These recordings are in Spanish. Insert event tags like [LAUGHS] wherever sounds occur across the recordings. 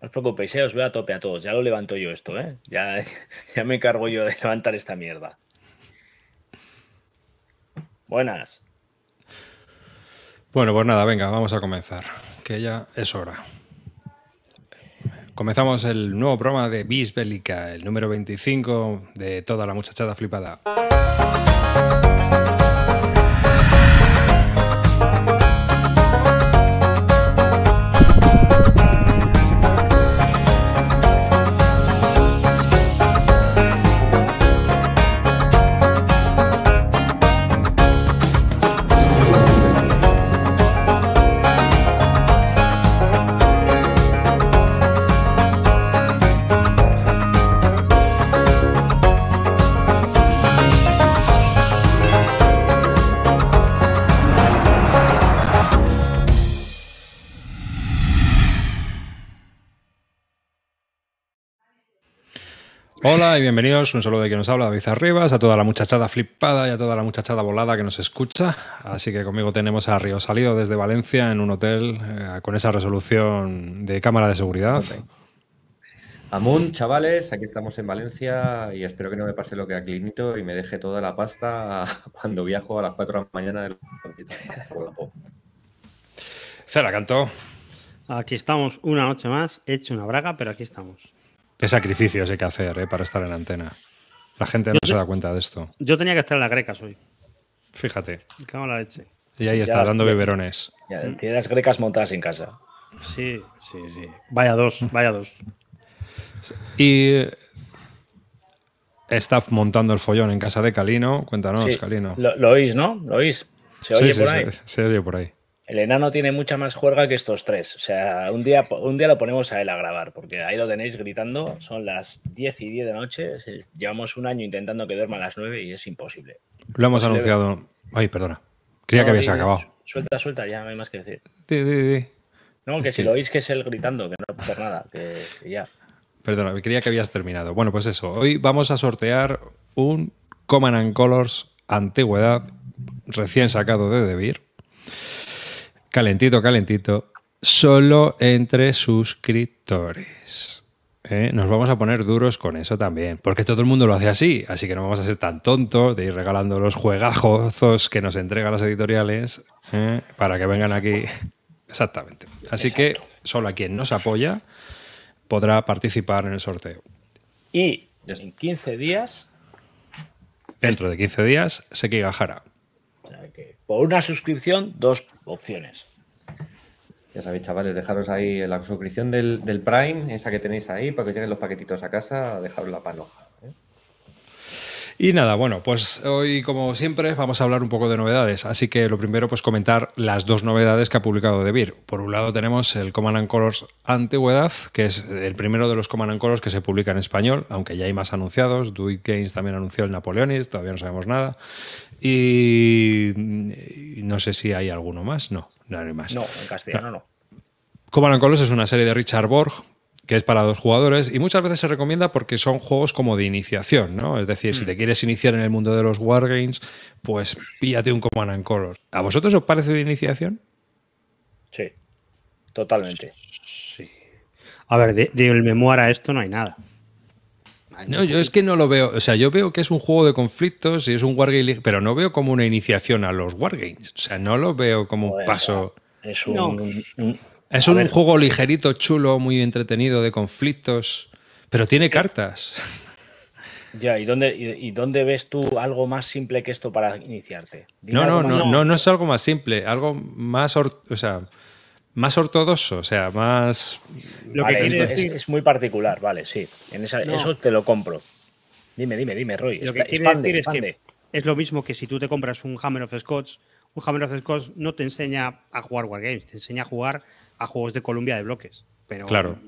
No os preocupéis, eh, os veo a tope a todos. Ya lo levanto yo esto, ¿eh? Ya, [LAUGHS] ya me encargo yo de levantar esta mierda. Buenas. Bueno, pues nada, venga, vamos a comenzar, que ya es hora. Comenzamos el nuevo programa de Bis el número 25 de toda la muchachada flipada. bienvenidos. Un saludo de quien nos habla, David Arribas, a toda la muchachada flipada y a toda la muchachada volada que nos escucha. Así que conmigo tenemos a Río Salido desde Valencia en un hotel eh, con esa resolución de cámara de seguridad. Amun, chavales, aquí estamos en Valencia y espero que no me pase lo que a Clinito y me deje toda la pasta [LAUGHS] cuando viajo a las 4 de la mañana del Cera, canto. Aquí estamos una noche más, he hecho una braga, pero aquí estamos. Qué sacrificios hay que hacer eh, para estar en antena. La gente no se da cuenta de esto. Yo tenía que estar en las grecas hoy. Fíjate. Y ahí está, dando beberones. Ya, tiene las grecas montadas en casa. Sí, sí, sí. Vaya dos, vaya dos. Y Está eh, montando el follón en casa de Calino. Cuéntanos, Calino. Lo, oís, ¿no? Lo oís. Se oye por ahí. se oye por ahí. El enano tiene mucha más juerga que estos tres. O sea, un día, un día lo ponemos a él a grabar, porque ahí lo tenéis gritando. Son las 10 y 10 de la noche. Llevamos un año intentando que duerma a las 9 y es imposible. Lo hemos anunciado. Ay, perdona. Creía que habías acabado. Suelta, suelta, ya no hay más que decir. No, que si lo oís que es él gritando, que no pasa nada, que, ya. Perdona, creía que habías terminado. Bueno, pues eso. Hoy vamos a sortear un Common and Colors Antigüedad recién sacado de Debir calentito, calentito, solo entre suscriptores. ¿Eh? Nos vamos a poner duros con eso también, porque todo el mundo lo hace así, así que no vamos a ser tan tontos de ir regalando los juegazos que nos entregan las editoriales ¿eh? para que vengan aquí. Exactamente. Así que solo a quien nos apoya podrá participar en el sorteo. Y en 15 días. Dentro de 15 días, se O sea que por una suscripción, dos opciones. Ya sabéis, chavales, dejaros ahí la suscripción del, Prime, esa que tenéis ahí, para que lleguen los paquetitos a casa, dejaros la panoja. Y nada, bueno, pues hoy como siempre vamos a hablar un poco de novedades, así que lo primero pues comentar las dos novedades que ha publicado de DeVir. Por un lado tenemos el Command Colors Antigüedad, que es el primero de los Command Colors que se publica en español, aunque ya hay más anunciados, Dewey Gaines también anunció el Napoleonis, todavía no sabemos nada. Y, no sé si hay alguno más, no, no hay más. No, en castellano no. no. Command Colors es una serie de Richard Borg, que es para dos jugadores y muchas veces se recomienda porque son juegos como de iniciación, ¿no? Es decir, si mm. te quieres iniciar en el mundo de los wargames, pues píllate un Command and Colors. ¿A vosotros os parece de iniciación? Sí, totalmente. Sí. A ver, de, el memoir a esto no hay nada. No, yo es que no lo veo. O sea, yo veo que es un juego de conflictos y es un Wargame pero no veo como una iniciación a los Wargames. O sea, no lo veo como un paso. Es un, es un juego ligerito, chulo, muy entretenido, de conflictos, pero tiene cartas. [LAUGHS] Ya, ¿y dónde, y, dónde ves tú algo más simple que esto para iniciarte? No, no, no, no, es algo más simple, algo más, o sea, más ortodoxo, o sea, más... Lo que es, decir... es, muy particular, vale, sí. En Eso te lo compro. Dime, dime, dime, Roy. Lo que decir Es, que es lo mismo que si tú te compras un Hammer of Scots, un Hammer of Scots no te enseña a jugar Wargames, te enseña a jugar a juegos de Colombia de bloques, pero claro.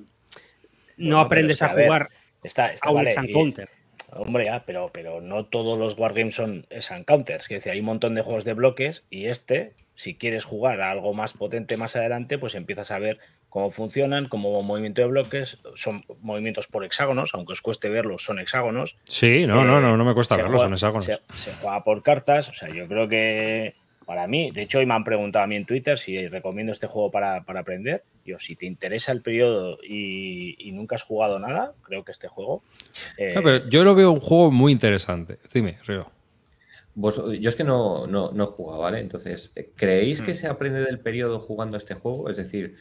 no aprendes a, jugar está, está, un vale, Counter. Hombre, ah, pero, pero no todos los wargames son Sun Counters. Que decir, hay un montón de juegos de bloques y este, si quieres jugar a algo más potente más adelante, pues empiezas a ver cómo funcionan, cómo movimiento de bloques, son movimientos por hexágonos, aunque os cueste verlos, son hexágonos. Sí, no, no, eh, no, no me cuesta verlos, son hexágonos. se, juega por cartas, o sea, yo creo que para mí, de hecho, hoy me han preguntado a mí en Twitter si recomiendo este juego para, aprender. Yo, si te interesa el periodo y, nunca has jugado nada, creo que este juego. Eh, pero yo lo veo un juego muy interesante. Dime, Río. yo es que no, no, he jugado, ¿vale? Entonces, ¿creéis que mm. se aprende del periodo jugando a este juego? Es decir,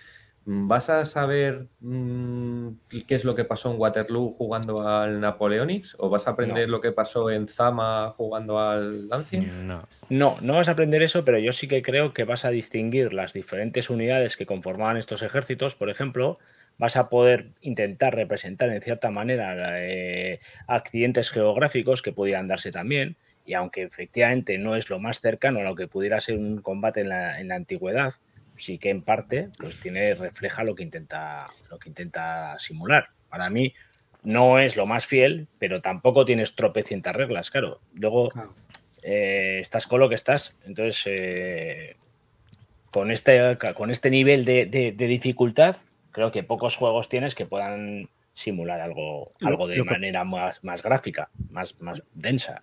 ¿Vas a saber mm, qué es lo que pasó en Waterloo jugando al Napoleonics? ¿O vas a aprender lo que pasó en Zama jugando al Danzig? No. no, vas a aprender eso, pero yo sí que creo que vas a distinguir las diferentes unidades que conformaban estos ejércitos, por ejemplo, vas a poder intentar representar en cierta manera eh, accidentes geográficos que pudieran darse también. Y aunque efectivamente no es lo más cercano a lo que pudiera ser un combate en la antigüedad, sí que en parte pues tiene, refleja lo que intenta, lo que intenta simular. Para mí no es lo más fiel, pero tampoco tienes tropecientas reglas, claro. Luego eh, estás con lo que estás, entonces eh, con, este, con este nivel de, dificultad creo que pocos juegos tienes que puedan simular algo, algo de manera más, más gráfica, más, más densa.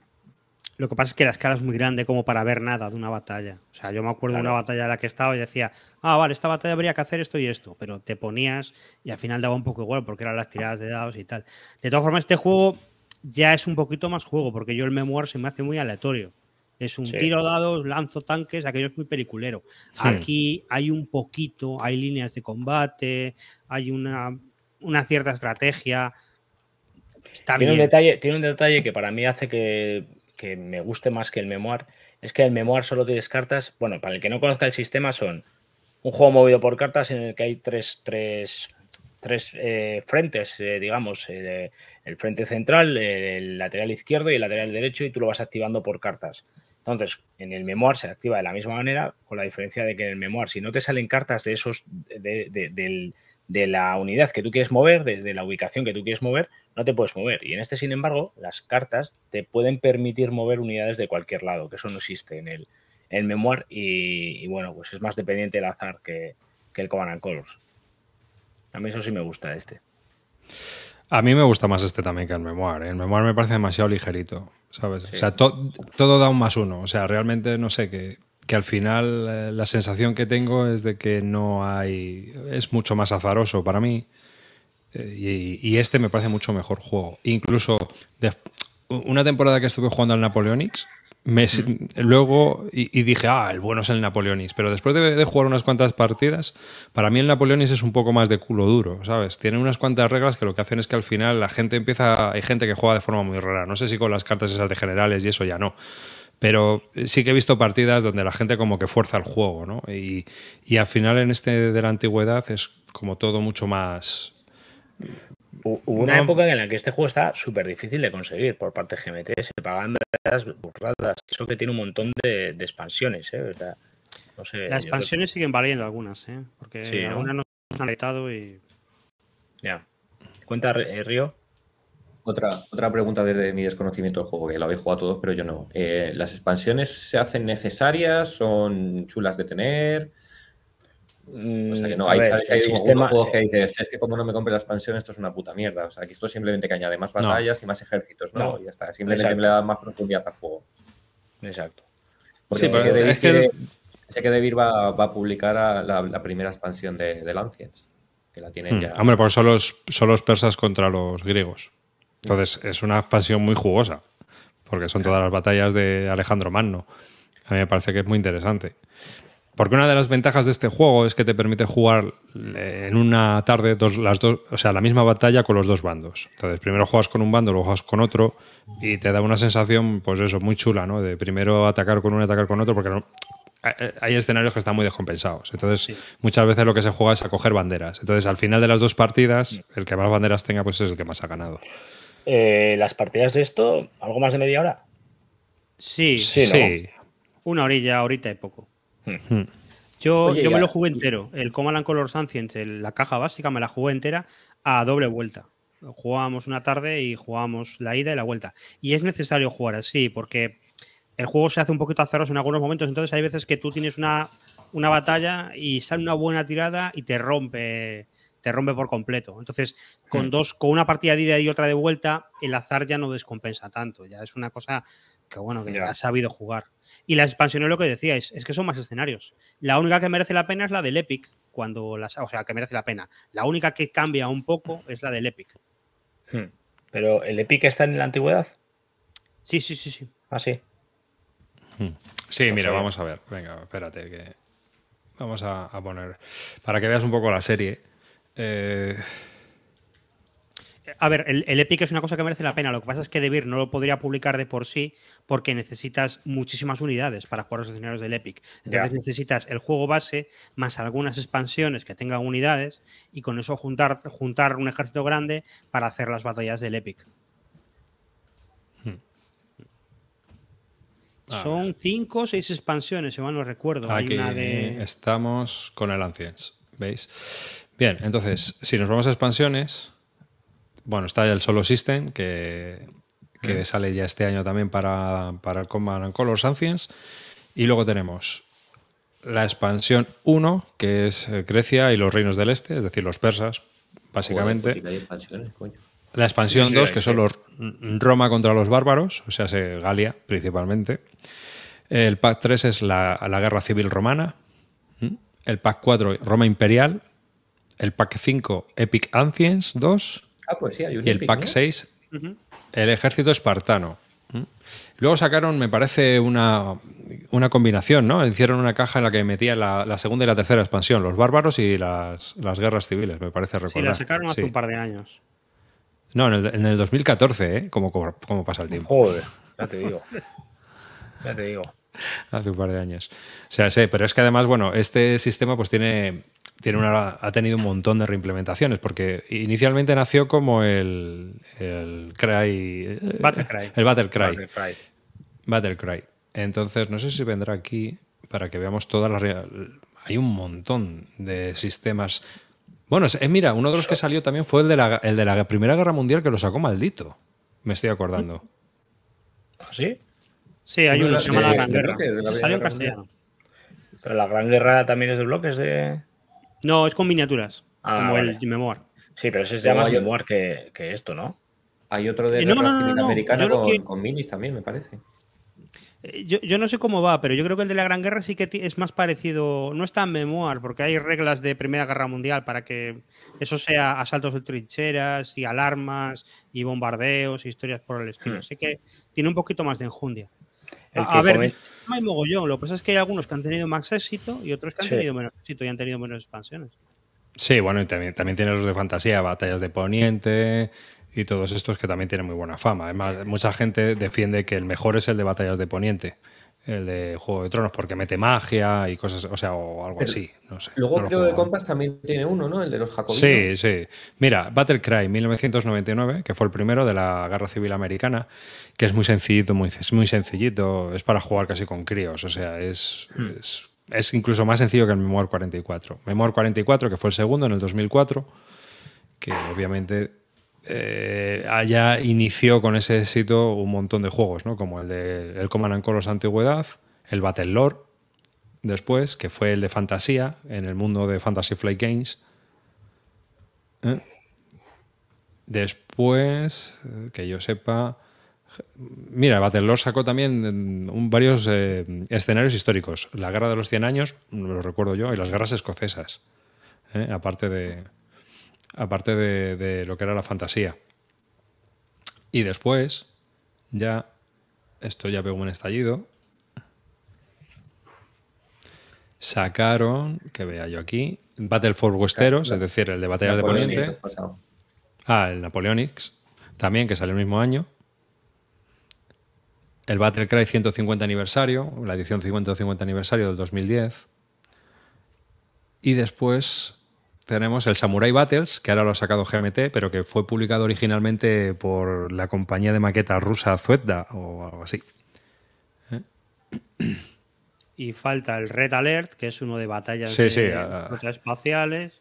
Lo que pasa es que la escala es muy grande como para ver nada de una batalla. O sea, yo me acuerdo de una batalla en la que estaba y decía, ah, vale, esta batalla habría que hacer esto y esto, pero te ponías y al final daba un poco igual porque eran las tiradas de dados y tal. De todas formas, este juego ya es un poquito más juego porque yo el memoir se me hace muy aleatorio. Es un tiro dados, lanzo tanques, aquello es muy periculero. Aquí hay un poquito, hay líneas de combate, hay una, cierta estrategia. detalle, tiene un detalle que para mí hace que que me guste más que el memoir es que el memoir solo tienes cartas. Bueno, para el que no conozca el sistema, son un juego movido por cartas en el que hay tres, tres, tres eh, frentes, eh, digamos, eh, el frente central, el lateral izquierdo y el lateral derecho, y tú lo vas activando por cartas. Entonces, en el memoir se activa de la misma manera, con la diferencia de que en el memoir, si no te salen cartas de esos, de, de la unidad que tú quieres mover, de, la ubicación que tú quieres mover, no te puedes mover. Y en este, sin embargo, las cartas te pueden permitir mover unidades de cualquier lado, que eso no existe en el, Memoir. Y, bueno, pues es más dependiente del azar que, el Covenant Colors. A mí eso sí me gusta este. A mí me gusta más este también que el Memoir. ¿eh? El Memoir me parece demasiado ligerito, ¿sabes? O sea, todo da un más uno. O sea, realmente no sé que, que al final eh, la sensación que tengo es de que no hay. Es mucho más azaroso para mí. Y, este me parece mucho mejor juego. Incluso una temporada que estuve jugando al Napoleonics, me, luego y, dije, ah, el bueno es el Napoleonics. Pero después de, jugar unas cuantas partidas, para mí el Napoleonics es un poco más de culo duro, ¿sabes? Tiene unas cuantas reglas que lo que hacen es que al final la gente empieza, hay gente que juega de forma muy rara. No sé si con las cartas esas de generales y eso ya no. Pero eh, sí que he visto partidas donde la gente como que fuerza el juego, ¿no? y al final en este de la antigüedad es como todo mucho más, Hubo una época en la que este juego está súper difícil de conseguir por parte de GMT. Se pagaban las burradas. Eso que tiene un montón de, expansiones. ¿eh? las expansiones siguen valiendo algunas, ¿eh? porque algunas ¿no? han editado y. Ya. Cuenta, eh, Río. Otra, otra pregunta desde mi desconocimiento del juego, que lo habéis jugado todos, pero yo no. Eh, ¿Las expansiones se hacen necesarias? ¿Son chulas de tener? O sea que mm, no, hay, ver, juegos que eh, dices, es que como no me compre la expansión, esto es una puta mierda. O sea, que esto simplemente que añade más batallas y más ejércitos, ¿no? Y ya está. Simplemente le da más profundidad al juego. Exacto. Porque que Sé que DeVir va, a publicar la, primera expansión de, de que la tienen mm, ya. Hombre, porque son los, son los persas contra los griegos. Mm. Entonces, es una expansión muy jugosa, porque son todas las batallas de Alejandro Magno. A mí me parece que es muy interesante. Porque una de las ventajas de este juego es que te permite jugar eh, en una tarde las dos, o sea, la misma batalla con los dos bandos. Entonces, primero juegas con un bando, luego juegas con otro y te da una sensación, pues eso, muy chula, ¿no? De primero atacar con uno y atacar con otro, porque hay escenarios que están muy descompensados. Entonces, muchas veces lo que se juega es a coger banderas. Entonces, al final de las dos partidas, el que más banderas tenga, pues es el que más ha ganado. Eh, las partidas de esto, algo más de media hora. Sí, sí, sí. Una orilla, ahorita y poco. Hmm. Hmm. Yo, me lo jugué entero. El Comalan Color entre la caja básica, me la jugué entera a doble vuelta. Jugábamos una tarde y jugábamos la ida y la vuelta. Y es necesario jugar así, porque el juego se hace un poquito azaroso en algunos momentos. Entonces hay veces que tú tienes una, una batalla y sale una buena tirada y te rompe te rompe por completo. Entonces, con hmm. dos, con una partida de ida y otra de vuelta, el azar ya no descompensa tanto. Ya es una cosa que bueno, que has sabido jugar. Y la expansión es lo que decíais, es que son más escenarios. La única que merece la pena es la del Epic, cuando o sea, que merece la pena. La única que cambia un poco es la del Epic. Hmm. Pero el Epic está en la antigüedad. Sí, sí, sí, sí. Ah, sí. Hmm. Sí, mira, vamos a ver. Venga, espérate que vamos a, a poner para que veas un poco la serie. Eh a ver, el, Epic es una cosa que merece la pena. Lo que pasa es que DeVir no lo podría publicar de por sí porque necesitas muchísimas unidades para jugar los escenarios del Epic. Entonces necesitas el juego base más algunas expansiones que tengan unidades y con eso juntar, un ejército grande para hacer las batallas del Epic. Son cinco o seis expansiones, si mal no recuerdo. estamos con el Ancients, ¿veis? Bien, entonces, si nos vamos a expansiones, bueno, está el Solo System, que, mm. sale ya este año también para, para el Command and Colors Ancients. Y luego tenemos la expansión 1, que es eh, Grecia y los reinos del este, es decir, los persas, básicamente. Pues la expansión 2, que son los Roma contra los bárbaros, o sea, se Galia principalmente. El pack 3 es la, la guerra civil romana. ¿Mm? El pack 4, Roma imperial. El pack 5, Epic Ancients 2. Ah, pues y el PAC 6, el ejército espartano. Luego sacaron, me parece, una, combinación, ¿no? Hicieron una caja en la que metían la, segunda y la tercera expansión, los bárbaros y las, guerras civiles, me parece recordar. Sí, la sacaron hace un par de años. No, en el, 2014, ¿eh? Como, como, pasa el tiempo. Joder, ya te digo. Ya te digo. [LAUGHS] Hace un par de años. O sea, sí, pero es que además, bueno, este sistema pues tiene una, ha tenido un montón de reimplementaciones, porque inicialmente nació como el, el Cry. Eh, Battlecry. El cry battle cry Entonces, no sé si vendrá aquí para que veamos todas las. Hay un montón de sistemas. Bueno, mira, uno de los que salió también fue el de, la, el de la Primera Guerra Mundial que lo sacó maldito. Me estoy acordando. ¿Ah, ¿Sí? Sí, hay uno se llama La Gran Guerra. salió castellano. Pero la Gran Guerra también es de bloques de. ¿eh? No, es con miniaturas, ah, como el Memoir. Sí, pero ese es más Memoir que, esto, ¿no? Hay otro de la eh, no, con, minis también, me parece. Eh, yo, no sé cómo va, pero yo creo que el de la Gran Guerra sí que es más parecido, no está en memoir, porque hay reglas de Primera Guerra Mundial para que eso sea asaltos de trincheras y alarmas y bombardeos y historias por el estilo. Así hmm. que tiene un poquito más de enjundia. A ver, hay mogollón. Lo que pasa es que hay algunos que han tenido más éxito y otros que han tenido menos éxito y han tenido menos expansiones. Sí, bueno, y también, también tiene los de fantasía, batallas de poniente y todos estos que también tienen muy buena fama. Además, mucha gente defiende que el mejor es el de batallas de poniente el de Juego de Tronos, porque mete magia y cosas, o sea, o algo así. luego creo de Compas también tiene uno, ¿no? El de los jacobinos. Sí, sí. Mira, Battlecry 1999, que fue el primero de la Guerra Civil Americana, que es muy sencillito, muy, muy sencillito, es para jugar casi con críos, o sea, es, hmm. es incluso más sencillo que el Memoir 44. Memoir 44, que fue el segundo en el 2004, que obviamente eh, allá inició con ese éxito un montón de juegos, ¿no? Como el de el Command Colors Antigüedad, el Battle después, que fue el de fantasía, en el mundo de Fantasy Flight Games. ¿Eh? Después, eh, que yo sepa. Mira, Battle sacó también varios escenarios históricos. La Guerra de los 100 Años, lo recuerdo yo, y las guerras escocesas. Aparte de aparte de, lo que era la fantasía. Y después, ya, esto ya veo un estallido, sacaron, que vea yo aquí, Battle for Westeros, es decir, el de batalla de Poniente. Ah, el Napoleonics, también, que salió el mismo año. El Battle Cry 150 aniversario, la edición 50-50 aniversario del 2010. Y después tenemos el Samurai Battles, que ahora lo ha sacado GMT, pero que fue publicado originalmente por la compañía de maqueta rusa Zuedda o algo así. Eh. Y falta el Red Alert, que es uno de batallas ah, ah. espaciales.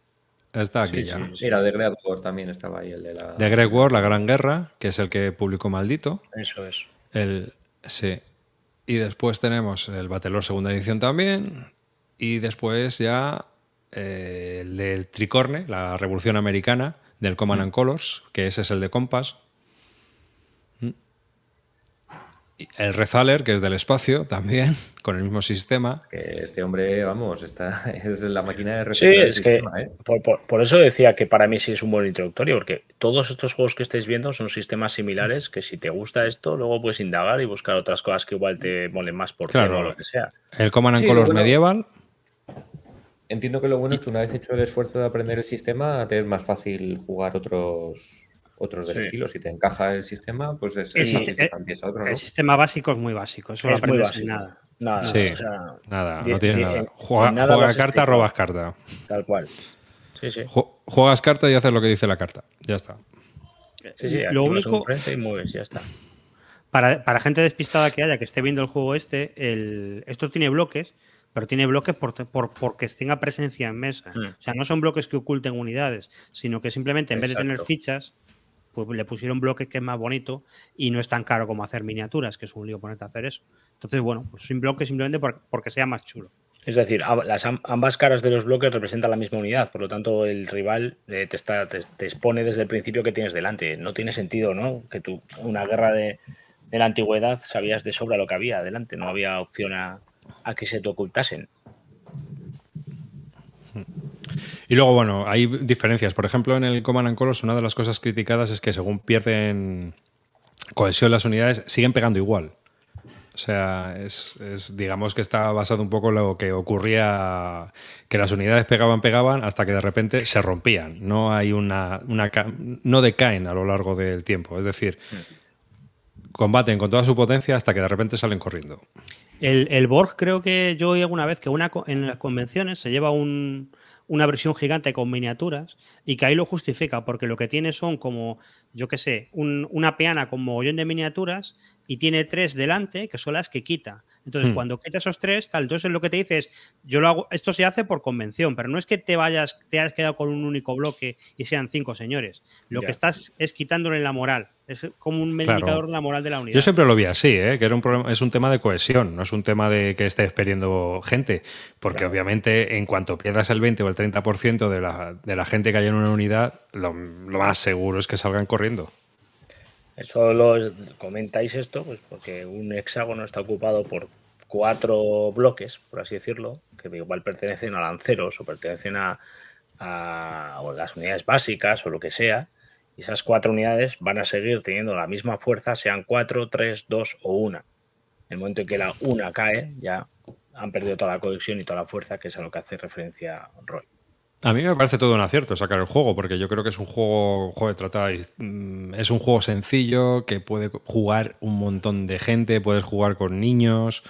Está aquí sí, ya. Mira, de Great War también estaba ahí el de la. De Great War, la Gran Guerra, que es el que publicó Maldito. Eso es. El, sí. Y después tenemos el o segunda edición también. Y después ya eh, el del Tricorne, la Revolución Americana, del Command and mm. Colors, que ese es el de Compass. Mm. El Rezaler, que es del espacio, también, [LAUGHS] con el mismo sistema. Este hombre, vamos, [LAUGHS] es la máquina de Sí, sistema, ¿eh? por, eso decía que para mí sí es un buen introductorio, porque todos estos juegos que estáis viendo son sistemas similares que si te gusta esto, luego puedes indagar y buscar otras cosas que igual te molen más por claro, o lo que sea. El Command Colors Medieval. Entiendo que lo bueno es que una vez hecho el esfuerzo de aprender el sistema, te es más fácil jugar otros otros del estilo. Si te encaja el sistema, pues es el, el eh, sistema básico es muy básico, eso es muy básico. nada. Nada, nada, no tiene nada. Juega, carta, robas carta. Tal cual. Juegas carta y haces lo que dice la carta. Ya está. Sí, sí, lo único. Para, para, gente despistada que haya, que esté viendo el juego este, el, esto tiene bloques pero tiene bloques por, por, porque tenga presencia en mesa. Mm. O sea, no son bloques que oculten unidades, sino que simplemente en vez de tener fichas, pues le pusieron bloques que es más bonito y no es tan caro como hacer miniaturas, que es un lío ponerte a hacer eso. Entonces, bueno, pues sin bloques simplemente porque sea más chulo. Es decir, las, ambas caras de los bloques representan la misma unidad, por lo tanto el rival eh, te, está, te, expone desde el principio que tienes delante. No tiene sentido, ¿no? Que tú, una guerra de, de, la antigüedad, sabías de sobra lo que había delante, no había opción a, a que se te ocultasen. Y luego, bueno, hay diferencias. Por ejemplo, en el Command and Colors, una de las cosas criticadas es que según pierden cohesión las unidades, siguen pegando igual. O sea, es, digamos que está basado un poco en lo que ocurría, que las unidades pegaban, pegaban, hasta que de repente se rompían. No hay una, una no decaen a lo largo del tiempo. Es decir, combaten con toda su potencia hasta que de repente salen corriendo. El, el, Borg, creo que yo oí alguna vez que una, en las convenciones se lleva un, una versión gigante con miniaturas y que ahí lo justifica, porque lo que tiene son como, yo qué sé, una peana con mogollón de miniaturas y tiene tres delante, que son las que quita. Entonces, hmm. cuando quita esos tres, tal, entonces lo que te dice es, yo lo hago, esto se hace por convención, pero no es que te vayas, te hayas quedado con un único bloque y sean cinco señores. Lo que estás es quitándole la moral. Es como un medicador de la moral de la unidad. Yo siempre lo vi así, ¿eh? que era es un tema de cohesión, no es un tema de que estés perdiendo gente, porque obviamente en cuanto pierdas el 20 o el 30% de la, de la gente que hay en una unidad, lo más seguro es que salgan corriendo. Solo comentáis esto, pues porque un hexágono está ocupado por cuatro bloques, por así decirlo, que igual pertenecen a lanceros o pertenecen a, las unidades básicas o lo que sea, y esas cuatro unidades van a seguir teniendo la misma fuerza, sean cuatro, tres, dos o una. En el momento en que la una cae, ya han perdido toda la cohesión y toda la fuerza, que es a lo que hace referencia Roy. A mí me parece todo un acierto sacar el juego, porque yo creo que es un juego, joder, trata, mm, es un juego sencillo que puede jugar un montón de gente, puedes jugar con niños,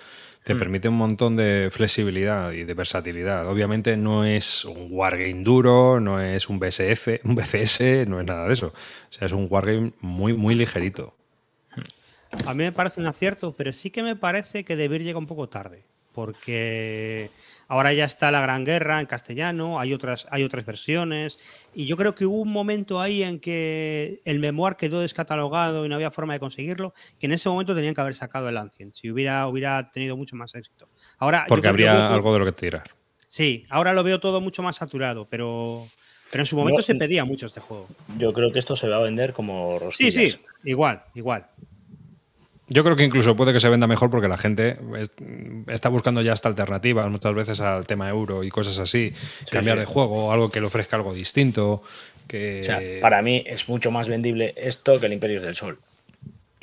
te mm. permite un montón de flexibilidad y de versatilidad. Obviamente no es un wargame duro, no es un BSF, un BCS, no es nada de eso. O sea, es un wargame muy, muy ligerito. A mí me parece un acierto, pero sí que me parece que Debir llega un poco tarde porque ahora ya está La Gran Guerra en castellano, hay otras, hay otras versiones, y yo creo que hubo un momento ahí en que el memoir quedó descatalogado y no había forma de conseguirlo, que en ese momento tenían que haber sacado el Ancient, si hubiera, hubiera tenido mucho más éxito. Ahora, porque habría algo de lo que tirar. Sí, ahora lo veo todo mucho más saturado, pero... Pero en su momento se pedía mucho este juego. Yo creo que esto se va a vender como Sí, sí, igual, igual. Yo creo que incluso puede que se venda mejor porque la gente está buscando ya hasta alternativas muchas veces al tema euro y cosas así. cambiar de juego, algo que le ofrezca algo distinto. Que... O sea, para mí es mucho más vendible esto que el Imperio del Sol.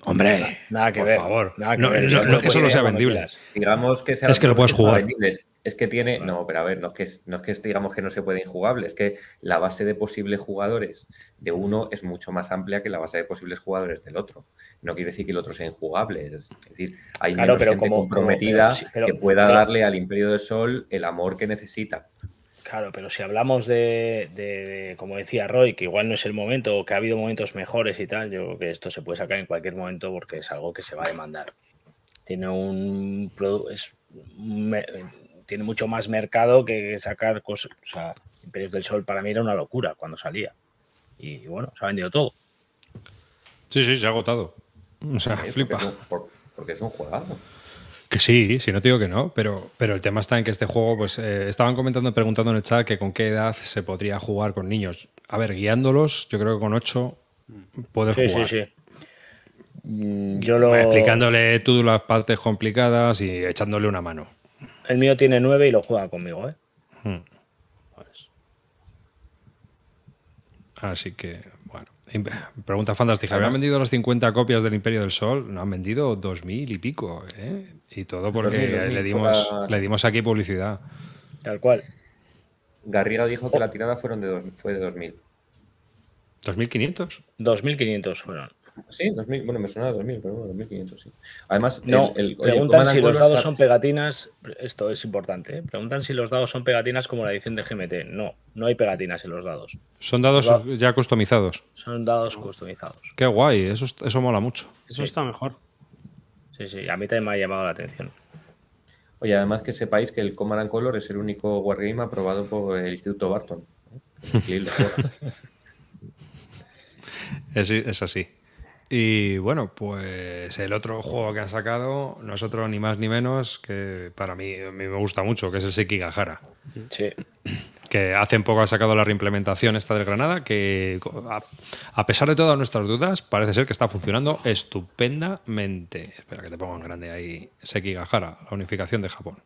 Hombre, nada que por favor. que no, no, que solo sea vendible. Digamos que sea es que lo puedes jugar. Es que tiene, no, pero a ver, no es que, no digamos que no se puede injugable, es que la base de posibles jugadores de uno es mucho más amplia que la base de posibles jugadores del otro. No quiere decir que el otro sea injugable, es decir, hay una menos gente comprometida que pueda darle al Imperio del Sol el amor que necesita. Claro, pero si hablamos de, como decía Roy, que igual no es el momento, o que ha habido momentos mejores y tal, yo creo que esto se puede sacar en cualquier momento porque es algo que se va a demandar. Tiene un es, tiene mucho más mercado que sacar cosas. O sea, Imperios del Sol para mí era una locura cuando salía. Y, bueno, se ha vendido todo. Sí, sí, se ha agotado. O sea, flipa. Porque es, un, porque es un juegazo. Que sí, si no digo que no, pero, pero el tema está en que este juego, pues eh, estaban comentando, preguntando en el chat que con qué edad se podría jugar con niños. A ver, guiándolos, yo creo que con 8 puedes jugar. Sí, sí, mm, yo lo... Explicándole tú las partes complicadas y echándole una mano. El mío tiene 9 y lo juega conmigo, ¿eh? Hmm. Así que Pregunta fantástica. ¿Han vendido las 50 copias del Imperio del Sol? No, han vendido 2.000 y pico. ¿eh? Y todo porque le, dimos, aquí publicidad. Tal cual. Garriga dijo que la tirada fueron de dos, fue de 2.000. ¿2.500? 2.500 fueron. Sí, bueno, me suena a 2000, pero bueno, 2500, sí. Además, no, preguntan si los dados son pegatinas, esto es importante, ¿eh? preguntan si los dados son pegatinas como la edición de GMT. No, no hay pegatinas en los dados. Son dados ya customizados. Son dados customizados. Qué guay, eso, eso mola mucho. Eso está mejor. Sí, sí, a mí también me ha llamado la atención. Oye, además que sepáis que el Comaran Color es el único wargame aprobado por el Instituto Barton. ¿eh? [LAUGHS] es así. Y bueno, pues el otro juego que han sacado, nosotros ni más ni menos, que para mí, me gusta mucho, que es el Sekigahara. Sí. Que hace poco ha sacado la reimplementación esta del Granada, que a, pesar de todas nuestras dudas, parece ser que está funcionando estupendamente. Espera que te pongo en grande ahí, Sekigahara, la unificación de Japón.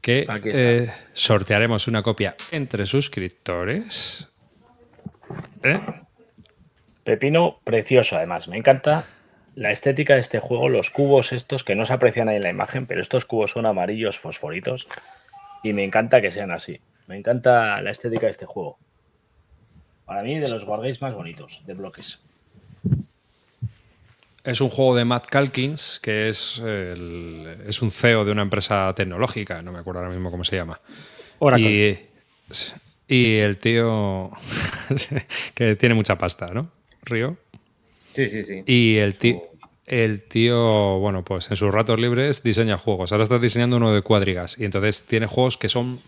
Que eh, sortearemos una copia entre suscriptores. ¿Eh? Pepino precioso, además. Me encanta la estética de este juego, los cubos estos que no se aprecian ahí en la imagen, pero estos cubos son amarillos fosforitos y me encanta que sean así. Me encanta la estética de este juego. Para mí, de los guardéis más bonitos, de bloques. Es un juego de Matt Calkins, que es, es un CEO de una empresa tecnológica, no me acuerdo ahora mismo cómo se llama. y el tío [LAUGHS] que tiene mucha pasta, ¿no? Río. Sí, sí, sí. Y el tío, el tío, bueno, pues en sus ratos libres diseña juegos. Ahora está diseñando uno de cuadrigas. Y entonces tiene juegos que son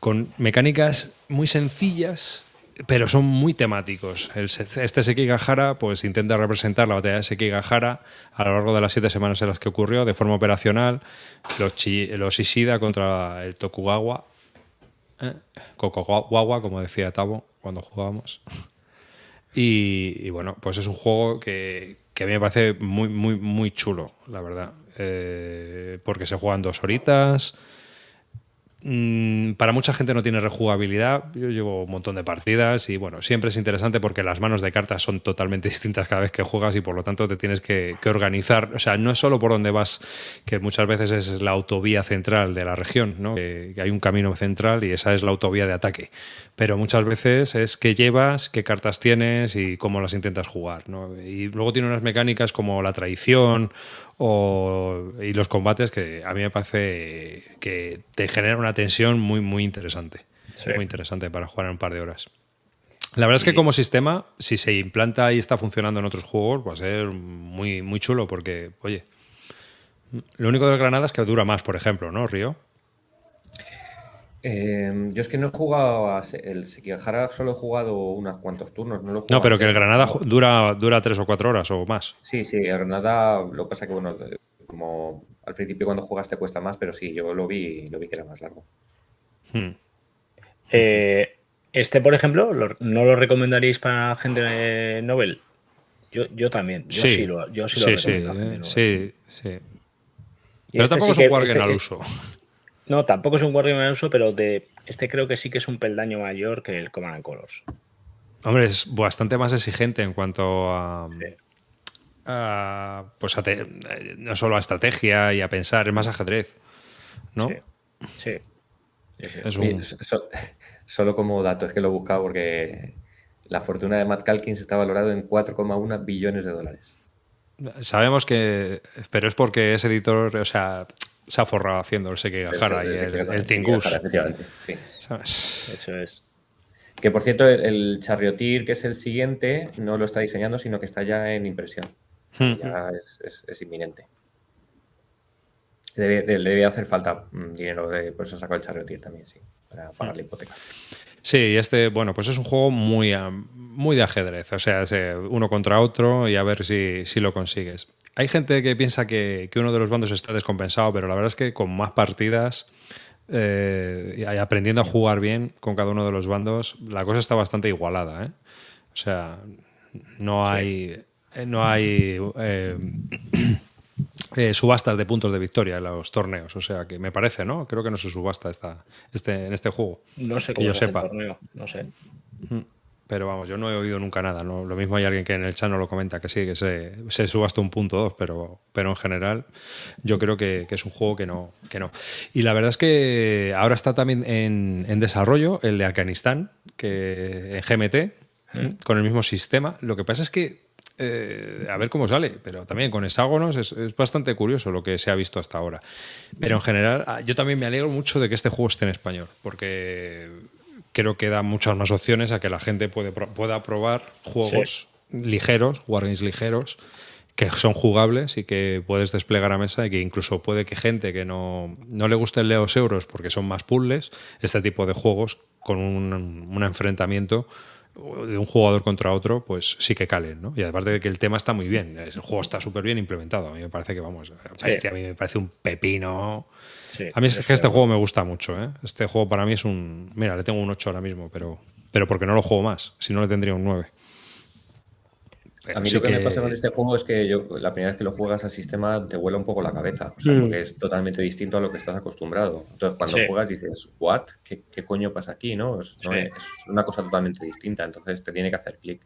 con mecánicas muy sencillas, pero son muy temáticos. El, este Sekigahara pues, intenta representar la batalla de Sekigahara a lo largo de las siete semanas en las que ocurrió, de forma operacional, los, Ishida contra el Tokugawa, ¿eh? como decía Tabo cuando jugábamos. Y, bueno, pues es un juego que, que, a mí me parece muy, muy, muy chulo, la verdad. Eh, porque se juegan dos horitas. Mm, para mucha gente no tiene rejugabilidad. Yo llevo un montón de partidas y bueno, siempre es interesante porque las manos de cartas son totalmente [LAUGHS] distintas cada vez que juegas y por lo tanto te tienes que, organizar. O sea, no es solo por donde vas, que muchas veces es la autovía central de la región, ¿no? que, hay un camino central y esa es la autovía de ataque. Pero muchas veces es qué llevas, qué cartas tienes y cómo las intentas jugar. Y luego tiene unas mecánicas como la traición o, y los combates que a mí me parece que te genera una tensión muy, muy interesante. Muy interesante para jugar en un par de horas. La verdad es que como sistema, si se implanta y está funcionando en otros juegos, va a ser muy, muy chulo porque, oye, lo único de Granada es que dura más, por ejemplo, ¿no, Río? Em, yo es que no he jugado a el Sekigahara, solo he jugado unos cuantos turnos. No, pero que el Granada dura, dura tres o cuatro horas o más. Sí, sí, el Granada, lo que pasa que, bueno, como al principio cuando juegas te cuesta más, pero sí, yo lo vi, lo vi que era más largo. Hmm. Eh, este, por ejemplo, ¿no lo recomendaréis para gente Nobel? Yo, también, yo sí, lo, sí sí, recomiendo. Sí, eh, Pero este tampoco es un Wargame al este uso. No, tampoco es un juego de uso, pero de este creo que sí que es un peldaño mayor que el Command Colors. Hombre, es bastante más exigente en cuanto a. pues no solo a estrategia y a pensar, es más ajedrez. ¿No? Sí. solo como dato, es que lo he buscado porque la fortuna de Matt Calkins está valorado en 4,1 billones de dólares. Sabemos que, pero es porque ese editor, o sea, se ha forrado haciendo el Sekigahara y el, el, el Tingus. Sí. Eso es. Que por cierto, el, chariotir que es el siguiente, no lo está diseñando, sino que está ya en impresión. Hmm. Ya es, inminente. Le debe, hacer falta mm, dinero, de, por eso sacó el charriotir también, sí, para hmm. pagar la hipoteca. Sí, este, bueno, pues es un juego muy, muy de ajedrez, o sea, eh, uno contra otro y a ver si, si lo consigues hay gente que piensa que, uno de los bandos está descompensado, pero la verdad es que con más partidas eh, y aprendiendo a jugar bien con cada uno de los bandos, la cosa está bastante igualada. ¿eh? O sea, no hay, eh, no hay subastas de puntos de victoria en los torneos. O sea, que me parece, ¿no? Creo que no se subasta esta, este, en este juego. No sé cómo yo sepa. Torneo, no sé. Pero vamos, yo no he oído nunca nada. Lo mismo hay alguien que en el chat no lo comenta, que sí, que se, suba hasta un punto dos pero, pero en general yo creo que, es un juego que no, que no. Y la verdad es que ahora está también en, desarrollo el de Afganistán, que en GMT, ¿eh? con el mismo sistema. Lo que pasa es que eh, a ver cómo sale, pero también con hexágonos es, es, bastante curioso lo que se ha visto hasta ahora. Pero en general, ah, yo también me alegro mucho de que este juego esté en español, porque creo que da muchas más opciones a que la gente puede, pueda probar juegos ligeros, wargames ligeros, que son jugables y que puedes desplegar a mesa y que incluso puede que gente que no, le gusten los euros porque son más puzzles, este tipo de juegos con un, un enfrentamiento de un jugador contra otro, pues sí que calen, ¿no? Y aparte de que el tema está muy bien, el juego está súper bien implementado. A mí me parece que, vamos, a mí me parece un pepino. a mí es que este juego me gusta mucho, ¿eh? Este juego para mí es un... Mira, le tengo un 8 ahora mismo, pero, pero porque no lo juego más, si no le tendría un 9 a mí lo que, me pasa con este juego es que la primera vez que lo juegas al sistema te vuela un poco la cabeza, o sea, mm. es totalmente distinto a lo que estás acostumbrado. Entonces, cuando juegas dices, ¿what? ¿Qué, coño pasa aquí? ¿no? Es, una cosa totalmente distinta, entonces te tiene que hacer clic.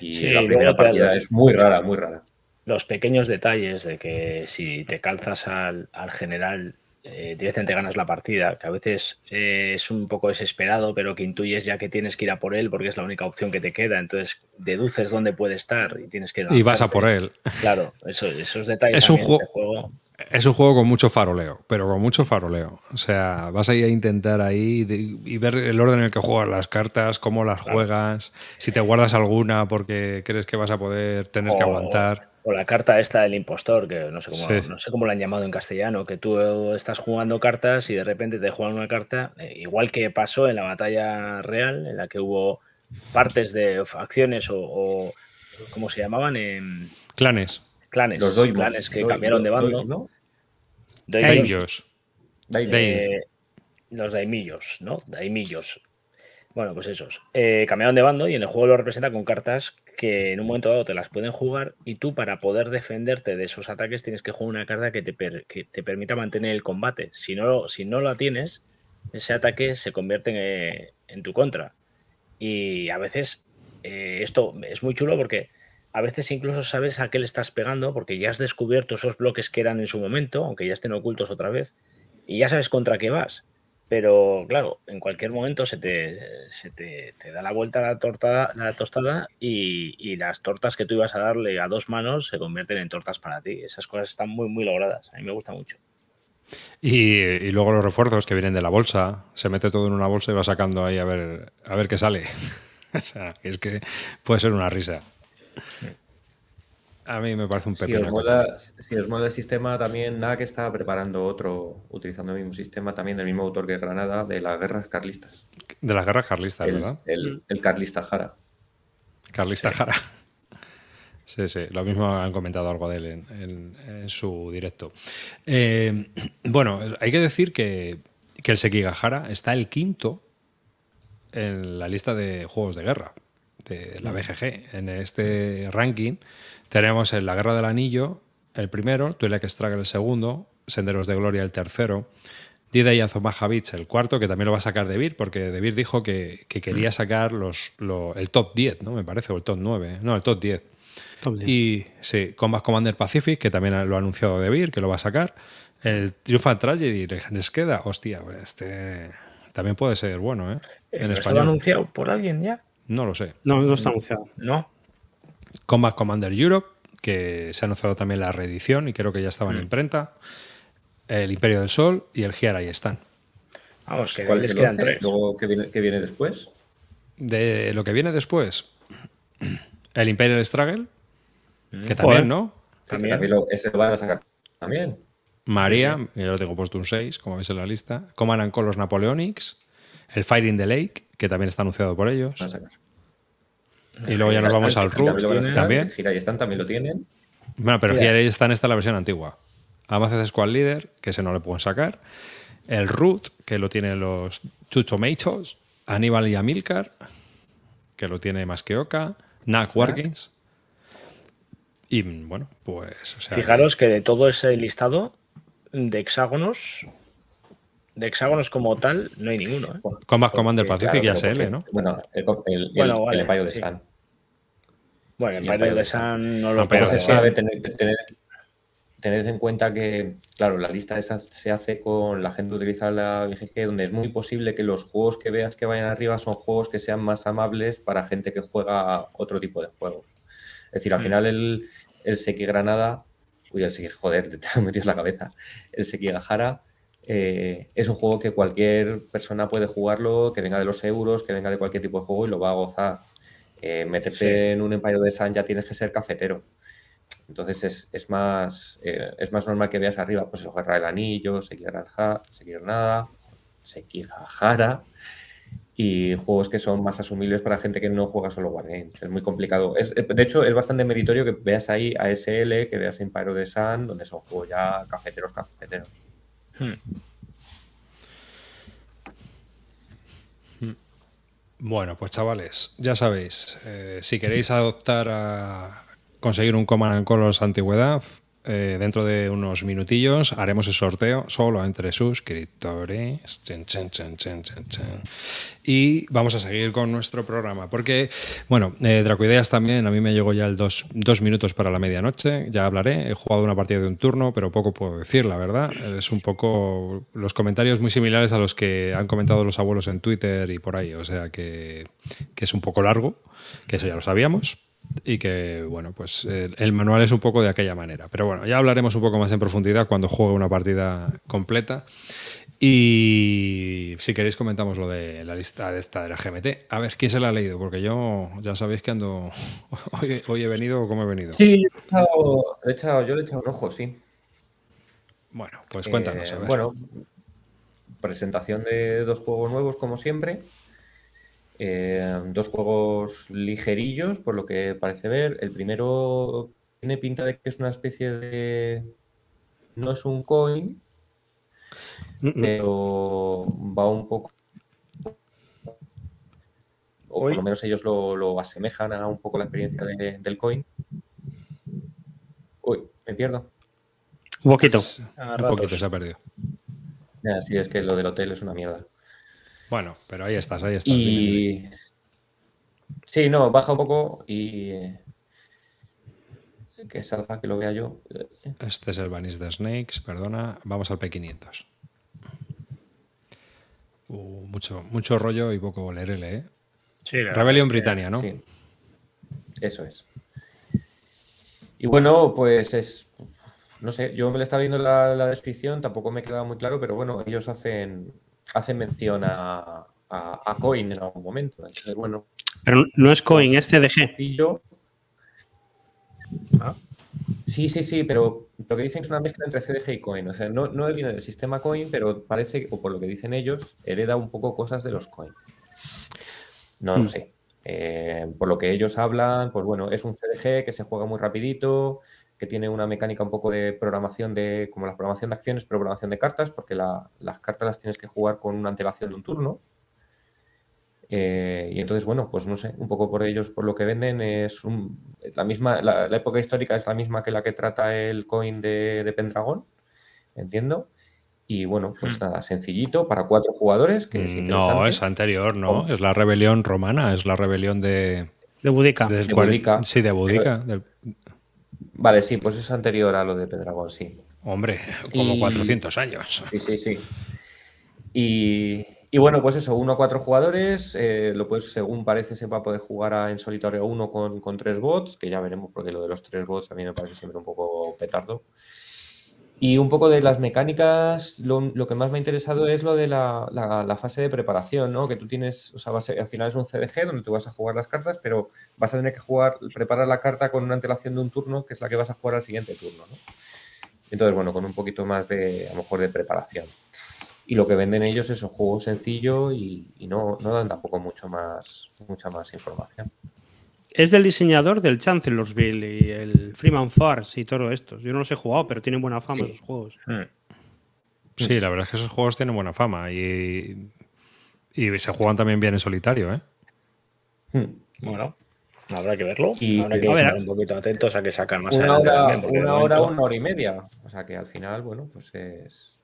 Y la primera partida es muy rara, muy rara. Los pequeños detalles de que si te calzas al, al general eh, directamente ganas la partida, que a veces eh, es un poco desesperado, pero que intuyes ya que tienes que ir a por él porque es la única opción que te queda. Entonces deduces dónde puede estar y tienes que. Y vas a por él. Claro, eso, esos detalles. Es un este juego, Es un juego con mucho faroleo, pero con mucho faroleo. O sea, vas a a intentar ahí y ver el orden en el que juegas las cartas, cómo las juegas, si te guardas alguna porque crees que vas a poder, tener que aguantar. O la carta esta del impostor, que no sé cómo, no sé cómo la han llamado en castellano, que tú estás jugando cartas y de repente te juegan una carta, eh, igual que pasó en la batalla real, en la que hubo partes de facciones o, ¿cómo se llamaban? Em, clanes. Clanes. Los Clanes que cambiaron de bando. ¿no? Daimillos. Eh, los daimillos, ¿no? Daimillos. Bueno, pues esos. Eh, cambiaron de bando y en el juego lo representa con cartas que en un momento dado te las pueden jugar y tú para poder defenderte de esos ataques tienes que jugar una carta que te, te permita mantener el combate. Si no, si no la tienes, ese ataque se convierte en, eh, tu contra. Y a veces eh, esto es muy chulo porque a veces incluso sabes a qué le estás pegando porque ya has descubierto esos bloques que eran en su momento, aunque ya estén ocultos otra vez, y ya sabes contra qué vas. Pero claro, en cualquier momento se te, da la vuelta la, tortada, la tostada y, las tortas que tú ibas a darle a dos manos se convierten en tortas para ti. Esas cosas están muy, muy logradas. A mí me gusta mucho. Y, luego los refuerzos que vienen de la bolsa. Se mete todo en una bolsa y va sacando ahí a ver, a ver qué sale. [LAUGHS] o sea, es que puede ser una risa. A mí me parece un pequeño. Si os, mola, el sistema, también NAC está preparando otro, utilizando el mismo sistema, también del mismo autor que Granada, de las guerras carlistas. De las guerras carlistas, ¿verdad? Mm. El, carlista Jara. Carlista Jara. Sí, sí, lo mismo han comentado algo de él en, su directo. Eh, bueno, hay que decir que, que el Sekigahara está el quinto en la lista de juegos de guerra de la mm. BGG. En este ranking tenemos en La Guerra del Anillo el primero, que Struggle el segundo, Senderos de Gloria el tercero, Dida y Anzo Beach el cuarto, que también lo va a sacar vir porque DeVir dijo que, quería mm. sacar los, el top 10, ¿no? Me parece, o el top 9, ¿eh? no, el top 10. Y sí, Combat Commander Pacific, que también lo ha anunciado DeVir, que lo va a sacar. El Triumphant Tragedy, les queda, hostia, pues, este también puede ser bueno, ¿eh? eh ¿Lo ha anunciado por alguien ya? No lo sé. No, no está anunciado. No. Combat Commander Europe, que se ha anunciado también la reedición y creo que ya estaba en mm. imprenta. El Imperio del Sol y el Gear ahí están. Vamos, que ¿Cuál les quedan tres. viene, después? De lo que viene después. El Imperial Struggle, mm. que también, ¿no? También. lo, van a sacar también. María, yo lo tengo puesto un 6, como veis en la lista. Command and los Napoleonics. El Fighting the Lake, que también está anunciado por ellos. Y luego ya nos vamos al root también. Gira y también lo tienen. Bueno, pero Gira y Stan está la versión antigua. Además es Squad Leader, que se no le pueden sacar. El root, que lo tienen los Two Tomatoes. Aníbal y Amilcar, que lo tiene más que Oka. Nak Y bueno, pues. Fijaros que de todo ese listado de hexágonos, de hexágonos como tal, no hay ninguno. ¿eh? Combat Commander Pacific y ASL, ¿no? Bueno, el, el, Empire de sí. Bueno, el Empire de Sun no lo pero tened, en cuenta que, claro, la lista esa se hace con la gente que utiliza la BGG, donde es muy posible que los juegos que veas que vayan arriba son juegos que sean más amables para gente que juega otro tipo de juegos. Es decir, al mm. final el, el Seki Granada, uy, el Seki, [LAUGHS] joder, te he metido en la cabeza, el Gajara. Eh, es un juego que cualquier persona puede jugarlo, que venga de los euros, que venga de cualquier tipo de juego y lo va a gozar. Eh, meterte en un Empire de Sun ya tienes que ser cafetero. Entonces es, más, eh, es más normal que veas arriba, pues el Guerra del Anillo, nada se Jara y juegos que son más asumibles para gente que no juega solo Wargames. Es muy complicado. de hecho, es bastante meritorio que veas ahí a S.L. que veas Empire de Sun, donde son juegos ya cafeteros, cafeteros. Hmm. Bueno, pues chavales, ya sabéis, eh, si queréis adoptar a conseguir un Command Colors antigüedad, eh, dentro de unos minutillos haremos el sorteo solo entre suscriptores. y vamos a seguir con nuestro programa. Porque, bueno, eh, también, a mí me llegó ya el dos, minutos para la medianoche, ya hablaré. He jugado una partida de un turno, pero poco puedo decir, la verdad. Es un poco los comentarios muy similares a los que han comentado los abuelos en Twitter y por ahí. O sea que es un poco largo, que eso ya lo sabíamos, y que, bueno, pues eh, el, manual es un poco de aquella manera. Pero bueno, ya hablaremos un poco más en profundidad cuando juegue una partida completa. Y si queréis comentamos lo de la lista de esta de la GMT. A ver, ¿quién se la ha leído? Porque yo ya sabéis que ando... [LAUGHS] Hoy, he venido o cómo he venido. Sí, yo he le he echado un ojo, sí. Bueno, pues cuéntanos. Eh, bueno, presentación de dos juegos nuevos como siempre. Eh, dos juegos ligerillos, por lo que parece ver. El primero tiene pinta de que es una especie de... No es un coin, pero va un poco... O por lo menos ellos lo, asemejan a un poco la experiencia del coin. Uy, me pierdo. Un poquito. Pues, un poquito se ha perdido. Así es que lo del hotel es una mierda. Bueno, pero ahí estás, ahí estás. Sí, no, baja un poco y... Eh, que salga, que lo vea yo. Este es el Vanish de Snakes, perdona. Vamos al P500. Uh, mucho, mucho rollo y poco leerle. ¿eh? Sí, Rebelión Britannia, ¿no? Sí. Eso es. Y bueno, pues es. No sé, yo me le estaba viendo la, la descripción, tampoco me quedado muy claro, pero bueno, ellos hacen hace mención a, Coin en algún momento. bueno. Pero no es Coin, pues, es CDG. Ah. Sí, sí, sí, pero lo que dicen es una mezcla entre CDG y Coin. O sea, no, no viene del sistema Coin, pero parece, o por lo que dicen ellos, hereda un poco cosas de los Coin. No, no hmm. sé. Eh, por lo que ellos hablan, pues bueno, es un CDG que se juega muy rapidito, que tiene una mecánica un poco de programación de, como la programación de acciones, programación de cartas, porque las cartas las tienes que jugar con una antelación de un turno. Eh, y entonces, bueno, pues no sé, un poco por ellos, por lo que venden, es la misma, la, época histórica es la misma que la que trata el coin de, de entiendo. Y bueno, pues hmm. nada, sencillito para cuatro jugadores. Que no, es anterior, ¿no? Es la rebelión romana, es la rebelión de. De Budica. Sí, de Budica. Eh, Vale, sí, pues es anterior a lo de Pedragón, sí. Hombre, como 400 años. Sí, sí, sí. Y, bueno, pues eso, uno a cuatro jugadores, eh, lo puedes según parece se va a poder jugar en solitario uno con, con tres bots, que ya veremos porque lo de los tres bots a mí me parece siempre un poco petardo. Y un poco de las mecánicas, lo, que más me ha interesado es lo de la, fase de preparación, ¿no? Que tú tienes, o sea, al final es un CDG donde tú vas a jugar las cartas, pero vas a tener que jugar, preparar la carta con una antelación de un turno, que es la que vas a jugar al siguiente turno, Entonces, bueno, con un poquito más de, a lo mejor, de preparación. Y lo que venden ellos es un juego sencillo y, y no, no dan tampoco mucho más, mucha más información. Es del diseñador del Chancellorsville y el Freeman Fars y todo esto. Yo no los he jugado, pero tienen buena fama esos juegos. Mm. Sí, la verdad es que esos juegos tienen buena fama y, se juegan también bien en solitario, ¿eh? Mm. Bueno, habrá que verlo. Y habrá que estar un poquito atentos a que sacan más una una hora, una hora y media. O sea que al final, bueno, pues es.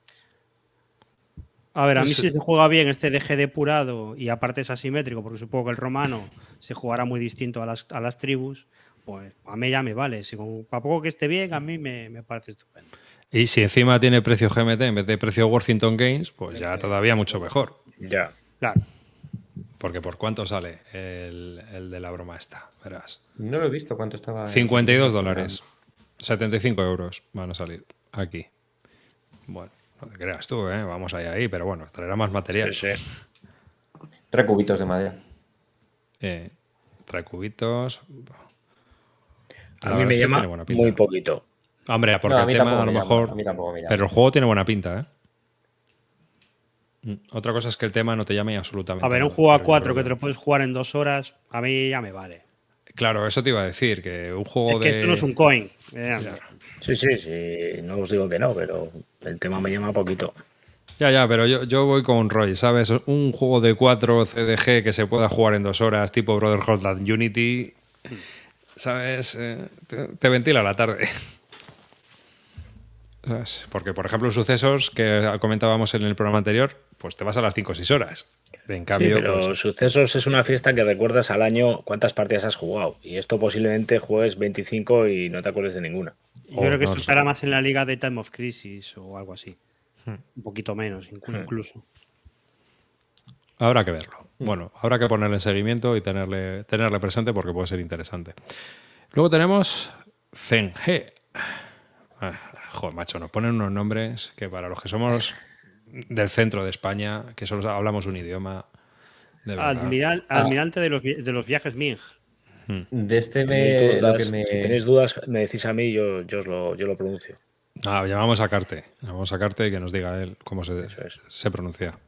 A ver, a mí pues, si eh, se juega bien este DG depurado y aparte es asimétrico, porque supongo que el romano se jugará muy distinto a las, a las tribus, pues a mí ya me vale. Si con, poco que esté bien, a mí me, parece estupendo. Y si encima tiene precio GMT en vez de precio Worthington Games, pues ya todavía mucho mejor. Ya. Claro. Porque ¿por cuánto sale el, el de la broma esta? Verás. No lo he visto cuánto estaba. 52 dólares. 75 ah. euros van a salir aquí. Bueno. No te creas tú, ¿eh? Vamos ahí ahí, pero bueno, traerá más material. Sí, Tres cubitos de madera. Eh, tres cubitos. A, mí me llama muy poquito. Hombre, porque a el tema a lo mejor. pero el juego tiene buena pinta, ¿eh? Mm, otra cosa es que el tema no te llame absolutamente. A ver, un juego a cuatro que te lo puedes jugar en dos horas, a mí ya me vale. Claro, eso te iba a decir, que un juego esto no es un coin. Eh, Sí, sí, sí, no os digo que no, pero el tema me llama poquito. Ya, ya, pero yo, voy con Roy, ¿sabes? Un juego de 4 CDG que se pueda jugar en dos horas, tipo Brotherhood Unity, ¿sabes? Eh, te ventila la tarde. Porque, por ejemplo, sucesos que comentábamos en el programa anterior, pues te vas a las 5 o 6 horas. En cambio, sí, pero pues, sucesos es una fiesta que recuerdas al año cuántas partidas has jugado. Y esto posiblemente juegues 25 y no te acuerdes de ninguna. Yo creo que oh, esto estará más en la liga de Time of Crisis o algo así. Hmm. Un poquito menos, hmm. incluso. Habrá que verlo. Hmm. Bueno, habrá que ponerle en seguimiento y tenerle, tenerle presente porque puede ser interesante. Luego tenemos ZenG. Ah, Joder, macho, nos ponen unos nombres que para los que somos del centro de España, que solo hablamos un idioma. De ah. admirante de, los, viajes Ming. Hmm. De este me, Si tenéis dudas, me decís a mí y yo, yo, lo, yo lo pronuncio. Ah, llamamos a Carte. Llamamos a Carte y que nos diga él cómo se, se pronuncia.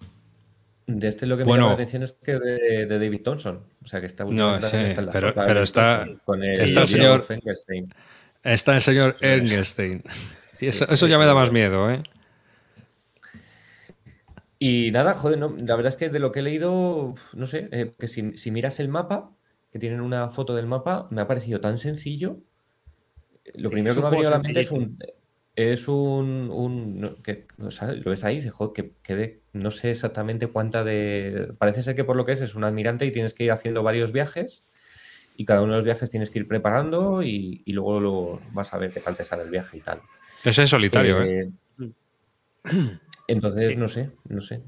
De este lo que me llama la atención es que de, de David Thompson. O sea, que está No, pero, está, con el, está el señor. Está el señor Engelstein eso, ya me da más miedo, ¿eh? Y nada, joder, la verdad es que de lo que he leído, no sé, eh, que si, miras el mapa, que tienen una foto del mapa, me ha parecido tan sencillo. Lo primero que me ha venido a la mente es un. Es un. que, lo ves ahí, que, no sé exactamente cuánta de. Parece ser que por lo que es, es un admirante y tienes que ir haciendo varios viajes. Y cada uno de los viajes tienes que ir preparando y, luego lo, vas a ver qué tal te sale el viaje y tal. Es solitario, ¿eh? Eh, [CLEARS THROAT] Entonces, no sé, no sé.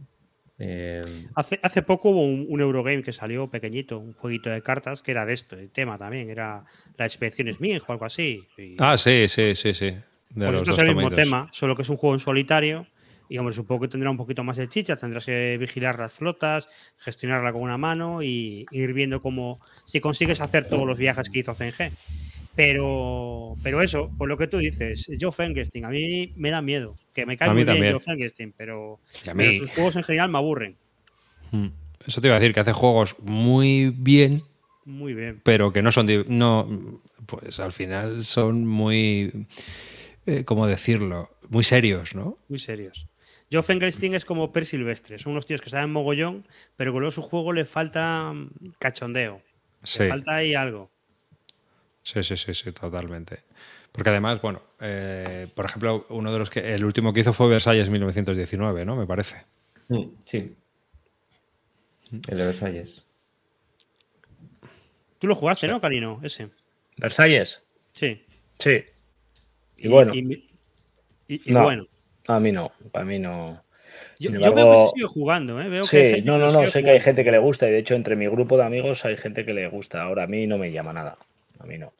Eh, hace, poco hubo un, Eurogame que salió pequeñito, un jueguito de cartas que era de esto, el tema también, era la expedición es o algo así. Ah, sí, sí, sí, sí. pues es el mismo tema, solo que es un juego en solitario y hombre, supongo que tendrá un poquito más de chicha, tendrás que vigilar las flotas, gestionarla con una mano y ir viendo cómo, si consigues hacer todos los viajes que hizo CNG. Pero, pero eso, por lo que tú dices, Joe Fengesting, a mí me da miedo. Que me cae muy bien Joe Fengesting pero, sus juegos en general me aburren. Hmm. Eso te iba a decir, que hace juegos muy bien. Muy bien. Pero que no son. No, pues al final son muy. Eh, ¿Cómo decirlo? Muy serios, ¿no? Muy serios. Joe Fengesting es como Per Silvestre. Son unos tíos que saben mogollón, pero con luego su juego le falta cachondeo. Le falta ahí algo. Sí, sí, sí, sí, totalmente. Porque además, bueno, eh, por ejemplo, uno de los que el último que hizo fue Versalles 1919, ¿no? Me parece. Mm, sí. Mm. El de Versalles. Tú lo jugaste, ¿no, Carino? Ese. Versalles. Sí. Sí. Y, bueno. Y, bueno. A mí no, para mí no. Yo, veo que se sigue jugando, ¿eh? sí, no, no, no, sé que hay gente que le gusta y de hecho entre mi grupo de amigos hay gente que le gusta. Ahora a mí no me llama nada. A mí no.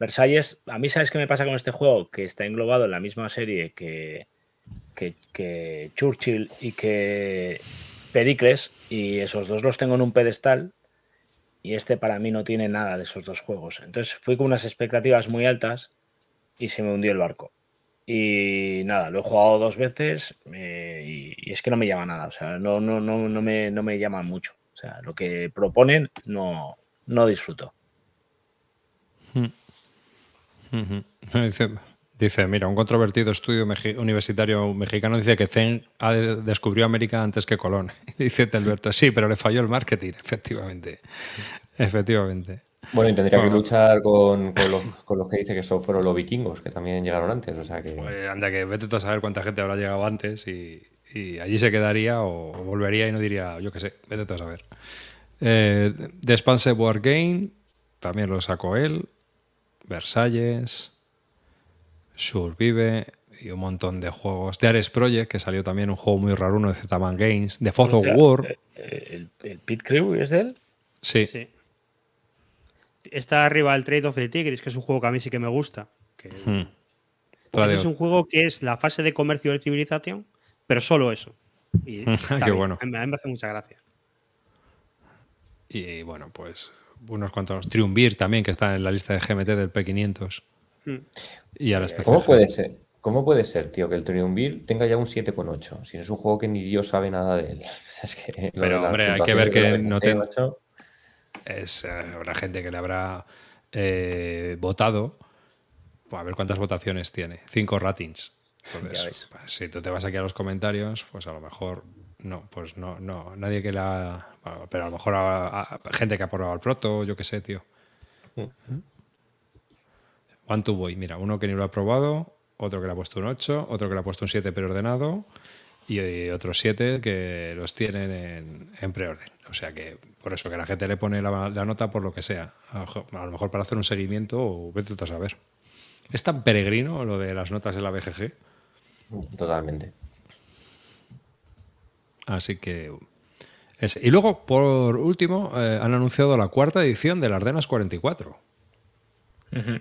Versalles, a mí sabes qué me pasa con este juego, que está englobado en la misma serie que, Churchill y que Pericles, y esos dos los tengo en un pedestal, y este para mí no tiene nada de esos dos juegos. Entonces fui con unas expectativas muy altas y se me hundió el barco. Y nada, lo he jugado dos veces eh, y, es que no me llama nada, o sea, no, no, no, no, me, no me llama mucho. O sea, lo que proponen no, no disfruto. Mm. Dice, mira, un controvertido estudio universitario mexicano dice que Zen descubrió América antes que Colón. [LAUGHS] dice Alberto sí, pero le falló el marketing, [LAUGHS] efectivamente. Efectivamente. Bueno, y tendría que luchar con, con, los, que dice que son, fueron los vikingos, que también llegaron antes. O sea que... Pues, anda, que vete a saber cuánta gente habrá llegado antes y, allí se quedaría o, volvería y no diría, yo qué sé, vete a saber. The War Game, también lo sacó él. Versalles, Survive y un montón de juegos. De Ares Project, que salió también un juego muy raro, uno de z Games, de Foz of War. Eh, eh, ¿El, Pit Crew es de él? Sí. Está arriba el Trade of the Tigris, que es un juego que a mí sí que me gusta. Que... Hmm. Pues es un juego que es la fase de comercio de civilización pero solo eso. Y [LAUGHS] ah, Qué Me, me hace mucha gracia. Y bueno, pues unos cuantos Triumvir también, que está en la lista de GMT del P500. Hmm. Y ahora está ¿Cómo puede ser? ¿Cómo puede ser, tío, que el Triumvir tenga ya un 7,8? Si es un juego que ni Dios sabe nada de él. [LAUGHS] Pero, hombre, hay que ver que, no te... Es, eh, habrá gente que le habrá eh, votado. a ver cuántas votaciones tiene. Cinco ratings. Entonces, pues, pues, si tú te vas aquí a los comentarios, pues a lo mejor no, pues no, no, nadie que la pero a lo mejor gente que ha probado el proto, yo qué sé, tío. ¿Cuánto mm. One to mira, uno que ni lo ha probado, otro que le ha puesto un 8, otro que le ha puesto un 7 preordenado y otros 7 que los tienen en, preorden. O sea que por eso que la gente le pone la, nota por lo que sea. A, lo mejor para hacer un seguimiento o vete a saber. ¿Es tan peregrino lo de las notas en la BGG? Totalmente. Así que y luego, por último, eh, han anunciado la cuarta edición de las Ardenas 44. En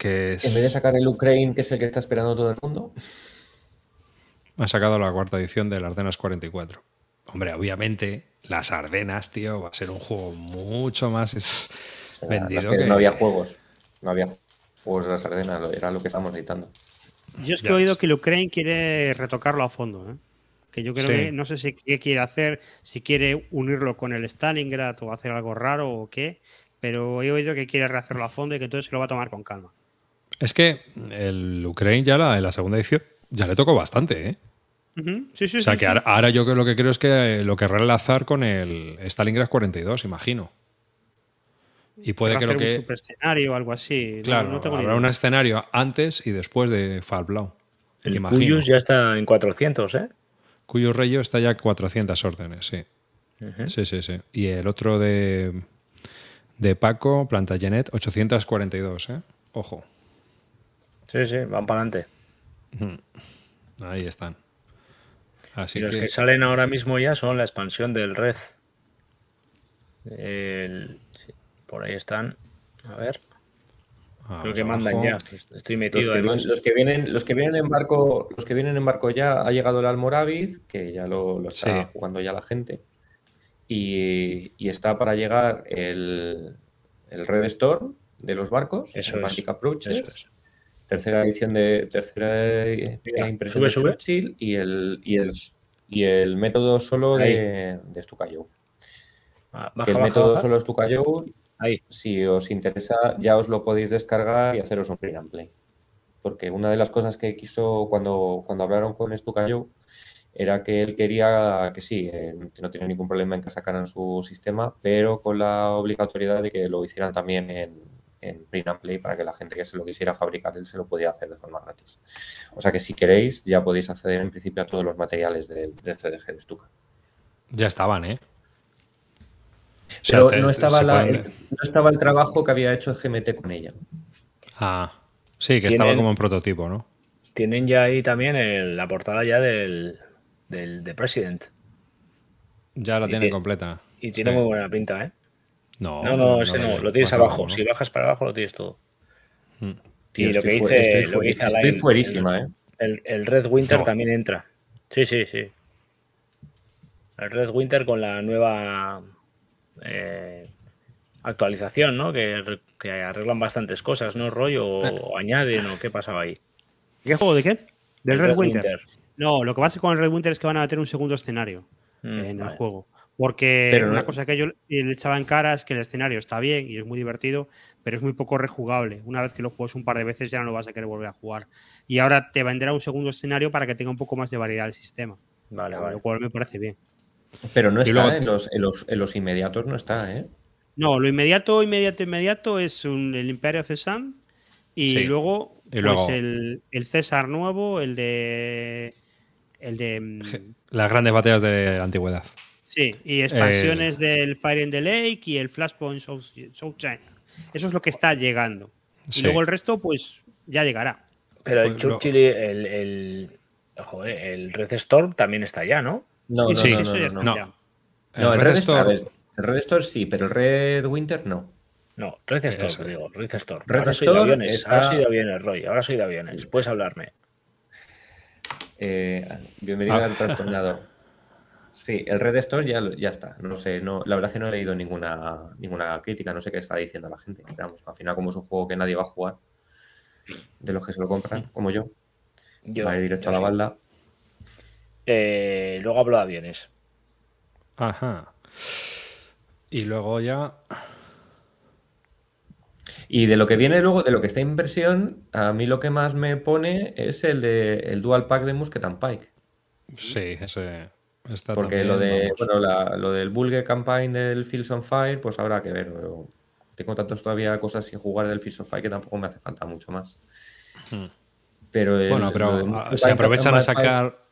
vez de sacar el Ukraine, que es el que está esperando todo el mundo. Ha sacado la cuarta edición de las Ardenas 44. Hombre, obviamente, las Ardenas, tío, va a ser un juego mucho más vendido. No, que no había juegos. No había juegos de las Ardenas, era lo que estamos editando. Yo es que he oído que el Ukraine quiere retocarlo a fondo, ¿eh? yo creo que no sé si qué quiere hacer, si quiere unirlo con el Stalingrad o hacer algo raro o qué, pero he oído que quiere rehacerlo a fondo y que todo se lo va a tomar con calma. Es que el Ukraine ya en la segunda edición ya le tocó bastante, ¿eh? o sea que ahora, yo lo que creo es que eh, lo querrá enlazar con el Stalingrad 42, imagino. Y puede que lo que. Un super escenario o algo así. habrá un escenario antes y después de Fall Blau. El Puyus ya está en 400, ¿eh? cuyo rayo está ya a 400 órdenes, sí. Sí, sí, sí. Y el otro de, Paco, Planta Genet, 842, ¿eh? Ojo. Sí, sí, van para adelante. Ahí están. Así y los que... salen ahora mismo ya son la expansión del Red. por ahí están. A ver. Ah, Creo pues que mandan ya. Estoy metido. Los que, vienen, los que vienen en barco, los que vienen en barco ya ha llegado el Almoravid, que ya lo, está jugando ya la gente. Y, está para llegar el, Red Storm de los barcos, es. Approach tercera edición de tercera impresión de y el, y el y el método solo de, de ah, el método solo de Stukayou. Si os interesa, ya os lo podéis descargar y haceros un print and play. Porque una de las cosas que quiso cuando, cuando hablaron con Estucayo era que él quería que sí, eh, no tenía ningún problema en que sacaran su sistema, pero con la obligatoriedad de que lo hicieran también en, print and play para que la gente que se lo quisiera fabricar él se lo podía hacer de forma gratis. O sea que si queréis ya podéis acceder en principio a todos los materiales del CDG de Stuka. Ya estaban, ¿eh? no, estaba el, no estaba el trabajo que había hecho GMT con ella. Ah, sí, que estaba como en prototipo, ¿no? Tienen ya ahí también la portada ya del, del President. Ya la tienen tiene, completa. Y tiene muy buena pinta, ¿eh? No, no, ese no, lo tienes abajo. Si bajas para abajo, lo tienes todo. Mm. y lo que dice. Estoy, que estoy fuerísima, ¿eh? El, Red Winter también entra. Sí, sí, sí. El Red Winter con la nueva eh, actualización, ¿no? Que, arreglan bastantes cosas, ¿no? Rollo, ah. o añaden, o qué pasaba ahí. ¿Qué juego de qué? Del Red, Winter. No, lo que pasa con el Red Winter es que van a meter un segundo escenario mm, en el juego. Porque una cosa que yo le echaba en cara es que el escenario está bien y es muy divertido, pero es muy poco rejugable. Una vez que lo juegas un par de veces ya no lo vas a querer volver a jugar. Y ahora te vendrá un segundo escenario para que tenga un poco más de variedad el sistema. Vale, vale. Lo cual me parece bien. Pero no está ¿eh? en, los, en, los, inmediatos, no está, ¿eh? No, lo inmediato, inmediato, inmediato es el Imperio César y luego, y pues, el, César nuevo, el de. El de. Mm, las grandes batallas de la antigüedad. Sí, y eh, expansiones del Fire in the Lake y el Flashpoint South, China. Eso es lo que está llegando. Y luego el resto, pues ya llegará. Pero el pues Churchill, el, el, el Red Storm también está ya, ¿no? No, no, no, no, el, Red Store, el, Red Store, sí, pero el Red Winter no. No, Red Store, digo, Red Store. Red ahora, Store soy de aviones, ahora soy de aviones, Roy, ahora soy de aviones, puedes hablarme. Eh, bienvenido ah. al trastornador Sí, el Red Store ya, ya está. No sé, no, la verdad es que no he leído ninguna, ninguna crítica, no sé qué está diciendo la gente. Vamos, al final, como es un juego que nadie va a jugar, de los que se lo compran, como yo, va a ir directo a la banda. balda. Eh, luego hablo de aviones. Ajá. Y luego ya. Y de lo que viene luego, de lo que está en versión, a mí lo que más me pone es el de dual pack de Musket Pike. Sí, ese está Porque lo de lo del Bulge Campaign del Fields on Fire, pues habrá que ver. tengo tantos todavía cosas sin jugar del Fields on Fire que tampoco me hace falta mucho más. Hmm. Pero bueno, pero se aprovechan a sacar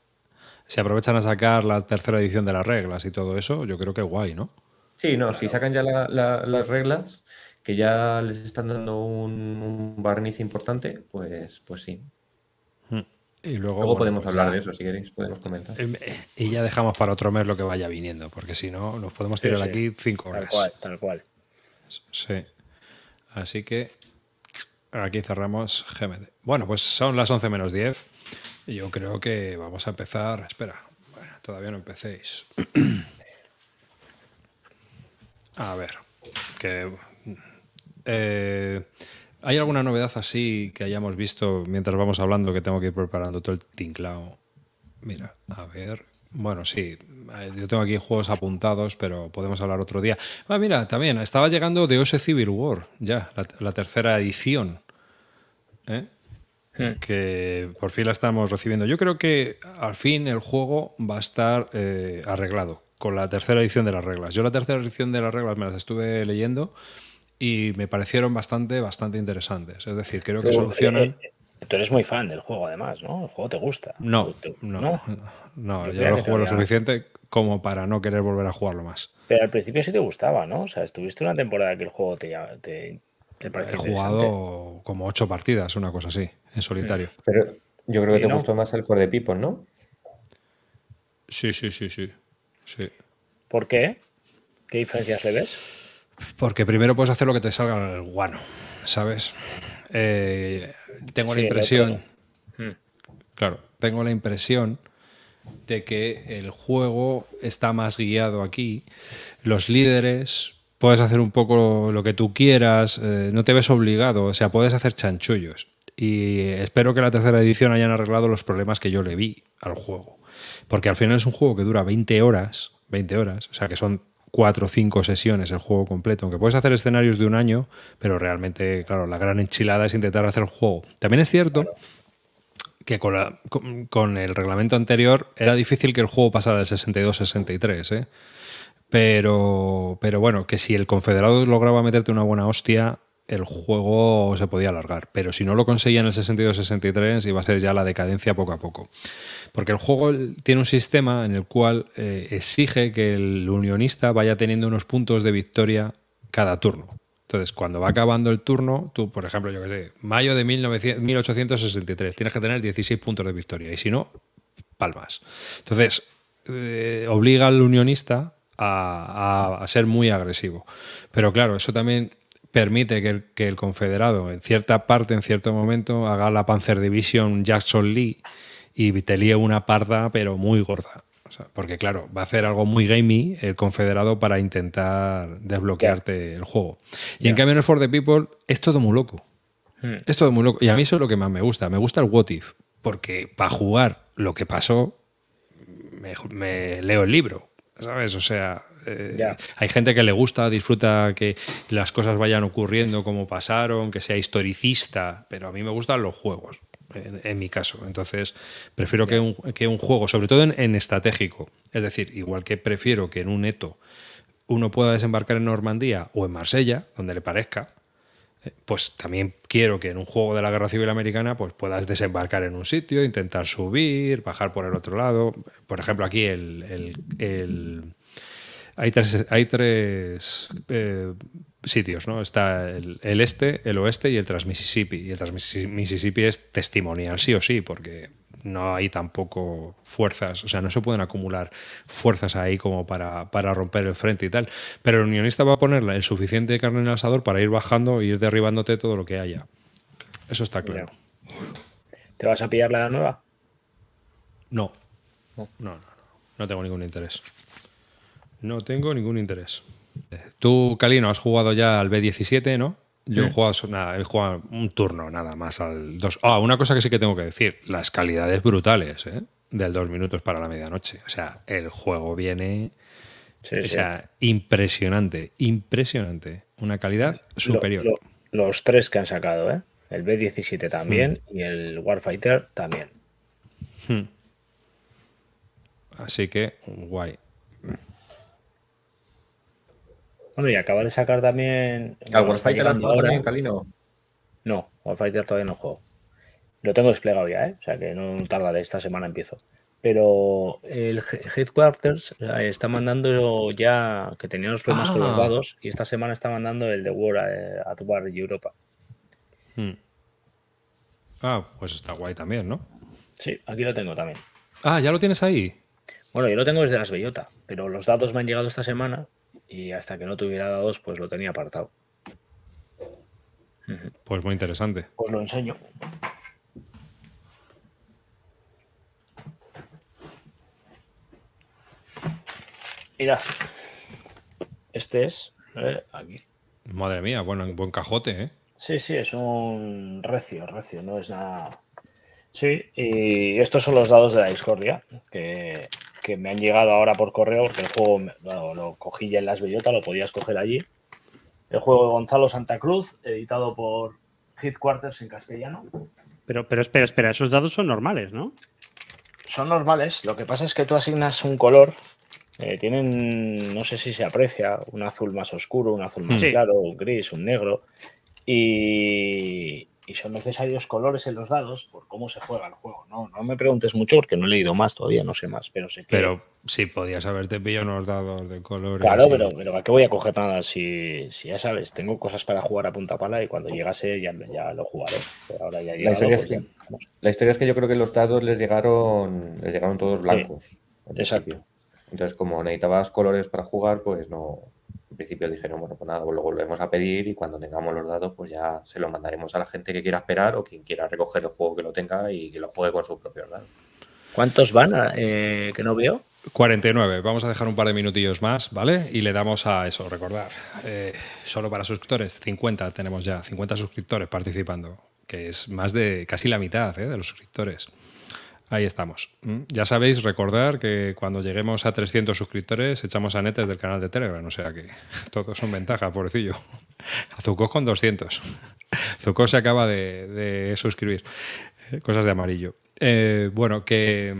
se aprovechan a sacar la tercera edición de las reglas y todo eso, yo creo que guay, ¿no? Sí, no, si sacan ya las reglas, que ya les están dando un, barniz importante, pues, pues sí. Hmm. Y luego, podemos pues hablar de eso, si queréis, podemos comentar. Em, eh, y ya dejamos para otro mes lo que vaya viniendo, porque si no, nos podemos tirar aquí cinco horas. Tal cual, tal cual. Sí. Así que aquí cerramos GMD. Bueno, pues son las 11 menos 10. Yo creo que vamos a empezar. Espera, todavía no empecéis. [CLEARS THROAT] a ver, eh, ¿Hay alguna novedad así que hayamos visto mientras vamos hablando que tengo que ir preparando todo el tinclao? Mira, a ver, bueno, sí, eh, yo tengo aquí juegos apuntados, pero podemos hablar otro día. Ah, mira, también estaba llegando de OS Civil War, ya, la, la tercera edición. ¿Eh? Hmm. que por fin la estamos recibiendo. Yo creo que al fin el juego va a estar eh, arreglado con la tercera edición de las reglas. Yo la tercera edición de las reglas me las estuve leyendo y me parecieron bastante, bastante interesantes. Es decir, creo que solucionan... Eh, eh, tú eres muy fan del juego además, ¿no? El juego te gusta. No, no, no. yo lo juego lo suficiente como para no querer volver a jugarlo más. Pero al principio sí te gustaba, ¿no? O sea, estuviste una temporada que el juego te, te, He jugado como ocho partidas, una cosa así, en solitario. Pero yo creo que te gustó más el For the People, ¿no? Sí, sí, sí, sí, sí. ¿Por qué? ¿Qué diferencias le ves? Porque primero puedes hacer lo que te salga el guano, ¿sabes? Eh, tengo la impresión. Hmm. Claro, tengo la impresión de que el juego está más guiado aquí. Los líderes puedes hacer un poco lo que tú quieras, eh, no te ves obligado, o sea, puedes hacer chanchullos. Y espero que la tercera edición hayan arreglado los problemas que yo le vi al juego. Porque al final es un juego que dura 20 horas, 20 horas, o sea que son 4 o 5 sesiones el juego completo, aunque puedes hacer escenarios de un año, pero realmente, claro, la gran enchilada es intentar hacer el juego. También es cierto que con, el reglamento anterior era difícil que el juego pasara del 62-63, ¿eh? Pero, pero bueno, que si el Confederado lograba meterte una buena hostia, el juego se podía alargar, pero si no lo conseguía en el 62-63 iba a ser ya la decadencia poco a poco. Porque el juego tiene un sistema en el cual eh, exige que el unionista vaya teniendo unos puntos de victoria cada turno. Entonces, cuando va acabando el turno, tú, por ejemplo, yo que sé, mayo de 1863, tienes que tener 16 puntos de victoria y si no, palmas. Entonces, eh, obliga al unionista a, ser muy agresivo. Pero claro, eso también permite que el, confederado en cierta parte, en cierto momento, haga la Panzer Division Jackson Lee y te líe una parda, pero muy gorda. porque claro, va a hacer algo muy gamey el confederado para intentar desbloquearte el juego. Y en cambio en el For the People es todo muy loco. Hmm. Es todo muy loco. Y a mí eso es lo que más me gusta. Me gusta el What If. Porque para jugar lo que pasó, me leo el libro ¿Sabes? O sea, eh, hay gente que le gusta, disfruta que las cosas vayan ocurriendo como pasaron, que sea historicista, pero a mí me gustan los juegos, en, mi caso. Entonces, prefiero que, un, que, un, juego, sobre todo en, en, estratégico, es decir, igual que prefiero que en un ETO uno pueda desembarcar en Normandía o en Marsella, donde le parezca, pues también quiero que en un juego de la Guerra Civil Americana pues puedas desembarcar en un sitio, intentar subir, bajar por el otro lado. Por ejemplo, aquí el, hay tres, eh, sitios, ¿no? Está el, este, el oeste y el Transmississippi. Y el Mississippi es testimonial, sí o sí, porque no hay tampoco fuerzas, o sea, no se pueden acumular fuerzas ahí como para, para romper el frente y tal. Pero el unionista va a ponerle el suficiente carne en el asador para ir bajando e ir derribándote todo lo que haya. Eso está claro. ¿Te vas a pillar la edad nueva? No. No, no, no. No tengo ningún interés. No tengo ningún interés. Eh, tú, Calino, has jugado ya al B17, ¿no? Yo he, jugado, nada, he jugado un turno nada más al 2. Ah, una cosa que sí que tengo que decir, las calidades brutales, ¿eh? Del 2 minutos para la medianoche. O sea, el juego viene... o sea, impresionante, impresionante. Una calidad superior. los tres que han sacado, ¿eh? El B-17 también hmm. y el Warfighter también. Hmm. Así que, guay. Bueno, y acaba de sacar también. ¿Al ah, Warfighter No, Warfighter todavía no juego. Lo tengo desplegado ya, ¿eh? O sea que no tardaré, esta semana empiezo. Pero el Headquarters eh, está mandando ya que tenía los problemas ah. los dados y esta semana está mandando el de War eh, at War Europa. Hmm. Ah, pues está guay también, ¿no? Sí, aquí lo tengo también. Ah, ya lo tienes ahí. Bueno, yo lo tengo desde las Bellota, pero los datos me han llegado esta semana y hasta que no tuviera dados, pues lo tenía apartado. Pues muy interesante. Pues lo enseño. Mirad. Este es. aquí. Madre mía, bueno, un buen cajote, ¿eh? Sí, sí, es un recio, recio, no es nada. Sí, y estos son los dados de la discordia, que que me han llegado ahora por correo, porque el juego lo cogí ya en las bellotas, lo podías coger allí. El juego de Gonzalo Santa Cruz, editado por Headquarters en castellano. Pero, pero espera, espera, esos dados son normales, ¿no? Son normales, lo que pasa es que tú asignas un color, eh, tienen, no sé si se aprecia, un azul más oscuro, un azul más claro, un gris, un negro, y, y son necesarios colores en los dados por cómo se juega el juego. No, me preguntes mucho porque no he leído más todavía, no sé más, pero sé Pero sí, podías haberte pillado unos dados de colores. Claro, pero, pero ¿a qué voy a coger nada si, ya sabes? Tengo cosas para jugar a punta pala y cuando llegase ya, lo jugaré. la, historia pues es que, la historia es que yo creo que los dados les llegaron, les llegaron todos blancos. exacto. Entonces, como necesitabas colores para jugar, pues no, en principio dijeron, bueno, pues nada, pues lo volvemos a pedir y cuando tengamos los datos, pues ya se los mandaremos a la gente que quiera esperar o quien quiera recoger el juego que lo tenga y que lo juegue con sus propios datos. ¿Cuántos van eh, que no veo? 49. Vamos a dejar un par de minutillos más, ¿vale? Y le damos a eso, recordar. Eh, solo para suscriptores, 50 tenemos ya, 50 suscriptores participando, que es más de casi la mitad eh, de los suscriptores. Ahí estamos. Mm, ya sabéis, recordar que cuando lleguemos a 300 suscriptores echamos a netes del canal de Telegram, o sea que [LAUGHS] todo son ventajas, pobrecillo. A [LAUGHS] con 200. [LAUGHS] Zucos se acaba de, suscribir. Eh, cosas de amarillo. Eh, bueno, que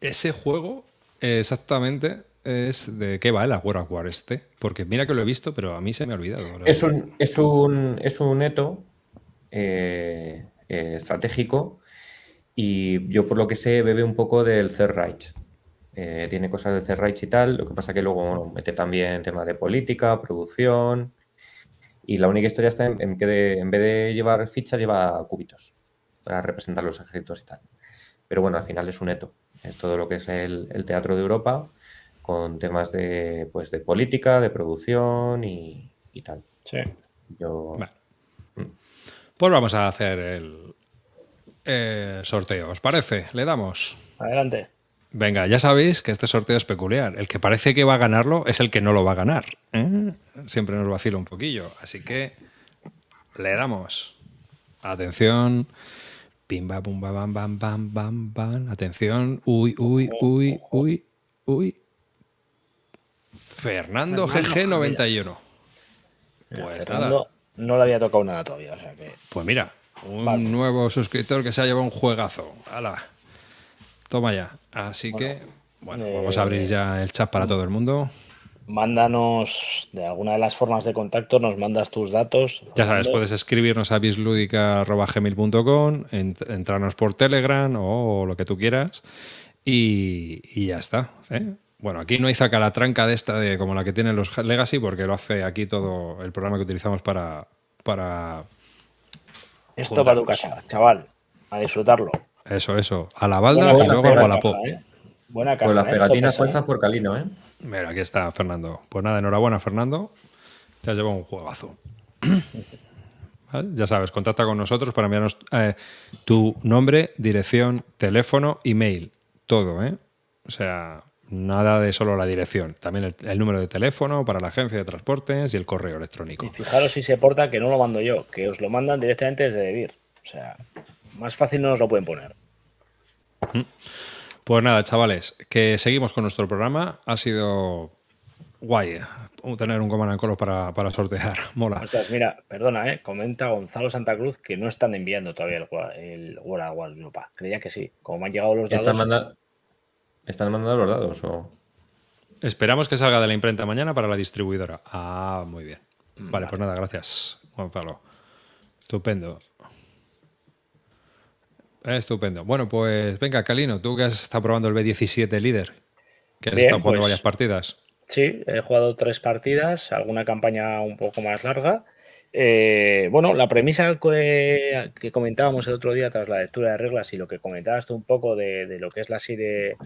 ese juego eh, exactamente es de qué va el Agua War este, porque mira que lo he visto, pero a mí se me ha olvidado. Es un, es un, neto estratégico y yo por lo que sé bebe un poco del Zerreich eh, tiene cosas de Zerreich y tal, lo que pasa que luego mete también temas de política, producción. Y la única historia está en, que en vez de llevar fichas lleva cúbitos para representar los ejércitos y tal. Pero bueno, al final es un eto. Es todo lo que es el, teatro de Europa con temas de, pues, de política, de producción y, tal. Sí. Yo... Mm. Pues vamos a hacer el, eh, sorteo, ¿os parece? Le damos. Adelante. Venga, ya sabéis que este sorteo es peculiar. El que parece que va a ganarlo es el que no lo va a ganar. ¿eh? Siempre nos vacila un poquillo. Así que le damos. Atención. Pimba, pumba, bam, bam, bam, bam, bam. Atención. Uy, uy, uy, uy, uy. Fernando, GG91. Pues nada. No le había tocado nada todavía. O sea que... Pues mira, un nuevo suscriptor que se ha llevado un juegazo. ¡Hala! Toma ya. Así que, bueno, vamos a abrir eh, ya el chat para todo el mundo. Mándanos, de alguna de las formas de contacto, nos mandas tus datos. Ya sabes, puedes escribirnos a bisludica.gmail.com, entrarnos por Telegram o, lo que tú quieras y, ya está. ¿eh? Bueno, aquí no hay saca la tranca de esta de como la que tienen los Legacy, porque lo hace aquí todo el programa que utilizamos para, para esto para tu casa, chaval. A disfrutarlo. Eso, eso. A la balda y luego a la ¿eh? Buena pues casa las ¿eh? pegatinas puestas ¿eh? por Calino, ¿eh? Mira, aquí está, Fernando. Pues nada, enhorabuena, Fernando. Te has llevado un juegazo. [CLEARS THROAT] Ya sabes, contacta con nosotros para enviarnos tu nombre, dirección, teléfono, email. Todo, ¿eh? O sea, Nada de solo la dirección, también el, número de teléfono para la agencia de transportes y el correo electrónico. Y fijaros si se porta que no lo mando yo, que os lo mandan directamente desde DeVir. O sea, más fácil no nos lo pueden poner. Pues nada, chavales, que seguimos con nuestro programa. Ha sido guay eh, tener un Command para, sortear. [LAUGHS] Mola. Ostras, mira, perdona, ¿eh? comenta Gonzalo Santa Cruz que no están enviando todavía el, el World Creía que sí. Como me han llegado los datos. ¿Están mandando los dados o...? Esperamos que salga de la imprenta mañana para la distribuidora. Ah, muy bien. Vale, pues nada, gracias, Gonzalo. Estupendo. Estupendo. Bueno, pues venga, Calino, tú que has estado probando el B17 líder, que has estado jugando pues varias partidas. Sí, he jugado tres partidas, alguna campaña un poco más larga eh, bueno, la premisa que, comentábamos el otro día tras la lectura de reglas y lo que comentabas tú un poco de, lo que es la serie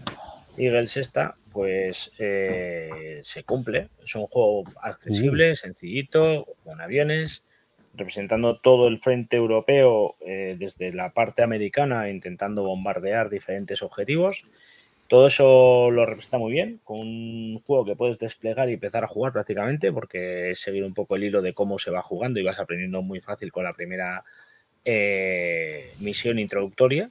Eagles Sexta, pues eh, se cumple. Es un juego accesible, mm. sencillito, con aviones, representando todo el frente europeo eh, desde la parte americana, intentando bombardear diferentes objetivos. Todo eso lo representa muy bien, con un juego que puedes desplegar y empezar a jugar prácticamente, porque es seguir un poco el hilo de cómo se va jugando y vas aprendiendo muy fácil con la primera eh, misión introductoria.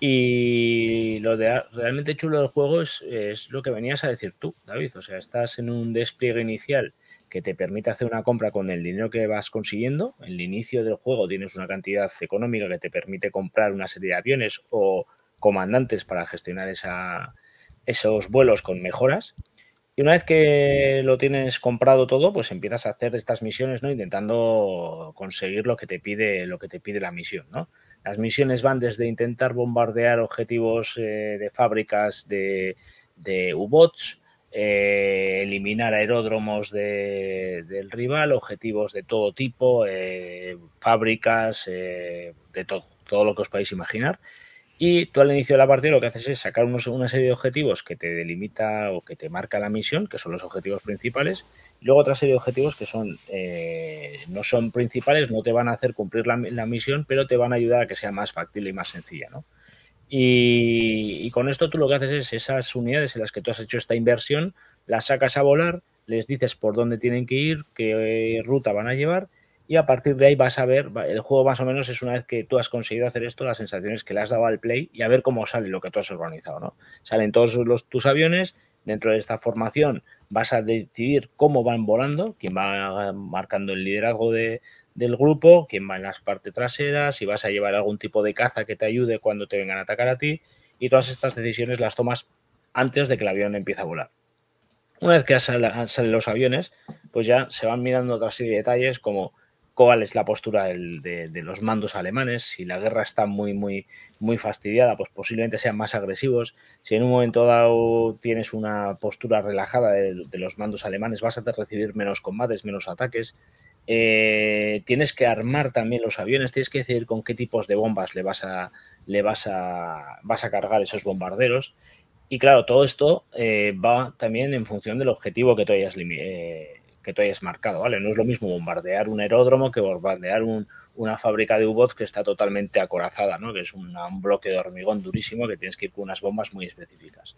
Y lo de, realmente chulo del juego es, lo que venías a decir tú, David. O sea, estás en un despliegue inicial que te permite hacer una compra con el dinero que vas consiguiendo. En el inicio del juego tienes una cantidad económica que te permite comprar una serie de aviones o comandantes para gestionar esa, esos vuelos con mejoras. Y una vez que lo tienes comprado todo, pues empiezas a hacer estas misiones, ¿no? Intentando conseguir lo que te pide, lo que te pide la misión, ¿no? Las misiones van desde intentar bombardear objetivos eh, de fábricas de, U-Bots, eh, eliminar aeródromos del rival, objetivos de todo tipo, eh, fábricas, de todo, todo lo que os podáis imaginar. Y tú al inicio de la partida lo que haces es sacar una serie de objetivos que te delimita o que te marca la misión, que son los objetivos principales, luego otra serie de objetivos que son eh, no son principales, no te van a hacer cumplir la, misión, pero te van a ayudar a que sea más factible y más sencilla, ¿no? Y, y, con esto tú lo que haces es esas unidades en las que tú has hecho esta inversión, las sacas a volar, les dices por dónde tienen que ir, qué eh, ruta van a llevar y a partir de ahí vas a ver, el juego más o menos es una vez que tú has conseguido hacer esto, las sensaciones que le has dado al play y a ver cómo sale lo que tú has organizado, ¿no? Salen todos los, tus aviones, dentro de esta formación vas a decidir cómo van volando, quién va marcando el liderazgo del grupo, quién va en las partes traseras, si vas a llevar algún tipo de caza que te ayude cuando te vengan a atacar a ti y todas estas decisiones las tomas antes de que el avión empiece a volar. Una vez que salen los aviones, pues ya se van mirando otra serie de detalles como cuál es la postura de, los mandos alemanes. Si la guerra está muy, muy, muy fastidiada, pues posiblemente sean más agresivos. Si en un momento dado tienes una postura relajada de, los mandos alemanes, vas a recibir menos combates, menos ataques. Eh, tienes que armar también los aviones, tienes que decidir con qué tipos de bombas le vas a, le vas a, vas a cargar esos bombarderos. Y claro, todo esto eh, va también en función del objetivo que tú hayas eh, que tú hayas marcado, ¿vale? No es lo mismo bombardear un aeródromo que bombardear una fábrica de U-Bots que está totalmente acorazada, ¿no? Que es un bloque de hormigón durísimo que tienes que ir con unas bombas muy específicas.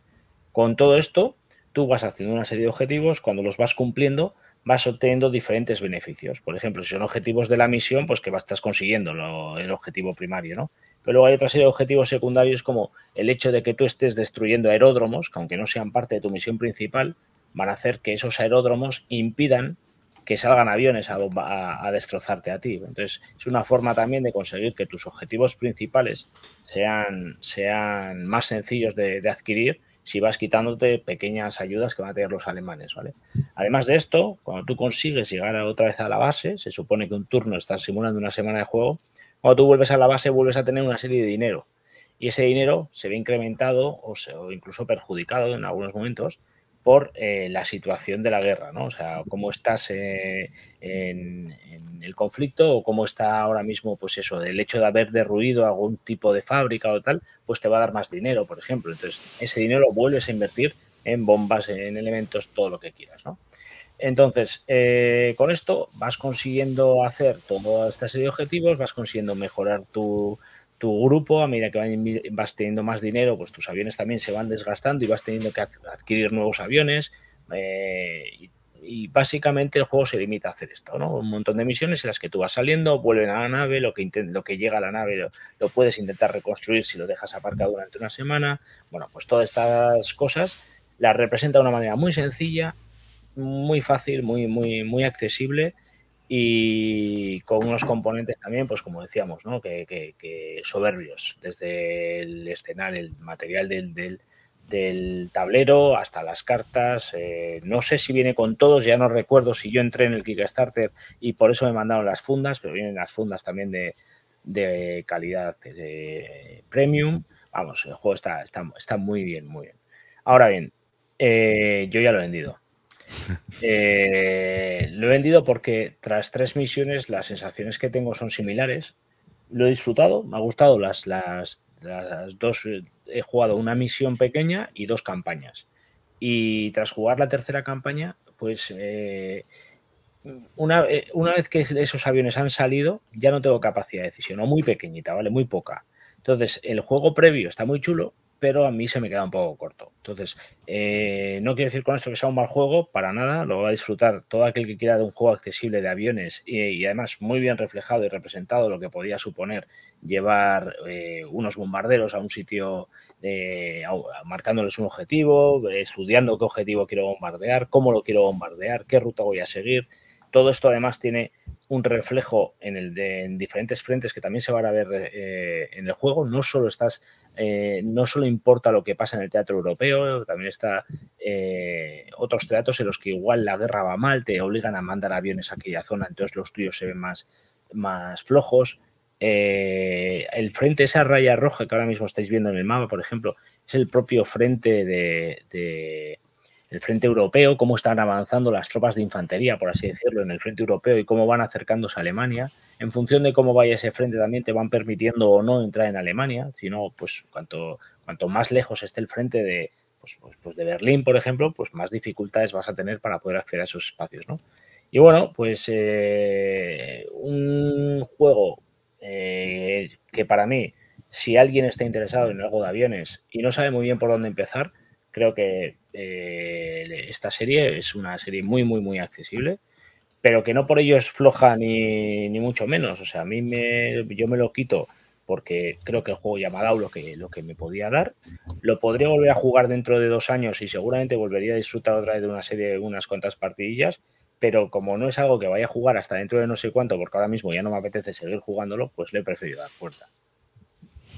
Con todo esto, tú vas haciendo una serie de objetivos, cuando los vas cumpliendo, vas obteniendo diferentes beneficios. Por ejemplo, si son objetivos de la misión, pues que estás consiguiendo el objetivo primario, ¿no? Pero luego hay otra serie de objetivos secundarios como el hecho de que tú estés destruyendo aeródromos, que aunque no sean parte de tu misión principal, van a hacer que esos aeródromos impidan que salgan aviones a, destrozarte a ti. Entonces, es una forma también de conseguir que tus objetivos principales sean, sean más sencillos de, adquirir si vas quitándote pequeñas ayudas que van a tener los alemanes, ¿vale? Además de esto, cuando tú consigues llegar otra vez a la base, se supone que un turno estás simulando una semana de juego, cuando tú vuelves a la base vuelves a tener una serie de dinero y ese dinero se ve incrementado o incluso perjudicado en algunos momentos por eh, la situación de la guerra, ¿no? O sea, cómo estás eh, en, el conflicto o cómo está ahora mismo, pues eso, el hecho de haber derruido algún tipo de fábrica o tal, pues te va a dar más dinero, por ejemplo. Entonces, ese dinero lo vuelves a invertir en bombas, en elementos, todo lo que quieras, ¿no? Entonces, eh, con esto vas consiguiendo hacer toda esta serie de objetivos, vas consiguiendo mejorar tu, tu grupo, a medida que vas teniendo más dinero, pues tus aviones también se van desgastando y vas teniendo que adquirir nuevos aviones. Eh, y, básicamente el juego se limita a hacer esto, ¿no? Un montón de misiones en las que tú vas saliendo, vuelven a la nave, lo que, lo que llega a la nave lo, puedes intentar reconstruir si lo dejas aparcado durante una semana. Bueno, pues todas estas cosas las representa de una manera muy sencilla, muy fácil, muy, muy, muy accesible y con unos componentes también, pues como decíamos, ¿no? que, soberbios, desde el escenario, el material del, tablero hasta las cartas. Eh, no sé si viene con todos, ya no recuerdo si yo entré en el Kickstarter y por eso me mandaron las fundas, pero vienen las fundas también de, calidad eh, premium. Vamos, el juego está, está, muy bien, muy bien. Ahora bien, eh, yo ya lo he vendido eh, lo he vendido porque tras tres misiones las sensaciones que tengo son similares. Lo he disfrutado, me ha gustado las, dos. Eh, he jugado una misión pequeña y dos campañas. Y tras jugar la tercera campaña, pues eh, una, una, vez que esos aviones han salido, ya no tengo capacidad de decisión, o muy pequeñita, ¿vale? Muy poca. Entonces, el juego previo está muy chulo, pero a mí se me queda un poco corto. Entonces, eh, no quiero decir con esto que sea un mal juego, para nada, lo va a disfrutar todo aquel que quiera de un juego accesible de aviones y, además muy bien reflejado y representado lo que podía suponer llevar eh, unos bombarderos a un sitio eh, marcándoles un objetivo, estudiando qué objetivo quiero bombardear, cómo lo quiero bombardear, qué ruta voy a seguir. Todo esto además tiene un reflejo en, diferentes frentes que también se van a ver en el juego. No solo estás eh, no solo importa lo que pasa en el teatro europeo, también está eh, otros teatros en los que igual la guerra va mal, te obligan a mandar aviones a aquella zona, entonces los tuyos se ven más, más flojos. Eh, el frente, esa raya roja que ahora mismo estáis viendo en el mapa, por ejemplo, es el propio frente de el frente europeo, cómo están avanzando las tropas de infantería, por así decirlo, en el frente europeo y cómo van acercándose a Alemania en función de cómo vaya ese frente también te van permitiendo o no entrar en Alemania, sino pues cuanto, cuanto más lejos esté el frente de, pues, pues, pues de Berlín, por ejemplo, pues más dificultades vas a tener para poder acceder a esos espacios, ¿no? Y bueno, pues eh, un juego eh, que para mí, si alguien está interesado en algo de aviones y no sabe muy bien por dónde empezar, creo que eh, esta serie es una serie muy, muy, muy accesible pero que no por ello es floja ni, mucho menos. O sea, a mí me, yo me lo quito porque creo que el juego ya me ha dado lo que, lo que me podía dar. Lo podría volver a jugar dentro de dos años y seguramente volvería a disfrutar otra vez de una serie de unas cuantas partidillas, pero como no es algo que vaya a jugar hasta dentro de no sé cuánto, porque ahora mismo ya no me apetece seguir jugándolo, pues le he preferido dar puerta.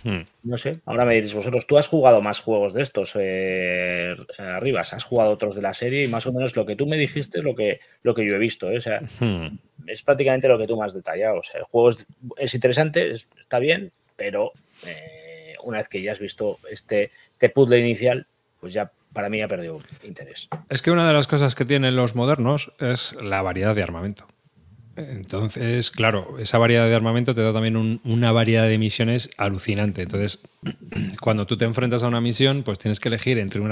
Hmm. No sé, ahora me diréis vosotros, tú has jugado más juegos de estos, eh, arriba, has jugado otros de la serie y más o menos lo que tú me dijiste es lo que, lo que yo he visto, ¿eh? o sea, hmm. es prácticamente lo que tú más has detallado, o sea, el juego es, interesante, está bien, pero eh, una vez que ya has visto este, este puzzle inicial, pues ya para mí ha perdido interés. Es que una de las cosas que tienen los modernos es la variedad de armamento. Entonces, claro, esa variedad de armamento te da también una variedad de misiones alucinante. Entonces, [CLEARS THROAT] cuando tú te enfrentas a una misión, pues tienes que elegir entre un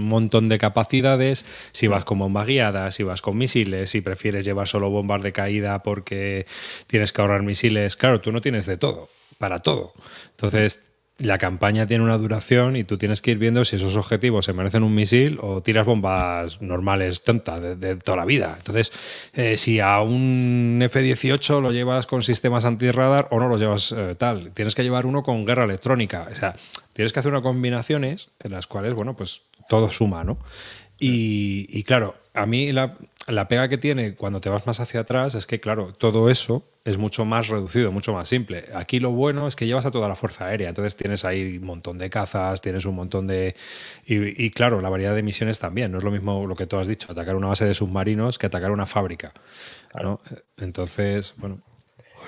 montón de capacidades, si vas con bomba guiada, si vas con misiles, si prefieres llevar solo bombas de caída porque tienes que ahorrar misiles. Claro, tú no tienes de todo, para todo. Entonces, la campaña tiene una duración y tú tienes que ir viendo si esos objetivos se merecen un misil o tiras bombas normales tontas de, toda la vida. Entonces, eh, si a un F-18 lo llevas con sistemas antirradar o no lo llevas eh, tal, tienes que llevar uno con guerra electrónica. O sea, tienes que hacer unas combinaciones en las cuales, bueno, pues todo suma, ¿no? y claro, a mí la, la pega que tiene cuando te vas más hacia atrás es que, claro, todo eso es mucho más reducido, mucho más simple. Aquí lo bueno es que llevas a toda la fuerza aérea, entonces tienes ahí un montón de cazas, tienes un montón de... Y, claro, la variedad de misiones también, no es lo mismo lo que tú has dicho, atacar una base de submarinos que atacar una fábrica. Entonces, bueno.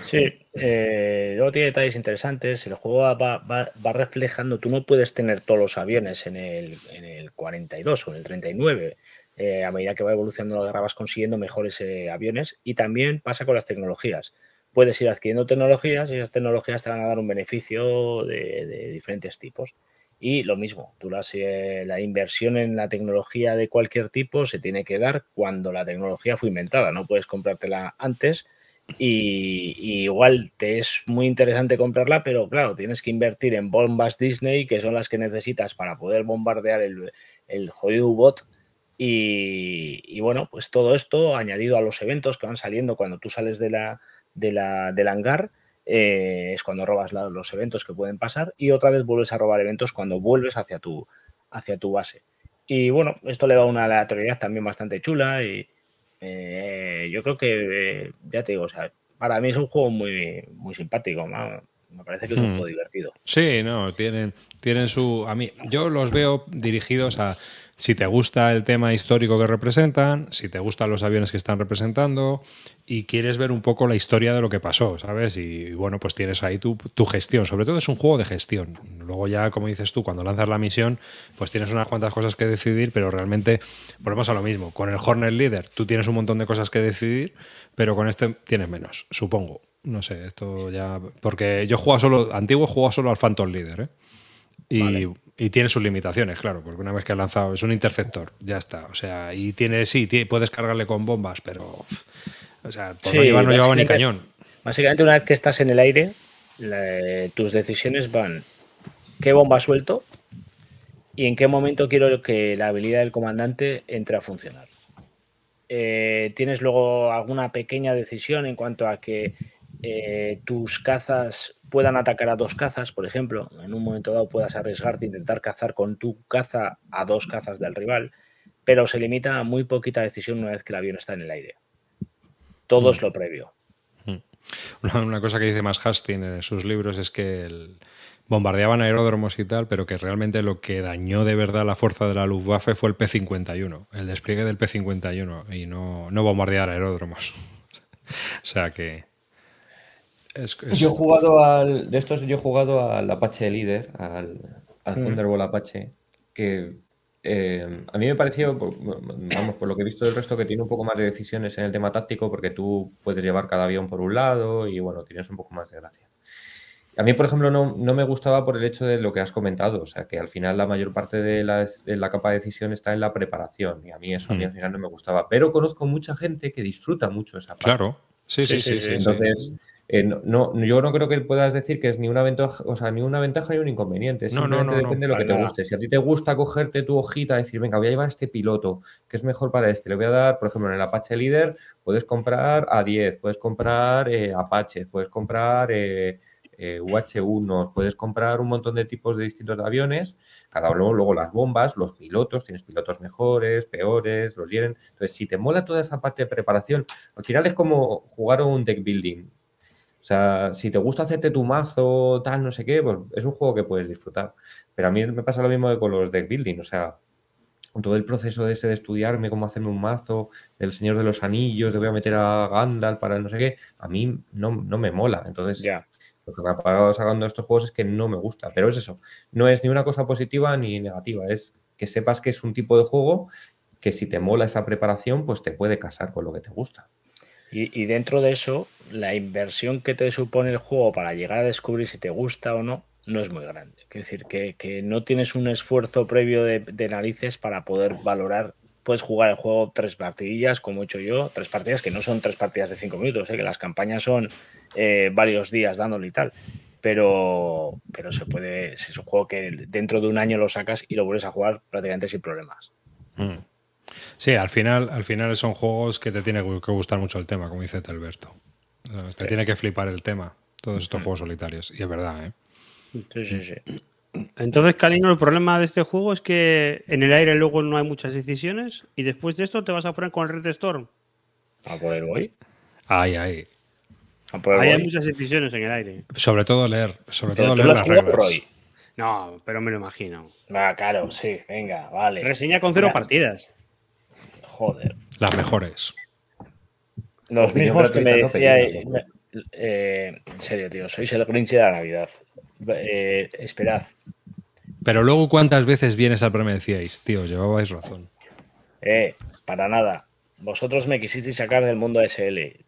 Sí, eh, luego tiene detalles interesantes, el juego va, reflejando, tú no puedes tener todos los aviones en el, en el 42 o en el 39 eh, a medida que va evolucionando la guerra vas consiguiendo mejores eh, aviones y también pasa con las tecnologías. Puedes ir adquiriendo tecnologías y esas tecnologías te van a dar un beneficio de, diferentes tipos. Y lo mismo, tú eh, la inversión en la tecnología de cualquier tipo se tiene que dar cuando la tecnología fue inventada, no puedes comprártela antes. Y, igual te es muy interesante comprarla, pero claro, tienes que invertir en bombas Disney, que son las que necesitas para poder bombardear el, el bot y, bueno, pues todo esto añadido a los eventos que van saliendo cuando tú sales de la, la, del hangar, eh, es cuando robas los eventos que pueden pasar y otra vez vuelves a robar eventos cuando vuelves hacia tu, hacia tu base. Y bueno, esto le da una aleatoriedad también bastante chula y eh, yo creo que, ya te digo, o sea, para mí es un juego muy, simpático, me parece que es un hmm. juego divertido. Sí, no, tienen, tienen su. A mí, yo los veo dirigidos a si te gusta el tema histórico que representan, si te gustan los aviones que están representando y quieres ver un poco la historia de lo que pasó, ¿sabes? Y, bueno, pues tienes ahí tu, gestión. Sobre todo es un juego de gestión. Luego ya, como dices tú, cuando lanzas la misión, pues tienes unas cuantas cosas que decidir, pero realmente volvemos a lo mismo. Con el Hornet Leader tú tienes un montón de cosas que decidir, pero con este tienes menos, supongo. No sé, esto ya... Porque yo juego solo... Antiguo juego solo al Phantom Leader, ¿eh? Y y tiene sus limitaciones, claro, porque una vez que ha lanzado, es un interceptor, ya está. O sea, y tiene, sí, puedes cargarle con bombas, pero. O sea, no llevaba ni cañón. Básicamente, una vez que estás en el aire, tus decisiones van: ¿qué bomba suelto? ¿Y en qué momento quiero que la habilidad del comandante entre a funcionar? Eh, tienes luego alguna pequeña decisión en cuanto a que eh, tus cazas puedan atacar a dos cazas, por ejemplo, en un momento dado puedas arriesgarte a e intentar cazar con tu caza a dos cazas del rival, pero se limita a muy poquita decisión una vez que el avión está en el aire. Todo es mm. lo previo. Mm. Una, cosa que dice más Hastings en sus libros es que bombardeaban aeródromos y tal, pero que realmente lo que dañó de verdad la fuerza de la Luftwaffe fue el P-51, el despliegue del P-51 y no, no bombardear aeródromos. [LAUGHS] o sea que... Yo he jugado al. De estos, yo he jugado al Apache líder, al, mm. Thunderbolt Apache, que eh, a mí me pareció, vamos, por lo que he visto del resto, que tiene un poco más de decisiones en el tema táctico, porque tú puedes llevar cada avión por un lado y bueno, tienes un poco más de gracia. A mí, por ejemplo, no, no me gustaba por el hecho de lo que has comentado, o sea, que al final la mayor parte de la, la capa de decisión está en la preparación, y a mí eso a mí mm. al final no me gustaba. Pero conozco mucha gente que disfruta mucho esa parte. Claro, sí, sí, sí. entonces. Sí eh, no, yo no creo que puedas decir que es ni una ventaja, o sea, ni una ventaja un inconveniente. No, no, depende de lo que te guste. Si a ti te gusta cogerte tu hojita y decir, venga, voy a llevar este piloto, que es mejor para este, le voy a dar, por ejemplo, en el Apache Líder, puedes comprar A10, puedes comprar eh, Apache, puedes comprar eh, UH-1, puedes comprar un montón de tipos de distintos aviones, cada uno, luego las bombas, los pilotos, tienes pilotos mejores, peores, los hieren. Entonces, si te mola toda esa parte de preparación, al final es como jugar un deck building o sea, si te gusta hacerte tu mazo, tal, no sé qué, pues es un juego que puedes disfrutar. Pero a mí me pasa lo mismo con los deck building, o sea, todo el proceso de ese de estudiarme cómo hacerme un mazo, del Señor de los Anillos, de voy a meter a Gandalf para no sé qué, a mí no, me mola. Entonces, lo que me ha pagado sacando estos juegos es que no me gusta. Pero es eso, no es ni una cosa positiva ni negativa, es que sepas que es un tipo de juego que si te mola esa preparación, pues te puede casar con lo que te gusta. Y, dentro de eso, la inversión que te supone el juego para llegar a descubrir si te gusta o no, no es muy grande. Es decir, que, no tienes un esfuerzo previo de, narices para poder valorar. Puedes jugar el juego tres partidillas, como he hecho yo, tres partidas que no son tres partidas de cinco minutos, ¿eh? que las campañas son eh, varios días dándole y tal. Pero, pero se puede, es un juego que dentro de un año lo sacas y lo vuelves a jugar prácticamente sin problemas. Mm. Sí, al final, al final son juegos que te tiene que gustar mucho el tema, como dice Alberto. Te tiene que flipar el tema, todos estos juegos solitarios. Y es verdad, ¿eh? Sí, sí, sí. Entonces, Calino, el problema de este juego es que en el aire luego no hay muchas decisiones y después de esto te vas a poner con el Red Storm. ¿A poner hoy? Ay, ay. hay muchas decisiones en el aire. Sobre todo leer, sobre todo leer las No, pero me lo imagino. Ah, claro, sí, venga, vale. Reseña con cero partidas. Joder. Las mejores. Los mismos que me decía. Eh, en serio, tío, sois el Grinch de la Navidad. Eh, esperad. Pero luego, ¿cuántas veces vienes al premio decíais, tío, llevabais razón? Eh, para nada. Vosotros me quisisteis sacar del mundo SL.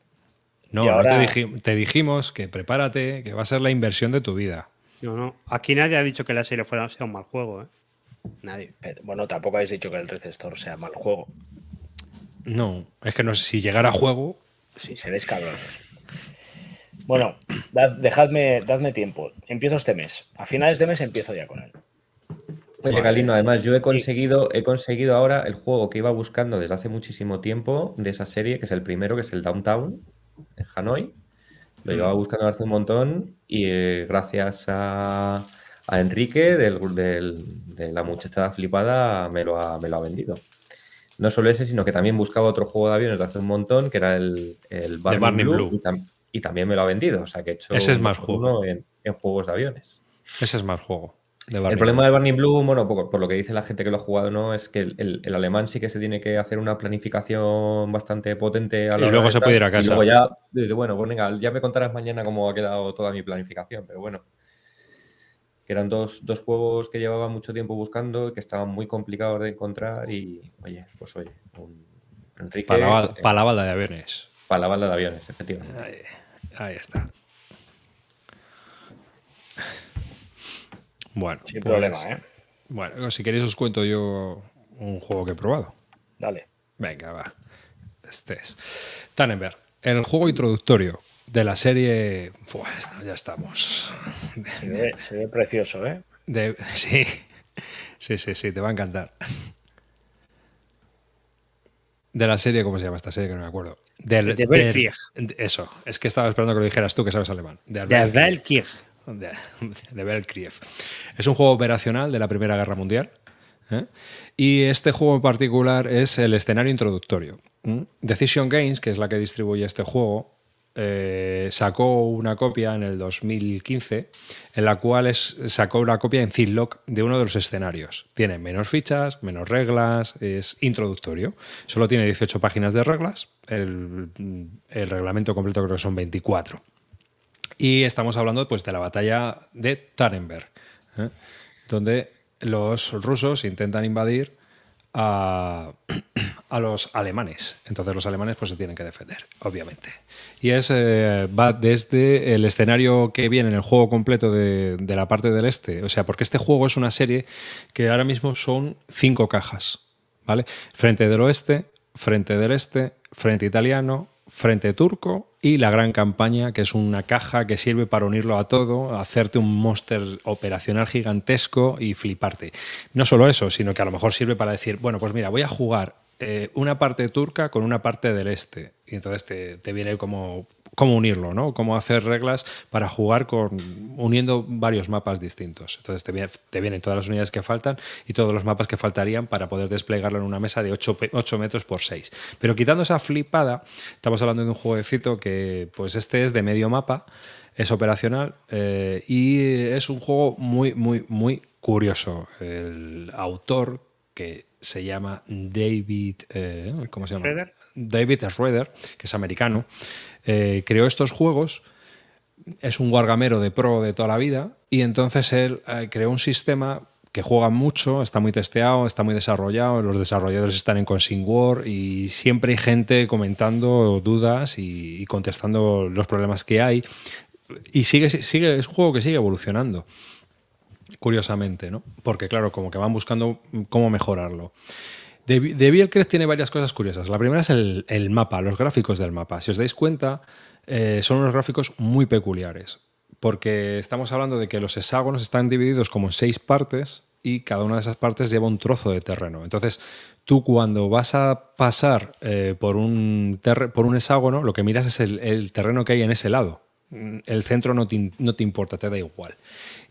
No, ahora... Te, dijimos, que prepárate, que va a ser la inversión de tu vida. No, no. Aquí nadie ha dicho que la serie fuera, sea un mal juego, ¿eh? Nadie. bueno, tampoco habéis dicho que el receptor sea mal juego. No, es que no sé si llegara a juego. Sí, se cabrón. Bueno, dejadme, dadme tiempo. Empiezo este mes. A finales de mes empiezo ya con él. Oye, Galino, además yo he conseguido, he conseguido ahora el juego que iba buscando desde hace muchísimo tiempo de esa serie, que es el primero, que es el Downtown, en Hanoi. Lo iba mm. buscando hace un montón y eh, gracias a, Enrique de la muchacha flipada me me lo ha vendido. No solo ese, sino que también buscaba otro juego de aviones de hace un montón, que era el, Barney, Blue, Y, también me lo ha vendido. O sea que he hecho ese es más juego. En, juegos de aviones. Ese es más juego. el problema de Barney Blue, bueno, por, lo que dice la gente que lo ha jugado, no, es que el, alemán sí que se tiene que hacer una planificación bastante potente. y luego se puede ir a casa. luego ya, bueno, pues ya me contarás mañana cómo ha quedado toda mi planificación, pero bueno que eran dos, juegos que llevaba mucho tiempo buscando y que estaban muy complicados de encontrar y, oye, pues oye, un... Enrique... Para eh, la, balda de aviones. Para la balda de aviones, efectivamente. Ahí, está. Bueno. Sin problema, pues, ¿eh? Bueno, si queréis os cuento yo un juego que he probado. Dale. Venga, va. Este es. Tannenberg. El juego introductorio, de la serie. Pues ya estamos. Se ve, precioso, ¿eh? sí, sí, sí, sí, te va a encantar. De la serie, ¿cómo se llama esta serie? Que no me acuerdo. de Belkrieg. Eso, es que estaba esperando que lo dijeras tú, que sabes alemán. De, de De, Belkrieg. Es un juego operacional de la Primera Guerra Mundial. ¿eh? Y este juego en particular es el escenario introductorio. Decision Games, que es la que distribuye este juego, eh, sacó una copia en el 2015, en la cual es, sacó una copia en ZipLock de uno de los escenarios. Tiene menos fichas, menos reglas, es introductorio. Solo tiene 18 páginas de reglas, el, reglamento completo creo que son 24. Y estamos hablando pues, de la batalla de Tarenberg, ¿eh? donde los rusos intentan invadir [CLEARS THROAT] a, los alemanes. Entonces los alemanes pues se tienen que defender, obviamente. Y es eh, va desde el escenario que viene en el juego completo de, de, la parte del este. O sea, porque este juego es una serie que ahora mismo son cinco cajas. ¿Vale? Frente del oeste, frente del este, frente italiano, Frente Turco y La Gran Campaña, que es una caja que sirve para unirlo a todo, hacerte un monster operacional gigantesco y fliparte. No solo eso, sino que a lo mejor sirve para decir, bueno, pues mira, voy a jugar eh, una parte turca con una parte del este. Y entonces te, te, viene como cómo unirlo, ¿no? Cómo hacer reglas para jugar con uniendo varios mapas distintos. Entonces te, vienen todas las unidades que faltan y todos los mapas que faltarían para poder desplegarlo en una mesa de 8, metros por 6. Pero quitando esa flipada, estamos hablando de un jueguecito que, pues este es de medio mapa, es operacional eh, y es un juego muy, muy, muy curioso. El autor que se llama David, eh, ¿cómo se llama? David Schroeder, que es americano. Eh, creó estos juegos, es un guargamero de pro de toda la vida, y entonces él eh, creó un sistema que juega mucho, está muy testeado, está muy desarrollado, los desarrolladores están en Consing War y siempre hay gente comentando dudas y, contestando los problemas que hay. Y sigue, sigue, es un juego que sigue evolucionando, curiosamente, ¿no? Porque claro, como que van buscando cómo mejorarlo. De, de tiene varias cosas curiosas. La primera es el, mapa, los gráficos del mapa. Si os dais cuenta, eh, son unos gráficos muy peculiares, porque estamos hablando de que los hexágonos están divididos como en seis partes y cada una de esas partes lleva un trozo de terreno. Entonces, tú cuando vas a pasar eh, por, un por un hexágono, lo que miras es el, terreno que hay en ese lado el centro no te, importa, te da igual.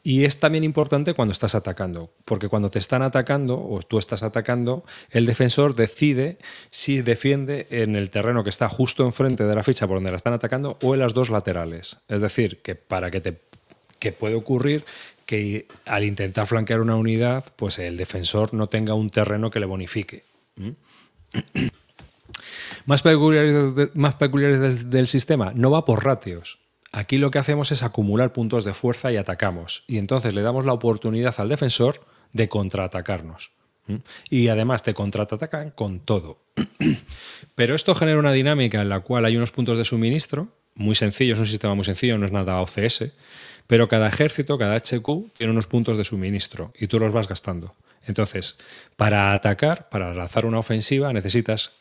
Y es también importante cuando estás atacando, porque cuando te están atacando o tú estás atacando, el defensor decide si defiende en el terreno que está justo enfrente de la ficha por donde la están atacando o en las dos laterales. Es decir, que para que te puede ocurrir que al intentar flanquear una unidad, pues el defensor no tenga un terreno que le bonifique. más, peculiares más del, del sistema, no va por ratios. Aquí lo que hacemos es acumular puntos de fuerza y atacamos. Y entonces le damos la oportunidad al defensor de contraatacarnos. ¿Mm? Y además te contraatacan con todo. [CLEARS THROAT] Pero esto genera una dinámica en la cual hay unos puntos de suministro, muy sencillo, es un sistema muy sencillo, no es nada OCS, pero cada ejército, cada HQ, tiene unos puntos de suministro y tú los vas gastando. Entonces, para atacar, para lanzar una ofensiva, necesitas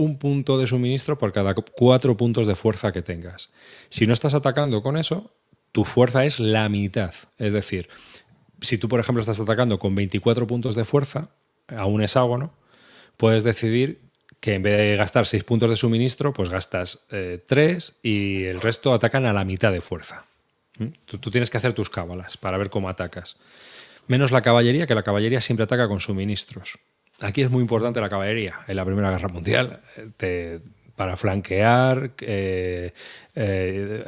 un punto de suministro por cada cuatro puntos de fuerza que tengas. Si no estás atacando con eso, tu fuerza es la mitad. Es decir, si tú, por ejemplo, estás atacando con 24 puntos de fuerza a un hexágono, puedes decidir que en vez de gastar seis puntos de suministro, pues gastas eh, tres y el resto atacan a la mitad de fuerza. ¿Mm? Tú, tú, tienes que hacer tus cábalas para ver cómo atacas. Menos la caballería, que la caballería siempre ataca con suministros. Aquí es muy importante la caballería. En la Primera Guerra Mundial, para flanquear, eh, eh,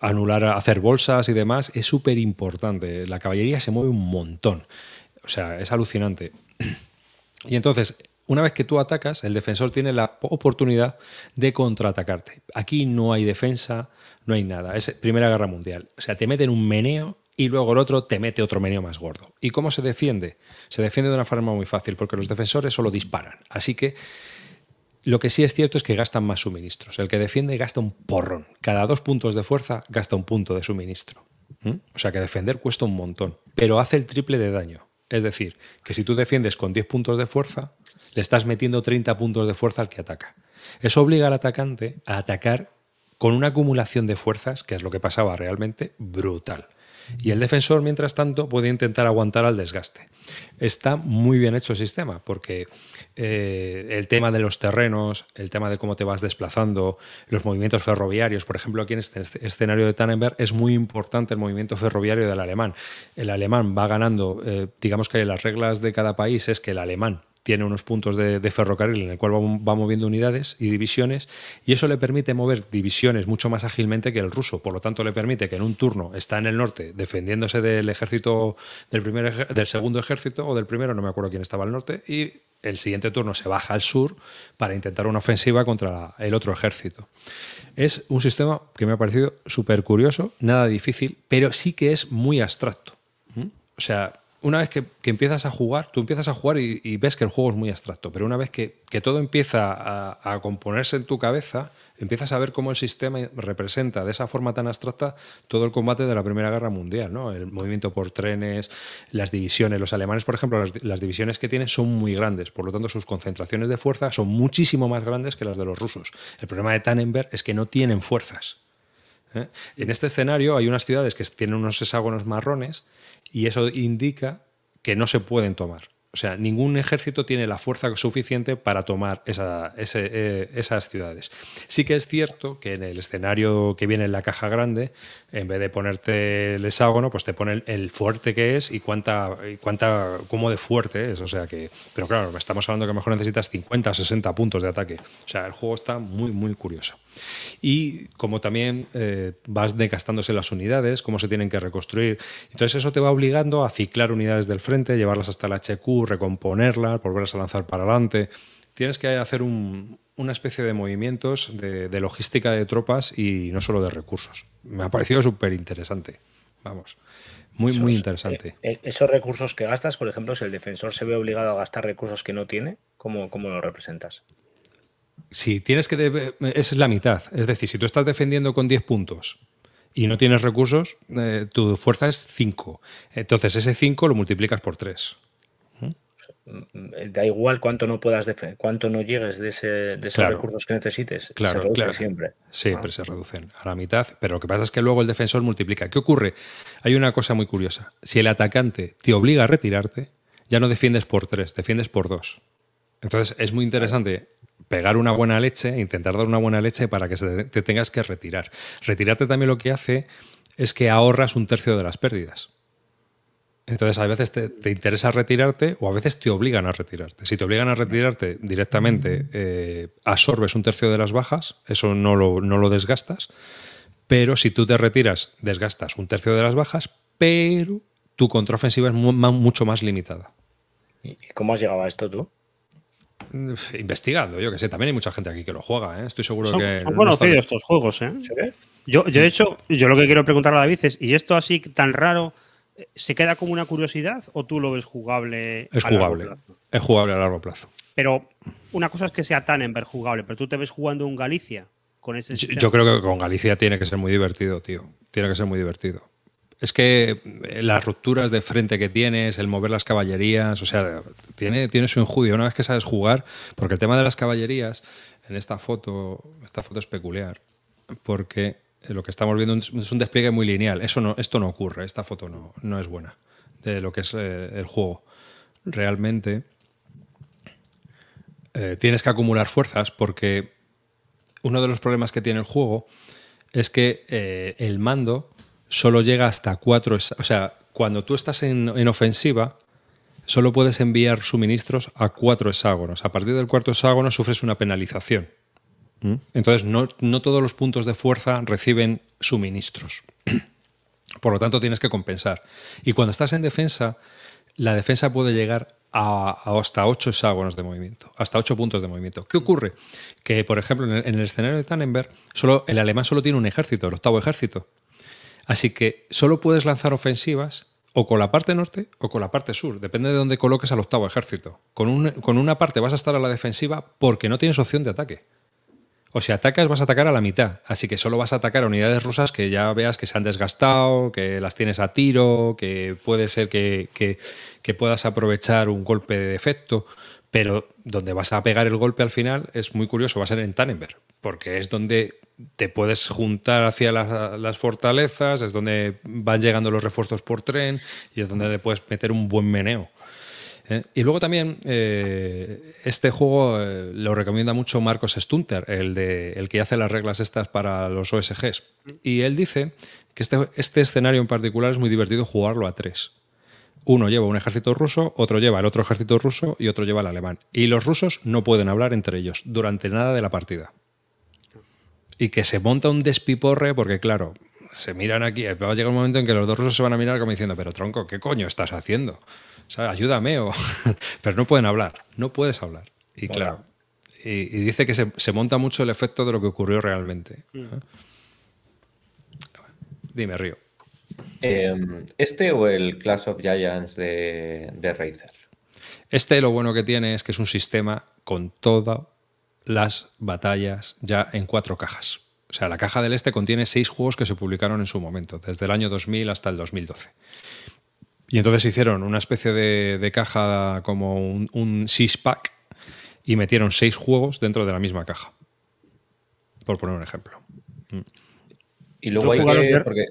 anular, hacer bolsas y demás, es súper importante. La caballería se mueve un montón. O sea, es alucinante. Y entonces, una vez que tú atacas, el defensor tiene la oportunidad de contraatacarte. Aquí no hay defensa, no hay nada. Es Primera Guerra Mundial. O sea, te meten un meneo y luego el otro te mete otro menú más gordo. ¿Y cómo se defiende? Se defiende de una forma muy fácil, porque los defensores solo disparan. Así que lo que sí es cierto es que gastan más suministros. El que defiende gasta un porrón. Cada dos puntos de fuerza gasta un punto de suministro. ¿Mm? O sea que defender cuesta un montón, pero hace el triple de daño. Es decir, que si tú defiendes con 10 puntos de fuerza, le estás metiendo 30 puntos de fuerza al que ataca. Eso obliga al atacante a atacar con una acumulación de fuerzas, que es lo que pasaba realmente, brutal y el defensor, mientras tanto, puede intentar aguantar al desgaste. Está muy bien hecho el sistema porque eh, el tema de los terrenos, el tema de cómo te vas desplazando, los movimientos ferroviarios, por ejemplo, aquí en este escenario de Tannenberg es muy importante el movimiento ferroviario del alemán. El alemán va ganando, eh, digamos que las reglas de cada país es que el alemán tiene unos puntos de, ferrocarril en el cual va, moviendo unidades y divisiones, y eso le permite mover divisiones mucho más ágilmente que el ruso. Por lo tanto, le permite que en un turno está en el norte defendiéndose del ejército, del, primer, del segundo ejército o del primero, no me acuerdo quién estaba al norte, y el siguiente turno se baja al sur para intentar una ofensiva contra el otro ejército. Es un sistema que me ha parecido súper curioso, nada difícil, pero sí que es muy abstracto. ¿Mm? O sea, una vez que, empiezas a jugar, tú empiezas a jugar y, ves que el juego es muy abstracto, pero una vez que, todo empieza a, componerse en tu cabeza, empiezas a ver cómo el sistema representa de esa forma tan abstracta todo el combate de la Primera Guerra Mundial, ¿no? El movimiento por trenes, las divisiones. Los alemanes, por ejemplo, las, divisiones que tienen son muy grandes, por lo tanto sus concentraciones de fuerza son muchísimo más grandes que las de los rusos. El problema de Tannenberg es que no tienen fuerzas. ¿eh? En este escenario hay unas ciudades que tienen unos hexágonos marrones y eso indica que no se pueden tomar. O sea, ningún ejército tiene la fuerza suficiente para tomar esa, eh, esas ciudades. Sí que es cierto que en el escenario que viene en la caja grande, en vez de ponerte el hexágono, pues te pone el, fuerte que es y cuánta, cuánta, cómo de fuerte es. O sea que, pero claro, estamos hablando que a lo mejor necesitas 50, 60 puntos de ataque. O sea, el juego está muy, muy curioso y como también eh, vas desgastándose las unidades, cómo se tienen que reconstruir. Entonces eso te va obligando a ciclar unidades del frente, llevarlas hasta el HQ, recomponerlas, volverlas a lanzar para adelante. Tienes que hacer una especie de movimientos de, logística de tropas y no solo de recursos. Me ha parecido súper interesante. Vamos. Muy, muy eh, interesante. Eh, esos recursos que gastas, por ejemplo, si el defensor se ve obligado a gastar recursos que no tiene, ¿cómo, cómo lo representas? si tienes que. Esa es la mitad. Es decir, si tú estás defendiendo con 10 puntos y no tienes recursos, eh, tu fuerza es 5. Entonces, ese 5 lo multiplicas por 3. Da igual cuánto no puedas cuánto no llegues de, esos recursos que necesites. Claro, claro. siempre. Siempre ah. se reducen a la mitad. Pero lo que pasa es que luego el defensor multiplica. ¿Qué ocurre? Hay una cosa muy curiosa. Si el atacante te obliga a retirarte, ya no defiendes por 3, defiendes por 2. Entonces es muy interesante pegar una buena leche, intentar dar una buena leche para que te tengas que retirar. Retirarte también lo que hace es que ahorras un tercio de las pérdidas. Entonces, a veces te, interesa retirarte o a veces te obligan a retirarte. Si te obligan a retirarte directamente, eh, absorbes un tercio de las bajas, eso no lo, desgastas. Pero si tú te retiras, desgastas un tercio de las bajas, pero tu contraofensiva es mucho más limitada. ¿Y cómo has llegado a esto tú? investigando, yo que sé. También hay mucha gente aquí que lo juega, ¿eh? Estoy seguro que. Son conocidos estos juegos, ¿eh? Yo, yo, de mm. hecho, yo lo que quiero preguntar a David es: ¿y esto así tan raro eh, se queda como una curiosidad o tú lo ves jugable? Es jugable. Es jugable a largo plazo. Pero una cosa es que sea tan ver jugable, pero tú te ves jugando un Galicia con ese. yo creo que con Galicia tiene que ser muy divertido, tío. Tiene que ser muy divertido es que eh, las rupturas de frente que tienes, el mover las caballerías, o sea, tiene, tiene su injudio una vez que sabes jugar, porque el tema de las caballerías en esta foto, esta foto es peculiar, porque lo que estamos viendo es un despliegue muy lineal. Eso no, esto no ocurre, esta foto no, no es buena de lo que es eh, el juego. Realmente eh, tienes que acumular fuerzas porque uno de los problemas que tiene el juego es que el mando solo llega hasta cuatro. O sea, cuando tú estás en, ofensiva, solo puedes enviar suministros a cuatro hexágonos. A partir del cuarto hexágono sufres una penalización. ¿Mm? Entonces, no, no, todos los puntos de fuerza reciben suministros. [CLEARS THROAT] Por lo tanto, tienes que compensar. Y cuando estás en defensa, la defensa puede llegar a, hasta ocho hexágonos de movimiento, hasta ocho puntos de movimiento. ¿Qué ocurre? Que, por ejemplo, en el, escenario de Tannenberg, solo, el alemán solo tiene un ejército, el octavo ejército. Así que solo puedes lanzar ofensivas o con la parte norte o con la parte sur, depende de dónde coloques al octavo ejército. Con, con una parte vas a estar a la defensiva porque no tienes opción de ataque. O si atacas, vas a atacar a la mitad. Así que solo vas a atacar a unidades rusas que ya veas que se han desgastado, que las tienes a tiro, que puede ser que, que puedas aprovechar un golpe de defecto. Pero donde vas a pegar el golpe al final es muy curioso, va a ser en Tannenberg, porque es donde te puedes juntar hacia las, fortalezas, es donde van llegando los refuerzos por tren y es donde te puedes meter un buen meneo. ¿eh? Y luego también eh, este juego eh, lo recomienda mucho Marcos Stunter, el, de, el que hace las reglas estas para los OSGs. Y él dice que este, este escenario en particular es muy divertido jugarlo a tres uno lleva un ejército ruso, otro lleva el otro ejército ruso y otro lleva el alemán. Y los rusos no pueden hablar entre ellos durante nada de la partida. Y que se monta un despiporre porque, claro, se miran aquí. Va a llegar un momento en que los dos rusos se van a mirar como diciendo, pero tronco, ¿qué coño estás haciendo? ayúdame. O... [LAUGHS] pero no pueden hablar, no puedes hablar. Y claro, y, dice que se, monta mucho el efecto de lo que ocurrió realmente. Mm. Dime, Río. Em, ¿Este o el Clash of Giants de, de Este lo bueno que tiene es que es un sistema con todas las batallas ya en cuatro cajas. O sea, la caja del este contiene seis juegos que se publicaron en su momento, desde el año 2000 hasta el 2012. Y entonces hicieron una especie de, caja como un, six-pack y metieron seis juegos dentro de la misma caja. Por poner un ejemplo. Mm. Y luego hay que... Porque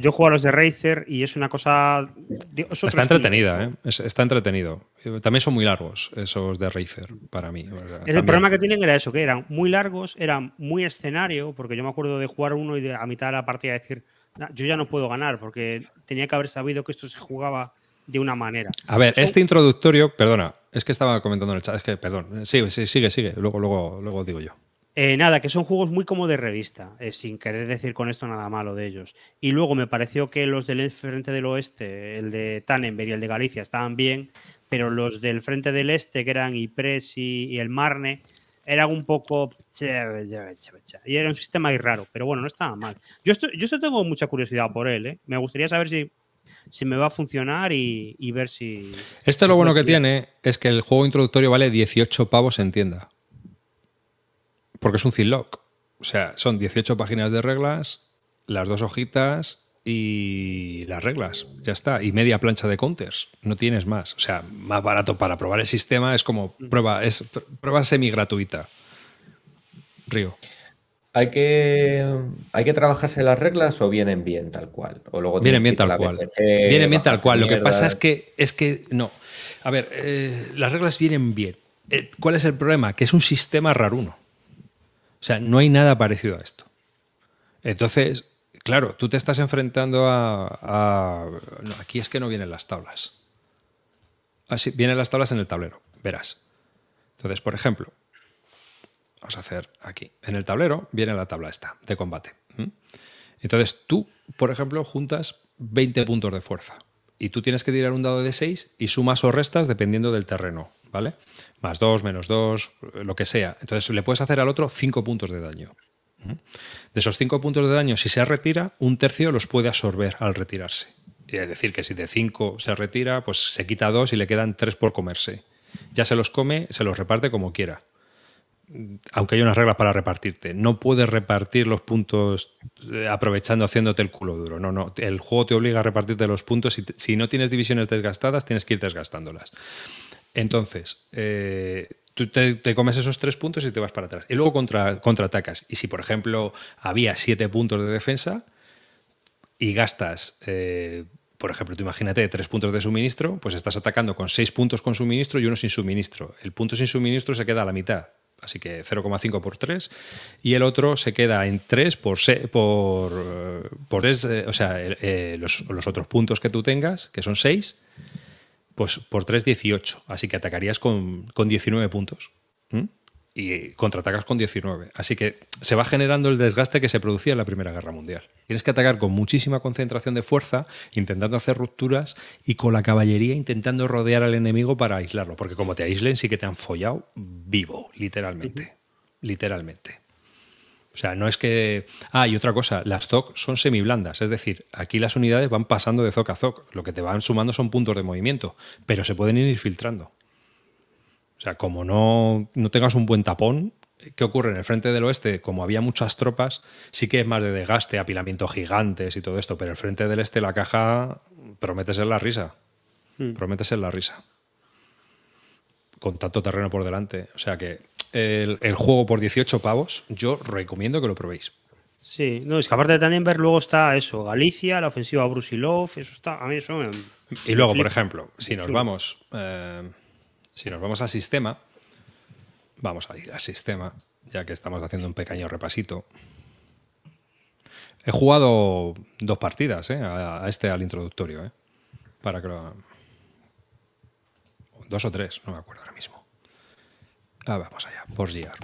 yo juego a los de Razer y es una cosa. está entretenida, ¿eh? está entretenido. También son muy largos esos de Razer para mí. el problema que tienen era eso, que eran muy largos, eran muy escenario, porque yo me acuerdo de jugar uno y a mitad de la partida decir, yo ya no puedo ganar, porque tenía que haber sabido que esto se jugaba de una manera. A ver, este introductorio, perdona, es que estaba comentando en el chat, es que, perdón, sigue, sigue, sigue, luego, luego, luego digo yo. Eh, nada, que son juegos muy como de revista, eh, sin querer decir con esto nada malo de ellos. Y luego me pareció que los del Frente del Oeste, el de Tannenberg y el de Galicia, estaban bien, pero los del Frente del Este, que eran Ypres y, el Marne, eran un poco... Y era un sistema ahí raro, pero bueno, no estaba mal. Yo esto, yo tengo mucha curiosidad por él, ¿eh? Me gustaría saber si me va a funcionar y, y ver si... Este lo bueno que tiene es que el juego introductorio vale 18 pavos en tienda. Porque es un lock, O sea, son 18 páginas de reglas, las dos hojitas y las reglas. Ya está. Y media plancha de counters. No tienes más. O sea, más barato para probar el sistema es como mm. prueba, es prueba semi-gratuita. Río. Hay que, hay que trabajarse las reglas o vienen bien tal cual. O luego vienen bien tal cual. vienen bien tal cual. Lo que pasa es que, es que no. A ver, eh, las reglas vienen bien. Eh, ¿Cuál es el problema? Que es un sistema raruno. O sea, no hay nada parecido a esto. Entonces, claro, tú te estás enfrentando a... aquí es que no vienen las tablas. Así, ah, vienen las tablas en el tablero, verás. Entonces, por ejemplo, vamos a hacer aquí. En el tablero viene la tabla esta, de combate. Entonces tú, por ejemplo, juntas 20 puntos de fuerza y tú tienes que tirar un dado de 6 y sumas o restas dependiendo del terreno ¿vale? Más 2, menos 2, lo que sea. Entonces le puedes hacer al otro 5 puntos de daño. De esos 5 puntos de daño, si se retira, un tercio los puede absorber al retirarse. Es decir, que si de 5 se retira, pues se quita 2 y le quedan 3 por comerse. Ya se los come, se los reparte como quiera. Aunque hay unas reglas para repartirte. No puedes repartir los puntos eh, aprovechando, haciéndote el culo duro. No, no. El juego te obliga a repartirte los puntos. y si no tienes divisiones desgastadas, tienes que ir desgastándolas. Entonces, eh, tú te, comes esos tres puntos y te vas para atrás. Y luego contra, contraatacas. Y si, por ejemplo, había siete puntos de defensa y gastas, eh, por ejemplo, tú imagínate tres puntos de suministro, pues estás atacando con seis puntos con suministro y uno sin suministro. El punto sin suministro se queda a la mitad. Así que 0,5 por 3 y el otro se queda en tres por, eh, por, es, o sea, los, los, otros puntos que tú tengas, que son seis, pues por 3, 18. Así que atacarías con, con 19 puntos. Y contraatacas con 19. Así que se va generando el desgaste que se producía en la Primera Guerra Mundial. Tienes que atacar con muchísima concentración de fuerza, intentando hacer rupturas y con la caballería intentando rodear al enemigo para aislarlo. Porque como te aíslen, sí que te han follado vivo, literalmente. Literalmente. O sea, no es que. Ah, y otra cosa, las ZOC son semiblandas, es decir, aquí las unidades van pasando de ZOC a ZOC. Lo que te van sumando son puntos de movimiento, pero se pueden ir filtrando. O sea, como no, tengas un buen tapón, ¿qué ocurre? En el frente del oeste, como había muchas tropas, sí que es más de desgaste, apilamiento gigantes y todo esto, pero el frente del este, la caja, promete ser la risa. Hmm. Promete ser la risa. Con tanto terreno por delante. O sea que el, juego por 18 pavos, yo recomiendo que lo probéis. Sí, no, es que aparte de Tannenberg luego está eso, Galicia, la ofensiva Brusilov, eso está, a mí eso me, Y luego, por ejemplo, si nos vamos eh, si nos vamos al sistema, vamos a ir al sistema, ya que estamos haciendo un pequeño repasito. He jugado dos partidas, eh, a, este al introductorio, eh, para que lo... Dos o tres, no me acuerdo ahora mismo. Ah, vamos allá, por llegar.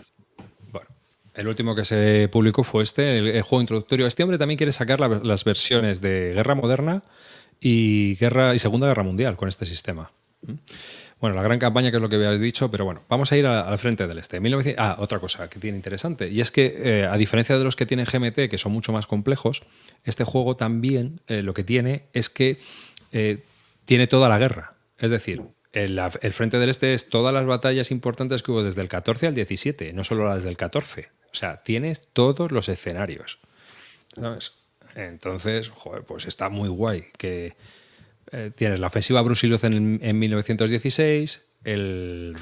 Bueno, el último que se publicó fue este, el, juego introductorio. Este hombre también quiere sacar las versiones de Guerra Moderna y, Guerra, y Segunda Guerra Mundial con este sistema. ¿Mm? Bueno, la gran campaña, que es lo que habéis dicho, pero bueno, vamos a ir al frente del este. Ah, otra cosa que tiene interesante, y es que eh, a diferencia de los que tienen GMT, que son mucho más complejos, este juego también eh, lo que tiene es que eh, tiene toda la guerra. Es decir, el, Frente del Este es todas las batallas importantes que hubo desde el 14 al 17, no solo las del 14. O sea, tienes todos los escenarios. ¿Sabes? Entonces, joder, pues está muy guay que eh, tienes la ofensiva brusilov en, en 1916, el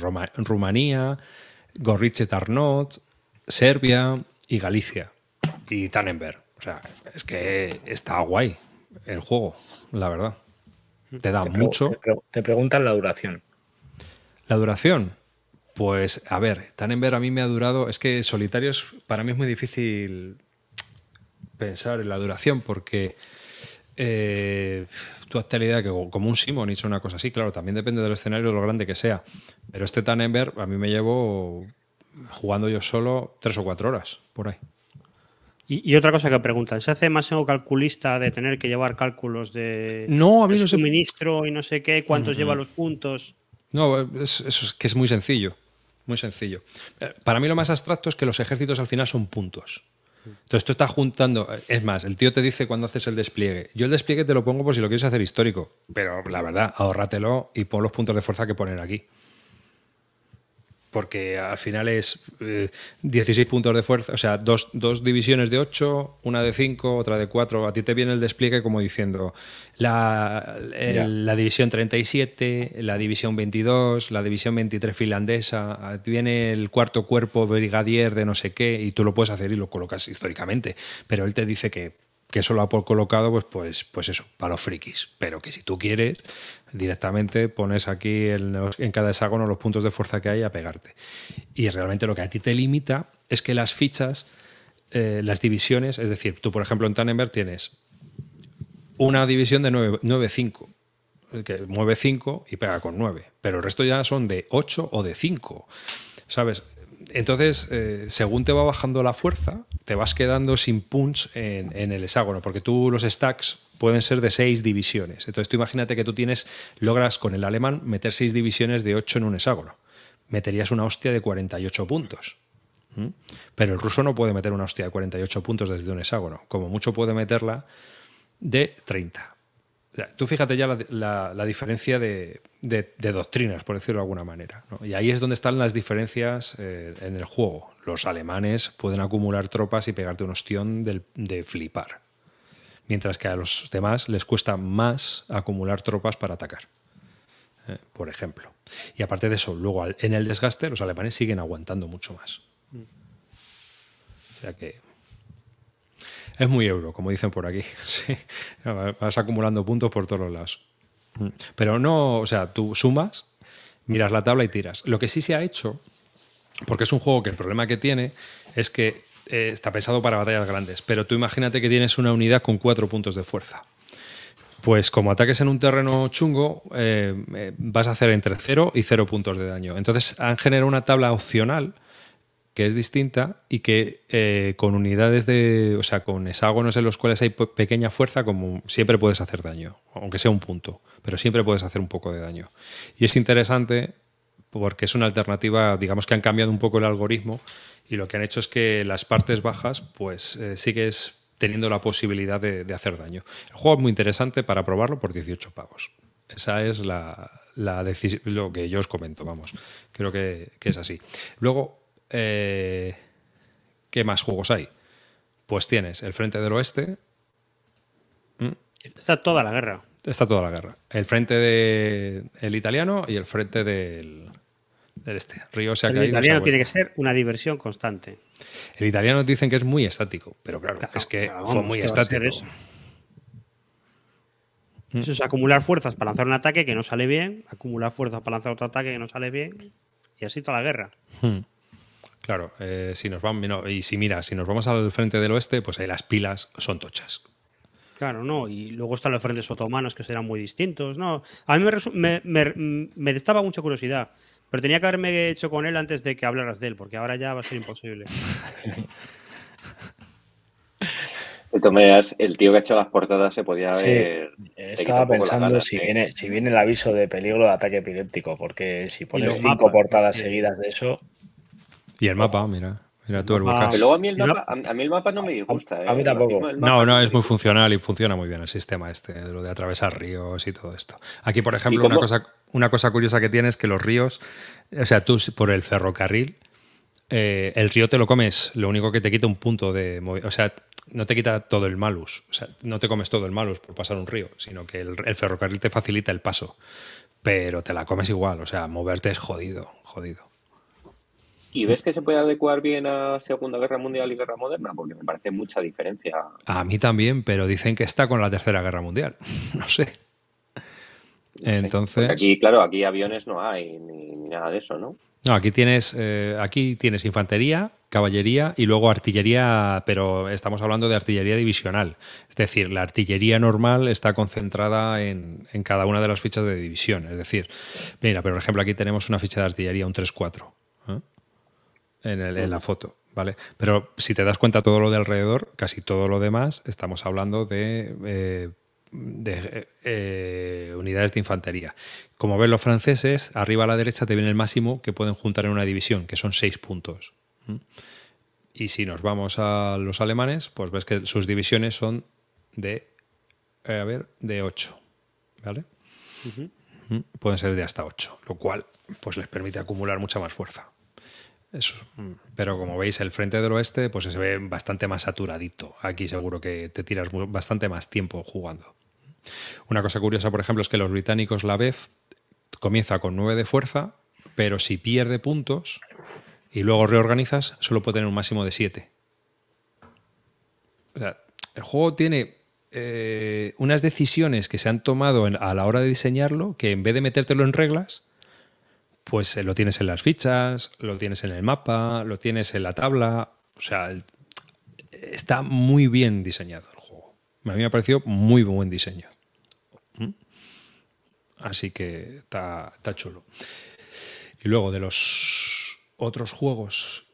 Rumanía, Gorriche Tarnot, Serbia y Galicia y Tannenberg. O sea, es que está guay el juego, la verdad. Te da mucho. Te, preguntan la duración. La duración. Pues a ver, Tannenberg a mí me ha durado. Es que solitarios para mí es muy difícil pensar en la duración porque eh, tu actualidad, que como un Simon hizo una cosa así, claro, también depende del escenario lo grande que sea. Pero este Tannenberg a mí me llevo jugando yo solo tres o cuatro horas por ahí. Y, otra cosa que preguntan, ¿se hace más más calculista de tener que llevar cálculos de, no, suministro y no sé qué, cuántos lleva los puntos? No, es que es muy sencillo, muy sencillo. Eh, para mí lo más abstracto es que los ejércitos al final son puntos. Entonces tú estás juntando, eh, es más, el tío te dice cuando haces el despliegue. Yo el despliegue te lo pongo por si lo quieres hacer histórico, pero la verdad, ahórratelo y pon los puntos de fuerza que poner aquí porque al final es 16 eh, puntos de fuerza, o sea, dos, divisiones de 8, una de 5, otra de 4. A ti te viene el despliegue como diciendo la, división 37, la división 22, la división 23 finlandesa, viene el cuarto cuerpo brigadier de no sé qué, y tú lo puedes hacer y lo colocas históricamente. Pero él te dice que que eso lo ha colocado, pues, pues, pues eso, para los frikis. Pero que si tú quieres, Directamente pones aquí en, cada hexágono los puntos de fuerza que hay a pegarte. Y realmente lo que a ti te limita es que las fichas, eh, las divisiones, es decir, tú por ejemplo en Tannenberg tienes una división de 9-5 que mueve 5 y pega con 9, pero el resto ya son de 8 o de 5, ¿sabes? Entonces, eh, según te va bajando la fuerza, te vas quedando sin punch en, en, el hexágono, porque tú los stacks pueden ser de seis divisiones. Entonces tú imagínate que tú tienes, logras con el alemán meter seis divisiones de ocho en un hexágono. Meterías una hostia de 48 puntos. ¿Mm? Pero el ruso no puede meter una hostia de 48 puntos desde un hexágono. Como mucho puede meterla de 30. tú fíjate ya la, diferencia de, doctrinas, por decirlo de alguna manera. Y ahí es donde están las diferencias eh, en el juego. Los alemanes pueden acumular tropas y pegarte un hostión de flipar mientras que a los demás les cuesta más acumular tropas para atacar. Eh, por ejemplo. Y aparte de eso, luego en el desgaste los alemanes siguen aguantando mucho más. O sea que es muy euro, como dicen por aquí. [LAUGHS] Vas acumulando puntos por todos lados. Mm. Pero no, o sea, tú sumas, miras la tabla y tiras. Lo que sí se ha hecho, porque es un juego que el problema que tiene es que eh, está pensado para batallas grandes, pero tú imagínate que tienes una unidad con cuatro puntos de fuerza. Pues como ataques en un terreno chungo, eh, eh, vas a hacer entre 0 y 0 puntos de daño. Entonces han generado una tabla opcional que es distinta y que con unidades de, o sea, con hexágonos en los cuales hay pequeña fuerza, como siempre puedes hacer daño, aunque sea un punto, pero siempre puedes hacer un poco de daño. Y es interesante porque es una alternativa, digamos que han cambiado un poco el algoritmo y lo que han hecho es que las partes bajas, pues eh, sigues teniendo la posibilidad de, hacer daño. El juego es muy interesante para probarlo por 18 pavos. Esa es la, lo que yo os comento, vamos. Creo que, es así. Luego, eh, ¿qué más juegos hay? Pues tienes el Frente del Oeste. ¿Mm? Está toda la guerra. Está toda la guerra. El Frente del italiano y el Frente del, este. Río el italiano tiene que ser una diversión constante. El italiano dicen que es muy estático, pero claro, es que fue muy estático. Mm. Eso. es acumular fuerzas para lanzar un ataque que no sale bien, acumular fuerzas para lanzar otro ataque que no sale bien, y así toda la guerra. Hmm. Claro, eh, si nos vamos, y si mira, si nos vamos al frente del oeste, pues ahí las pilas son tochas. Claro, no, y luego están los frentes otomanos que serán muy distintos, ¿no? A mí me, me destaba mucha curiosidad pero tenía que haberme hecho con él antes de que hablaras de él, porque ahora ya va a ser imposible. el tío que ha hecho las portadas se podía ver... Estaba pensando si, viene, si viene el aviso de peligro de ataque epiléptico, porque si pones cinco portadas seguidas de eso. Y el mapa, mira a mí el, mapa, no me gusta A mí ¿eh? tampoco. No, no, es muy funcional y funciona muy bien el sistema este, ¿eh? lo de atravesar ríos y todo esto. Aquí, por ejemplo, una cosa, una cosa curiosa que tienes es que los ríos, o sea, tú por el ferrocarril, eh, el río te lo comes, lo único que te quita un punto de... O sea, no te quita todo el malus, o sea, no te comes todo el malus por pasar un río, sino que el, el ferrocarril te facilita el paso, pero te la comes igual, o sea, moverte es jodido, jodido. ¿Y ves que se puede adecuar bien a Segunda Guerra Mundial y Guerra Moderna? Porque me parece mucha diferencia. A mí también, pero dicen que está con la Tercera Guerra Mundial. [LAUGHS] no sé. Entonces. Aquí, claro, aquí aviones no hay ni, nada de eso, ¿no? No, aquí tienes, eh, aquí tienes infantería, caballería y luego artillería, pero estamos hablando de artillería divisional. Es decir, la artillería normal está concentrada en, en cada una de las fichas de división. Es decir, mira, pero por ejemplo, aquí tenemos una ficha de artillería, un 3-4 en, la foto. ¿Vale? Pero si te das cuenta todo lo de alrededor, casi todo lo demás, estamos hablando de, eh, eh, unidades de infantería. Como ven los franceses, arriba a la derecha te viene el máximo que pueden juntar en una división, que son seis puntos. Y si nos vamos a los alemanes, pues ves que sus divisiones son de, eh, a ver, de ocho, ¿vale? Pueden ser de hasta ocho, lo cual pues les permite acumular mucha más fuerza. Pero como veis, el frente del oeste pues se ve bastante más saturadito. Aquí seguro que te tiras bastante más tiempo jugando. Una cosa curiosa, por ejemplo, es que los británicos, la BEF, comienza con 9 de fuerza, pero si pierde puntos y luego reorganizas, solo puede tener un máximo de 7. el juego tiene eh, unas decisiones que se han tomado a la hora de diseñarlo que en vez de metértelo en reglas, pues eh, lo tienes en las fichas, lo tienes en el mapa, lo tienes en la tabla. O sea, está muy bien diseñado el juego. A mí me ha parecido muy buen diseño. ¿Mm? Así que está, chulo. Y luego de los otros juegos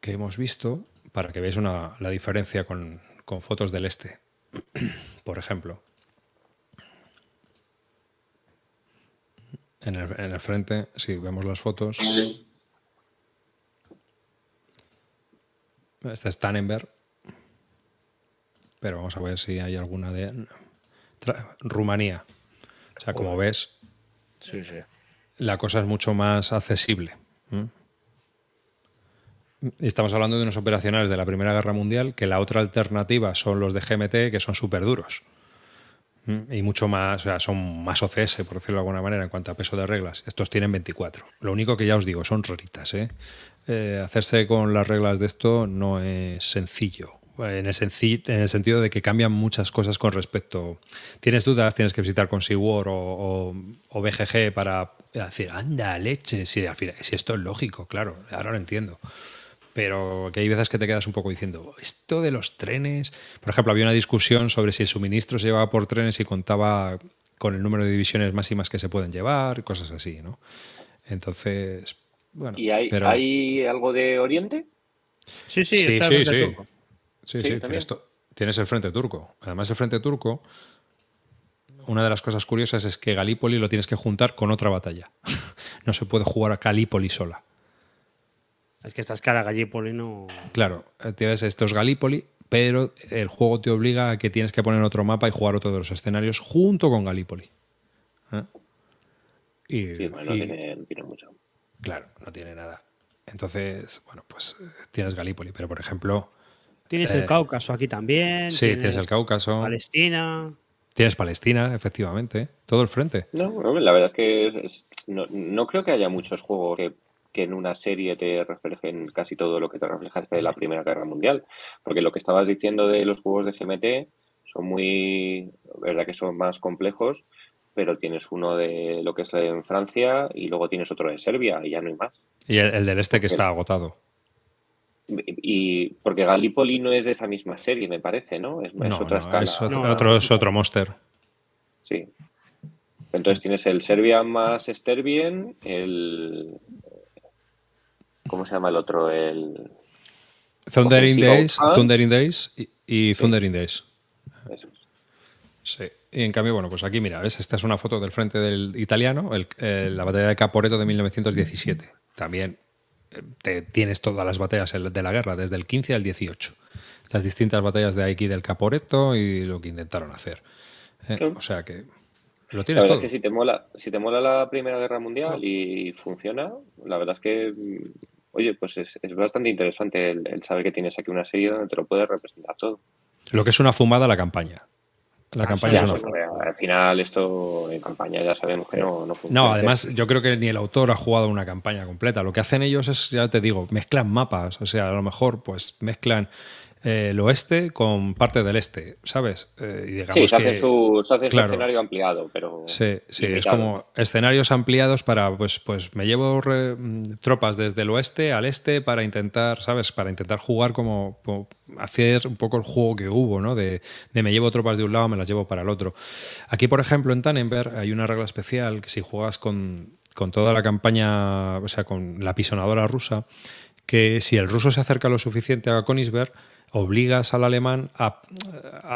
que hemos visto, para que veáis una, la diferencia con fotos del este, [CLEARS THROAT] por ejemplo, En el, frente, si vemos las fotos. este es Tannenberg. Pero vamos a ver si hay alguna de. Rumanía. O sea, como ves. La cosa es mucho más accesible. Estamos hablando de unos operacionales de la Primera Guerra Mundial, que la otra alternativa son los de GMT, que son súper duros. Mm, y mucho más, o sea, son más OCS, por decirlo de alguna manera, en cuanto a peso de reglas. Estos tienen 24. Lo único que ya os digo, son raritas. ¿eh? ¿eh? hacerse con las reglas de esto no es sencillo. En el, en el, sentido de que cambian muchas cosas con respecto. Tienes dudas, tienes que visitar con o, o, BGG para decir, anda, leche. Si, si esto es lógico, claro, ahora lo entiendo pero que hay veces que te quedas un poco diciendo, esto de los trenes, por ejemplo, había una discusión sobre si el suministro se llevaba por trenes y contaba con el número de divisiones máximas que se pueden llevar, cosas así, ¿no? Entonces, bueno. ¿Y hay, ¿hay algo de Oriente? Sí, sí, sí, sí, sí. tienes, el frente turco. Además, el frente turco, una de las cosas curiosas es que Galípoli lo tienes que juntar con otra batalla. [LAUGHS] no se puede jugar a Galípoli sola. Es que estás cara Gallipoli, no. Claro, esto es Gallipoli, pero el juego te obliga a que tienes que poner otro mapa y jugar otro de los escenarios junto con Gallipoli. ¿Eh? Y, sí, no, tiene, mucho. Claro, no tiene nada. Entonces, bueno, pues eh, tienes Gallipoli, pero por ejemplo. Tienes el eh, Cáucaso aquí también. Sí, tienes, el Cáucaso. Palestina. Tienes Palestina, efectivamente. Todo el frente. No, la verdad es que no, no, creo que haya muchos juegos que que en una serie te reflejen casi todo lo que te reflejaste de la Primera Guerra Mundial. Porque lo que estabas diciendo de los juegos de GMT son muy, verdad que son más complejos, pero tienes uno de lo que es en Francia y luego tienes otro de Serbia y ya no hay más. Y el, del este que está agotado. Y porque Gallipoli no es de esa misma serie, me parece, ¿no? Es, otro, es otro monster. Sí. Entonces tienes el Serbia más Sterbien, el, ¿Cómo se llama el otro? El... Thundering Days, ah. Thundering Days y, Thundering Days. Sí. Y en cambio, bueno, pues aquí mira, ves, esta es una foto del frente del italiano, la batalla de Caporeto de 1917. También eh, te, tienes todas las batallas de la guerra, desde el 15 al 18. Las distintas batallas de Aiki del Caporetto y lo que intentaron hacer. Eh, o sea que lo tienes todo. que si te mola, si te mola la Primera Guerra Mundial y funciona, la verdad es que oye, pues es, bastante interesante el, saber que tienes aquí una serie donde te lo puedes representar todo. Lo que es una fumada la campaña. La ah, campaña es una Al final esto en campaña ya sabemos que eh, no, no funciona. No, además yo creo que ni el autor ha jugado una campaña completa. Lo que hacen ellos es, ya te digo, mezclan mapas. O sea, a lo mejor pues mezclan eh, el oeste con parte del este, ¿sabes? Eh, y digamos sí, se hace, que, su, escenario ampliado, pero. Sí, es como escenarios ampliados para, pues, pues me llevo tropas desde el oeste al este para intentar, ¿sabes? Para intentar jugar como, hacer un poco el juego que hubo, ¿no? De, me llevo tropas de un lado, me las llevo para el otro. Aquí, por ejemplo, en Tannenberg hay una regla especial que si juegas con, con toda la campaña, o sea, con la pisonadora rusa, que si el ruso se acerca lo suficiente a Konigsberg, obligas al alemán a,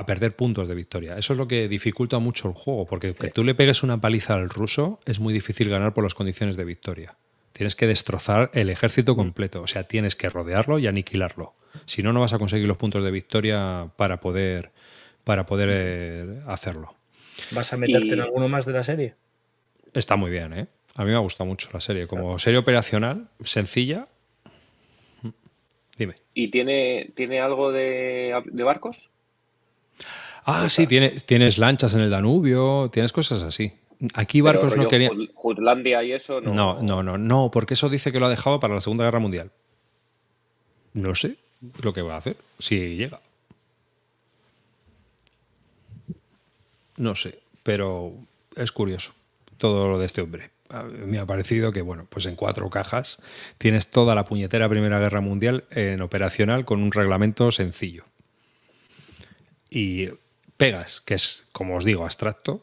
perder puntos de victoria. Eso es lo que dificulta mucho el juego, porque que tú le pegues una paliza al ruso es muy difícil ganar por las condiciones de victoria. Tienes que destrozar el ejército mm. completo, o sea, tienes que rodearlo y aniquilarlo. Si no, no vas a conseguir los puntos de victoria para poder, para poder eh, hacerlo. ¿Vas a meterte en alguno más de la serie? Está muy bien, ¿eh? A mí me ha gustado mucho la serie. Como serie operacional, sencilla, ¿Y tiene, tiene algo de, barcos? Ah, pues sí, tienes, lanchas en el Danubio, tienes cosas así. Aquí barcos no querían. Jutlandia y eso No, no, no, no, porque eso dice que lo ha dejado para la Segunda Guerra Mundial. No sé lo que va a hacer, si llega. No sé, pero es curioso todo lo de este hombre. Ah, me ha parecido que, bueno, pues en cuatro cajas tienes toda la puñetera Primera Guerra Mundial en operacional con un reglamento sencillo. Y pegas, que es, como os digo, abstracto,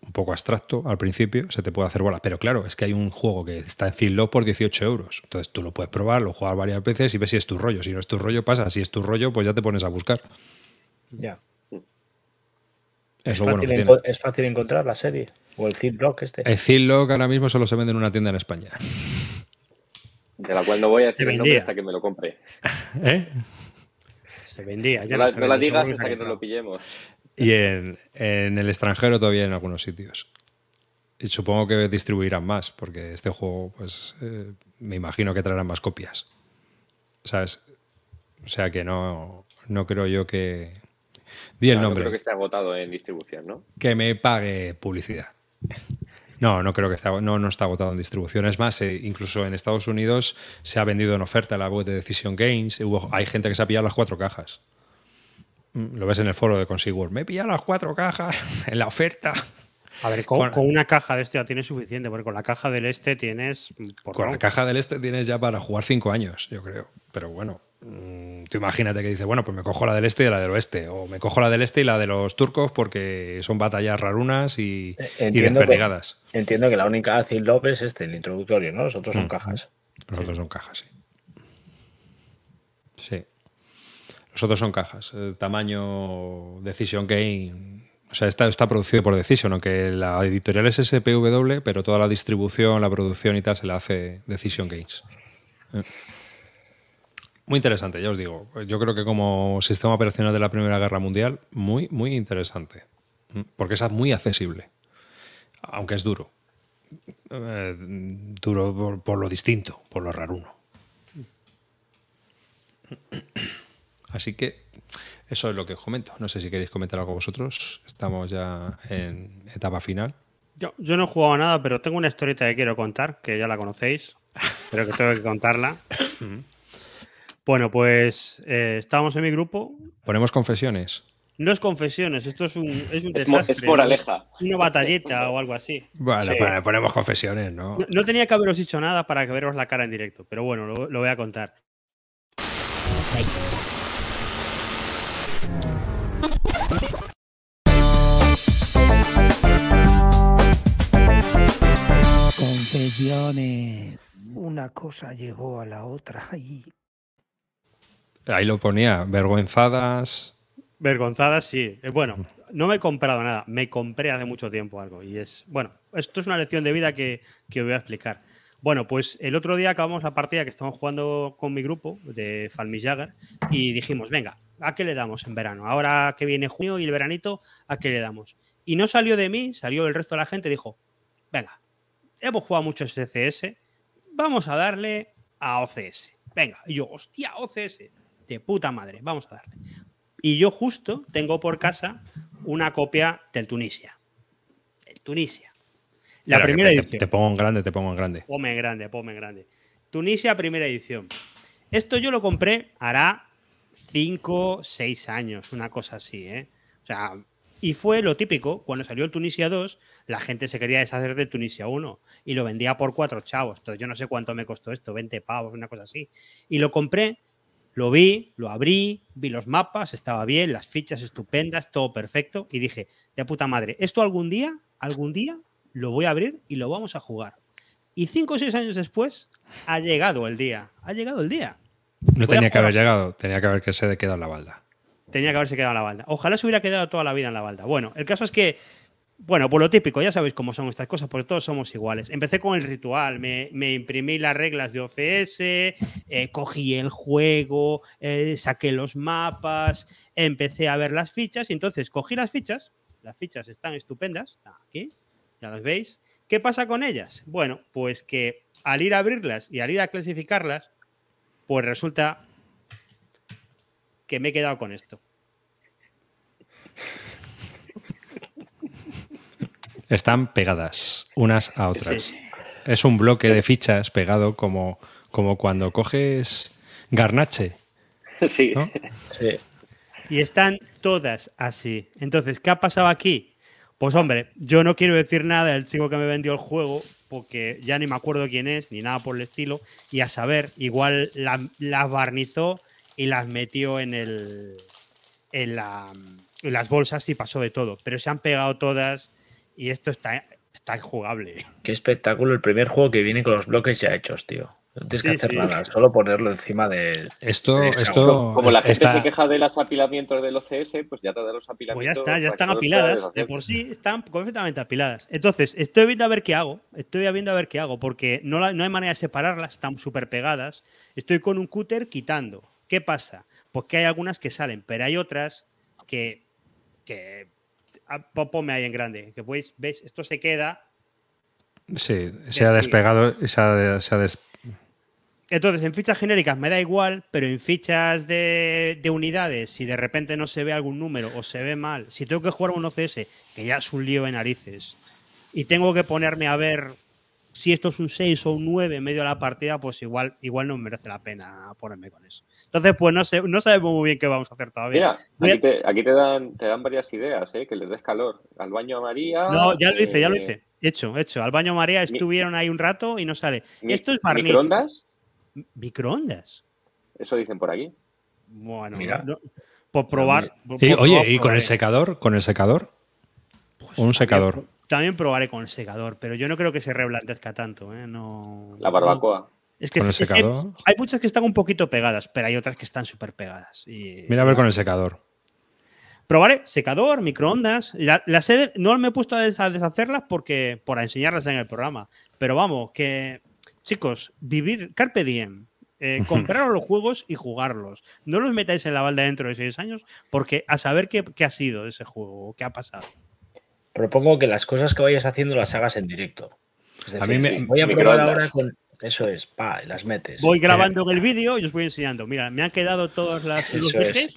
un poco abstracto al principio, se te puede hacer bola. Pero claro, es que hay un juego que está en por 18 euros. Entonces tú lo puedes probar, lo juegas varias veces y ves si es tu rollo. Si no es tu rollo, pasa. Si es tu rollo, pues ya te pones a buscar. Ya. Es, bueno es fácil encontrar la serie. O el Ziploc este. El Ziploc ahora mismo solo se vende en una tienda en España. De la cual no voy a decir el nombre hasta que me lo compre. [LAUGHS] ¿Eh? Se vendía. no, la, digas hasta que nos lo pillemos. Y en, el extranjero todavía en algunos sitios. Y supongo que distribuirán más, porque este juego, pues eh, me imagino que traerán más copias. O sea que no, no creo yo que. Di el nombre. creo que está agotado en distribución, ¿no? Que me pague publicidad. No, no creo que esté, no, no está agotado en distribución. Es más, eh, incluso en Estados Unidos se ha vendido en oferta la web de Decision Games. hay gente que se ha pillado las cuatro cajas. Mm, lo ves en el foro de Consigur. Me he pillado las cuatro cajas [LAUGHS] en la oferta. A ver, con, una caja de este ya tienes suficiente, porque con la caja del este tienes. Mm, con la caja del este tienes ya para jugar cinco años, yo creo. Pero bueno, mm, tú imagínate que dices, bueno, pues me cojo la del este y la del oeste, o me cojo la del este y la de los turcos porque son batallas rarunas y, bien eh, perdigadas. entiendo que la única Zil López es este, el introductorio, ¿no? Los otros son mm. cajas. Los otros son cajas, sí. Sí. Los otros son cajas. Eh, tamaño Decision Game o sea, está, producido por Decision, aunque la editorial es SPW, pero toda la distribución, la producción y tal se la hace Decision Games. Eh. Muy interesante, ya os digo. Yo creo que como sistema operacional de la Primera Guerra Mundial, muy, muy interesante. Mm, porque es muy accesible. Aunque es duro. Eh, duro por, lo distinto, por lo raro uno. Así que eso es lo que os comento. No sé si queréis comentar algo vosotros. Estamos ya en etapa final. Yo, no he jugado nada, pero tengo una historieta que quiero contar, que ya la conocéis, pero que tengo que contarla. [LAUGHS] bueno, pues eh, estábamos en mi grupo. Ponemos confesiones. No es confesiones, esto es un, es es desastre. Es Una batallita o algo así. Bueno, ponemos confesiones, ¿no? ¿no? tenía que haberos dicho nada para que veros la cara en directo, pero bueno, lo voy a contar. Una cosa llegó a la otra y... Ahí lo ponía, vergonzadas. Vergonzadas, sí. Eh, bueno, no me he comprado nada, me compré hace mucho tiempo algo. Y es, bueno, esto es una lección de vida que, que voy a explicar. Bueno, pues el otro día acabamos la partida que estamos jugando con mi grupo de Falmis Jagger y dijimos, venga, ¿a qué le damos en verano? Ahora que viene junio y el veranito, ¿a qué le damos? Y no salió de mí, salió el resto de la gente, dijo, venga, hemos jugado mucho SCS, vamos a darle a OCS. Venga, y yo, hostia, OCS, de puta madre, vamos a darle. Y yo justo tengo por casa una copia del Tunisia. El Tunisia. La primera edición. Te pongo en grande, te pongo en grande. Ponme en grande, ponme en grande. Tunisia, primera edición. Esto yo lo compré hará 5, 6 años, una cosa así, ¿eh? O sea, y fue lo típico, cuando salió el Tunisia 2, la gente se quería deshacer del Tunisia 1 y lo vendía por cuatro chavos. Entonces yo no sé cuánto me costó esto, 20 pavos, una cosa así. Y lo compré, lo vi, lo abrí, vi los mapas, estaba bien, las fichas estupendas, todo perfecto. Y dije, de puta madre, esto algún día, algún día lo voy a abrir y lo vamos a jugar. Y cinco o seis años después ha llegado el día, ha llegado el día. No tenía que haber llegado, tenía que haber que se quedado en la balda tenía que haberse quedado en la balda. Ojalá se hubiera quedado toda la vida en la balda. Bueno, el caso es que, bueno, por pues lo típico, ya sabéis cómo son estas cosas, porque todos somos iguales. Empecé con el ritual, me, imprimí las reglas de OCS, eh, cogí el juego, eh, saqué los mapas, empecé a ver las fichas y entonces cogí las fichas. Las fichas están estupendas, están aquí, ya las veis. ¿Qué pasa con ellas? Bueno, pues que al ir a abrirlas y al ir a clasificarlas, pues resulta que me he quedado con esto. Están pegadas unas a otras. Es un bloque de fichas pegado como, como cuando coges garnache. Sí. sí. Y están todas así. Entonces, ¿qué ha pasado aquí? Pues hombre, yo no quiero decir nada del chico que me vendió el juego, porque ya ni me acuerdo quién es, ni nada por el estilo, y a saber, igual la, la barnizó y las metió en, el, en, la, las bolsas y pasó de todo. Pero se han pegado todas y esto está, está injugable. Qué espectáculo el primer juego que viene con los bloques ya hechos, tío. No tienes que hacer nada, solo ponerlo encima de. Esto, esto. Como la gente se queja de los apilamientos del OCS, pues ya te da los apilamientos. Pues ya está, ya están apiladas. De por sí están completamente apiladas. Entonces, estoy viendo a ver qué hago. Estoy viendo a ver qué hago, porque no, no hay manera de separarlas, están súper pegadas. Estoy con un cúter quitando. ¿Qué pasa? Pues que hay algunas que salen, pero hay otras que, que ah, me hay en grande, que pues, veis, esto se queda. Sí, se ha despegado, se se ha des... Entonces, en fichas genéricas me da igual, pero en fichas de, de, unidades, si de repente no se ve algún número o se ve mal, si tengo que jugar un OCS, que ya es un lío de narices, y tengo que ponerme a ver si esto es un 6 o un 9 en medio de la partida, pues igual, igual no merece la pena ponerme con eso. Entonces, pues no sé, no sabemos muy bien qué vamos a hacer todavía. Mira, aquí, te, dan, te dan varias ideas, eh, que les des calor. Al baño María. No, ya lo hice, ya lo eh, hice. Hecho, hecho. Al baño María estuvieron ahí un rato y no sale. esto es barniz. ¿Microondas? ¿Microondas? Eso dicen por aquí. Bueno, por probar. Eh, oye, ¿y con el secador? ¿Con el secador? Pues un secador? También probaré con el secador, pero yo no creo que se reblandezca tanto. ¿eh? la barbacoa. Es que, ¿Con hay muchas que están un poquito pegadas, pero hay otras que están súper pegadas. Mira a ver con el secador. Probaré secador, microondas. la la no me he puesto a, deshacerlas porque por enseñarlas en el programa. Pero vamos, que chicos, vivir carpe diem, eh, [LAUGHS] compraros los juegos y jugarlos. No los metáis en la balda dentro de seis años porque a saber qué, qué ha sido ese juego, qué ha pasado propongo que las cosas que vayas haciendo las hagas en directo. a mí me, voy a probar ahora con. Eso es, pa, y las metes. Voy eh, grabando en el vídeo y os voy enseñando. Mira, me han quedado todas las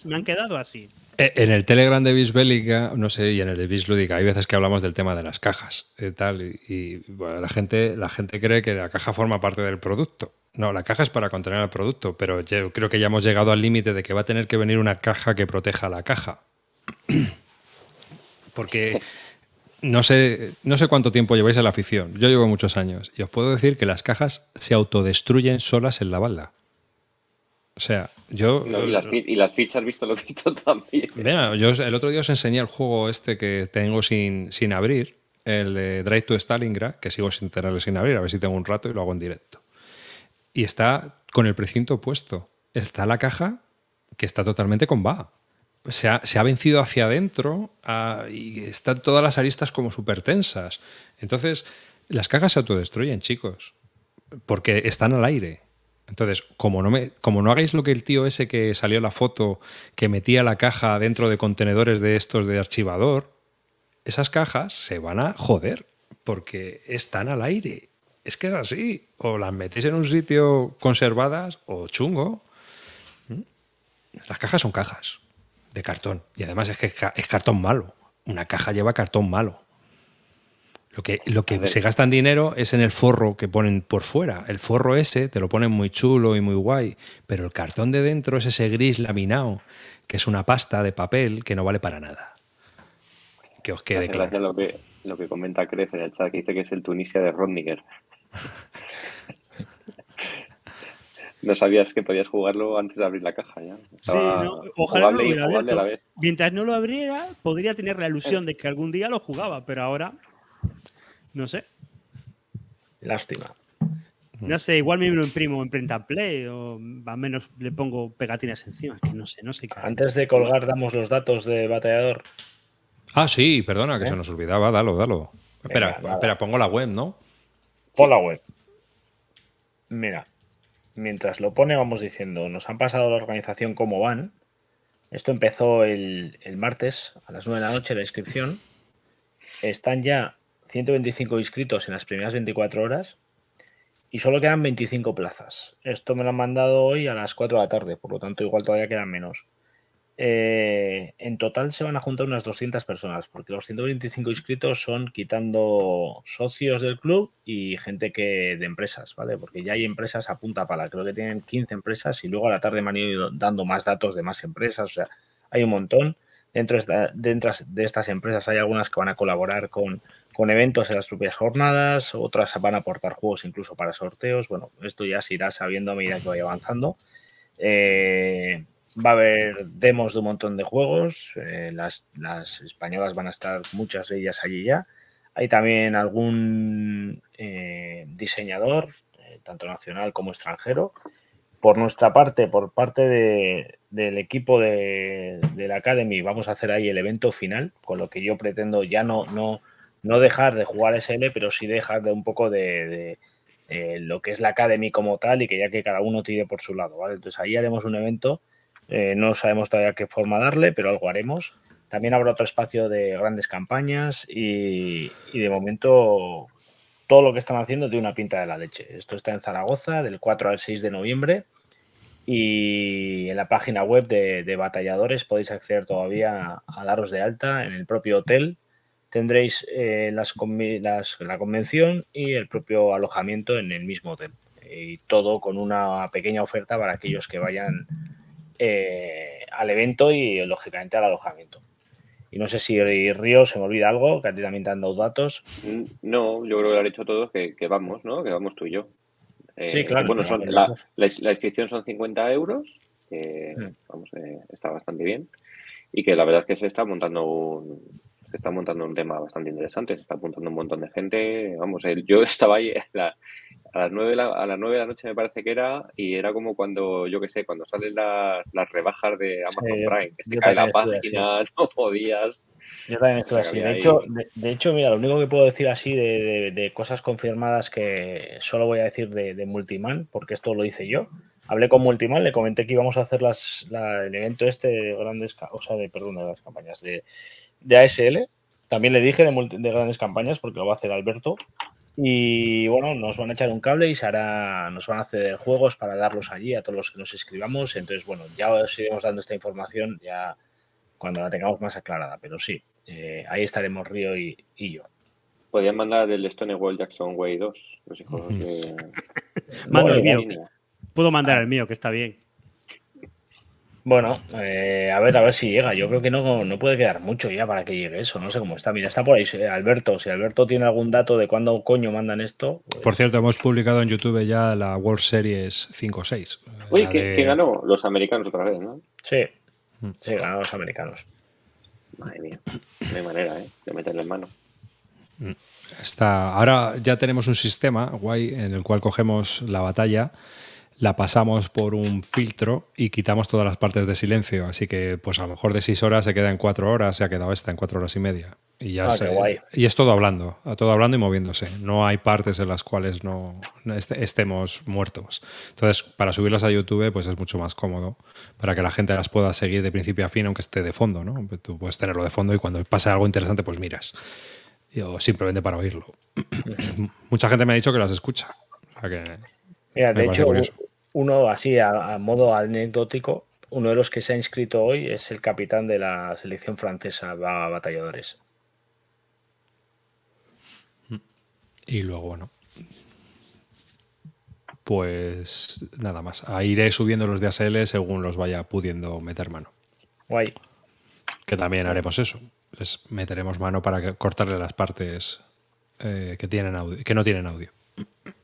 me han quedado así. Eh, en el Telegram de Bisbélica, no sé, y en el de Bislúdica, hay veces que hablamos del tema de las cajas Y eh, tal, y, la, gente, la gente cree que la caja forma parte del producto. No, la caja es para contener el producto, pero yo creo que ya hemos llegado al límite de que va a tener que venir una caja que proteja la caja. [CLEARS THROAT] Porque no sé, no sé cuánto tiempo lleváis a la afición. Yo llevo muchos años y os puedo decir que las cajas se autodestruyen solas en la balda. O sea, yo. y, las, fichas, visto lo que visto [LAUGHS] también. Mira, yo el otro día os enseñé el juego este que tengo sin, abrir, el de Drive to Stalingrad, que sigo sin tenerlo sin abrir, a ver si tengo un rato y lo hago en directo. Y está con el precinto opuesto. Está la caja que está totalmente con va se ha, vencido hacia adentro ah, y están todas las aristas como súper tensas. Entonces, las cajas se autodestruyen, chicos, porque están al aire. Entonces, como no, me, como no hagáis lo que el tío ese que salió la foto, que metía la caja dentro de contenedores de estos de archivador, esas cajas se van a joder porque están al aire. Es que es así. O las metéis en un sitio conservadas o chungo. ¿Mm? Las cajas son cajas de cartón. Y además es que es cartón malo. Una caja lleva cartón malo. Lo que, lo que se gastan dinero es en el forro que ponen por fuera. El forro ese te lo ponen muy chulo y muy guay, pero el cartón de dentro es ese gris laminado, que es una pasta de papel que no vale para nada. Que os quede claro. Lo que, lo que comenta Crece en el chat, que dice que es el Tunisia de Rodniger. [LAUGHS] No sabías que podías jugarlo antes de abrir la caja, ya. sí, ojalá lo hubiera Mientras no lo abriera, podría tener la ilusión eh. de que algún día lo jugaba, pero ahora no sé. Lástima. No sé, igual me lo imprimo en print and play o al menos le pongo pegatinas encima, que no sé, no sé qué. Antes de colgar damos los datos de Batallador. Ah, sí, perdona, que ¿Eh? se nos olvidaba, dalo, dalo. espera, espera, pongo la web, ¿no? Pon la web. Mira, mientras lo pone vamos diciendo, nos han pasado la organización cómo van. Esto empezó el, el martes a las 9 de la noche la inscripción. Están ya 125 inscritos en las primeras 24 horas y solo quedan 25 plazas. Esto me lo han mandado hoy a las 4 de la tarde, por lo tanto igual todavía quedan menos. Eh, en total se van a juntar unas 200 personas, porque los 125 inscritos son quitando socios del club y gente que de empresas, ¿vale? Porque ya hay empresas a punta creo que tienen 15 empresas y luego a la tarde me han ido dando más datos de más empresas, o sea, hay un montón. Dentro de, estas empresas hay algunas que van a colaborar con, con eventos en las propias jornadas, otras van a aportar juegos incluso para sorteos, bueno, esto ya se irá sabiendo a medida que vaya avanzando. Eh, Va a haber demos de un montón de juegos. Eh, las, españolas van a estar muchas de ellas allí ya. Hay también algún eh, diseñador, eh, tanto nacional como extranjero. Por nuestra parte, por parte del equipo de, la Academy, vamos a hacer ahí el evento final, con lo que yo pretendo ya no, no, no dejar de jugar SL, pero sí dejar de un poco de, lo que es la Academy como tal y que ya que cada uno tire por su lado, ¿vale? Entonces ahí haremos un evento eh, no sabemos todavía qué forma darle, pero algo haremos. También habrá otro espacio de grandes campañas y, de momento todo lo que están haciendo tiene una pinta de la leche. Esto está en Zaragoza del 4 al 6 de noviembre y en la página web de, Batalladores podéis acceder todavía a, daros de alta en el propio hotel. Tendréis eh, las, las, la convención y el propio alojamiento en el mismo hotel. Y todo con una pequeña oferta para aquellos que vayan eh, al evento y lógicamente al alojamiento. Y no sé si Río se me olvida algo, que a ti también te han dado datos. Mm, no, yo creo que lo han dicho todos que, vamos, ¿no? Que vamos tú y yo. Eh, sí, claro. Bueno, son, la, inscripción son 50 euros, que mm. vamos, eh, está bastante bien. Y que la verdad es que se está montando un, se está montando un tema bastante interesante, se está apuntando un montón de gente. Vamos, yo [LAUGHS] estaba ahí a, las, nueve de la, a las 9 de la noche, me parece que era, y era como cuando, yo qué sé, cuando salen las, las rebajas de Amazon Prime, que se cae la página, [LAUGHS] no podías. Yo también así. De hecho, de, hecho, mira, lo único que puedo decir así de, cosas confirmadas que solo voy a decir de, Multiman, porque esto lo hice yo. Hablé con Multiman, le comenté que íbamos a hacer las, el evento este de grandes, o sea, de, perdón, de las campañas de de ASL. También le dije de, grandes campañas porque lo va a hacer Alberto. Y bueno, nos van a echar un cable y se hará, nos van a hacer juegos para darlos allí a todos los que nos escribamos. Entonces, bueno, ya os iremos dando esta información ya cuando la tengamos más aclarada. Pero sí, eh, ahí estaremos Río y, yo. Podrían mandar el Stonewall Jackson Way 2, los hijos Mando el mío. Puedo mandar el mío, que está bien. Bueno, eh, a ver, a ver si llega. Yo creo que no, puede quedar mucho ya para que llegue eso. No sé cómo está. Mira, está por ahí eh, Alberto. Si Alberto tiene algún dato de cuándo coño mandan esto. Pues por cierto, hemos publicado en YouTube ya la World Series 5-6. Uy, ¿qué, ganó? Los americanos otra vez, ¿no? Sí, mm. sí, ganaron los americanos. Madre mía, no hay manera, ¿eh? De meterle en mano. Mm. Está... Ahora ya tenemos un sistema guay en el cual cogemos la batalla la pasamos por un filtro y quitamos todas las partes de silencio. Así que, pues a lo mejor de seis horas se queda en cuatro horas, se ha quedado esta en cuatro horas y media. Y ya ah, se, Y es todo hablando, todo hablando y moviéndose. No hay partes en las cuales no estemos muertos. Entonces, para subirlas a YouTube, pues es mucho más cómodo para que la gente las pueda seguir de principio a fin, aunque esté de fondo, ¿no? Pues, tú puedes tenerlo de fondo y cuando pase algo interesante, pues miras. O simplemente para oírlo. Mucha gente me ha dicho que las escucha. que de hecho, uno, así a, modo anecdótico, uno de los que se ha inscrito hoy es el capitán de la selección francesa a batalladores. Y luego, bueno, pues nada más. iré subiendo los de ASL según los vaya pudiendo meter mano. Guay. Que también haremos eso. meteremos mano para cortarle las partes eh, que, tienen audio, que no tienen audio.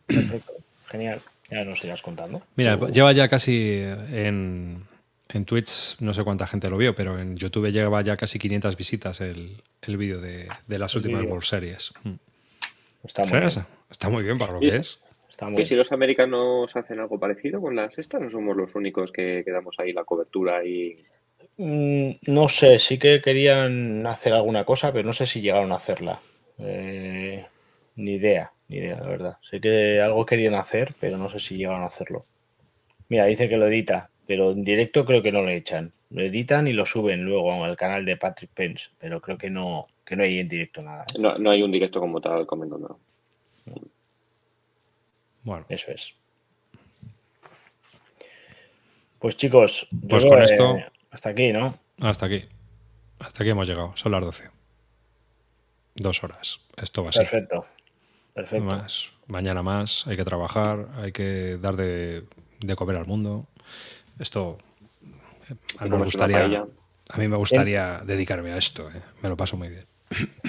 Perfecto. Genial. Ya nos irás contando. Mira, lleva ya casi en, en Twitch, no sé cuánta gente lo vio, pero en YouTube lleva ya casi 500 visitas el, vídeo de, las ah, últimas World Series. Mm. Está muy, bien. está muy bien para lo que es. si los americanos hacen algo parecido con las estas? ¿No somos los únicos que, quedamos damos ahí la cobertura y...? Mm, no sé, sí que querían hacer alguna cosa, pero no sé si llegaron a hacerla. Eh, ni idea. Ni idea, la verdad. Sé que algo querían hacer, pero no sé si llegaron a hacerlo. Mira, dice que lo edita, pero en directo creo que no lo echan. Lo editan y lo suben luego al canal de Patrick Pence, pero creo que no, que no hay en directo nada. ¿eh? No, hay un directo como tal comentando. Bueno. Eso es. Pues chicos, pues con esto eh, hasta aquí, ¿no? Hasta aquí. Hasta aquí hemos llegado. Son las 12. Dos horas. Esto va a ser. Perfecto. Perfecto. mañana más, hay que trabajar, hay que dar de, de comer al mundo. Esto eh, a mí me gustaría, a mí me gustaría dedicarme a esto, eh. me lo paso muy bien.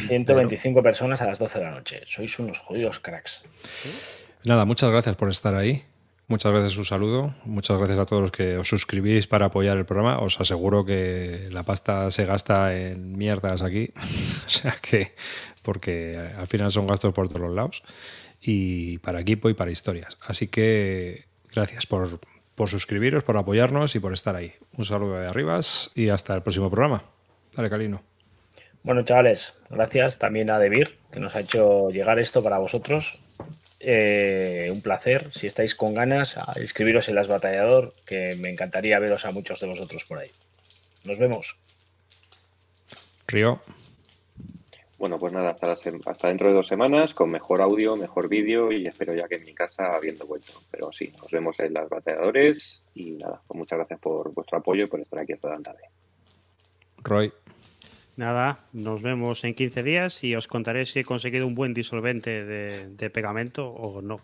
125 personas a las 12 de la noche. Sois unos jodidos cracks. Nada, muchas gracias por estar ahí. Muchas gracias un saludo, muchas gracias a todos los que os suscribís para apoyar el programa. Os aseguro que la pasta se gasta en mierdas aquí, [LAUGHS] o sea que, porque al final son gastos por todos los lados, y para equipo y para historias. Así que gracias por, suscribiros, por apoyarnos y por estar ahí. Un saludo de arribas y hasta el próximo programa. Dale, Calino. Bueno, chavales, gracias también a Debir, que nos ha hecho llegar esto para vosotros. Eh, un placer. Si estáis con ganas, a inscribiros en Las Batallador, que me encantaría veros a muchos de vosotros por ahí. Nos vemos. Río. Bueno, pues nada, hasta, dentro de dos semanas, con mejor audio, mejor vídeo y espero ya que en mi casa habiendo vuelto. Pero sí, nos vemos en Las Batalladores y nada, pues muchas gracias por vuestro apoyo y por estar aquí hasta tan tarde. Roy. Nada, nos vemos en 15 días y os contaré si he conseguido un buen disolvente de, de pegamento o no.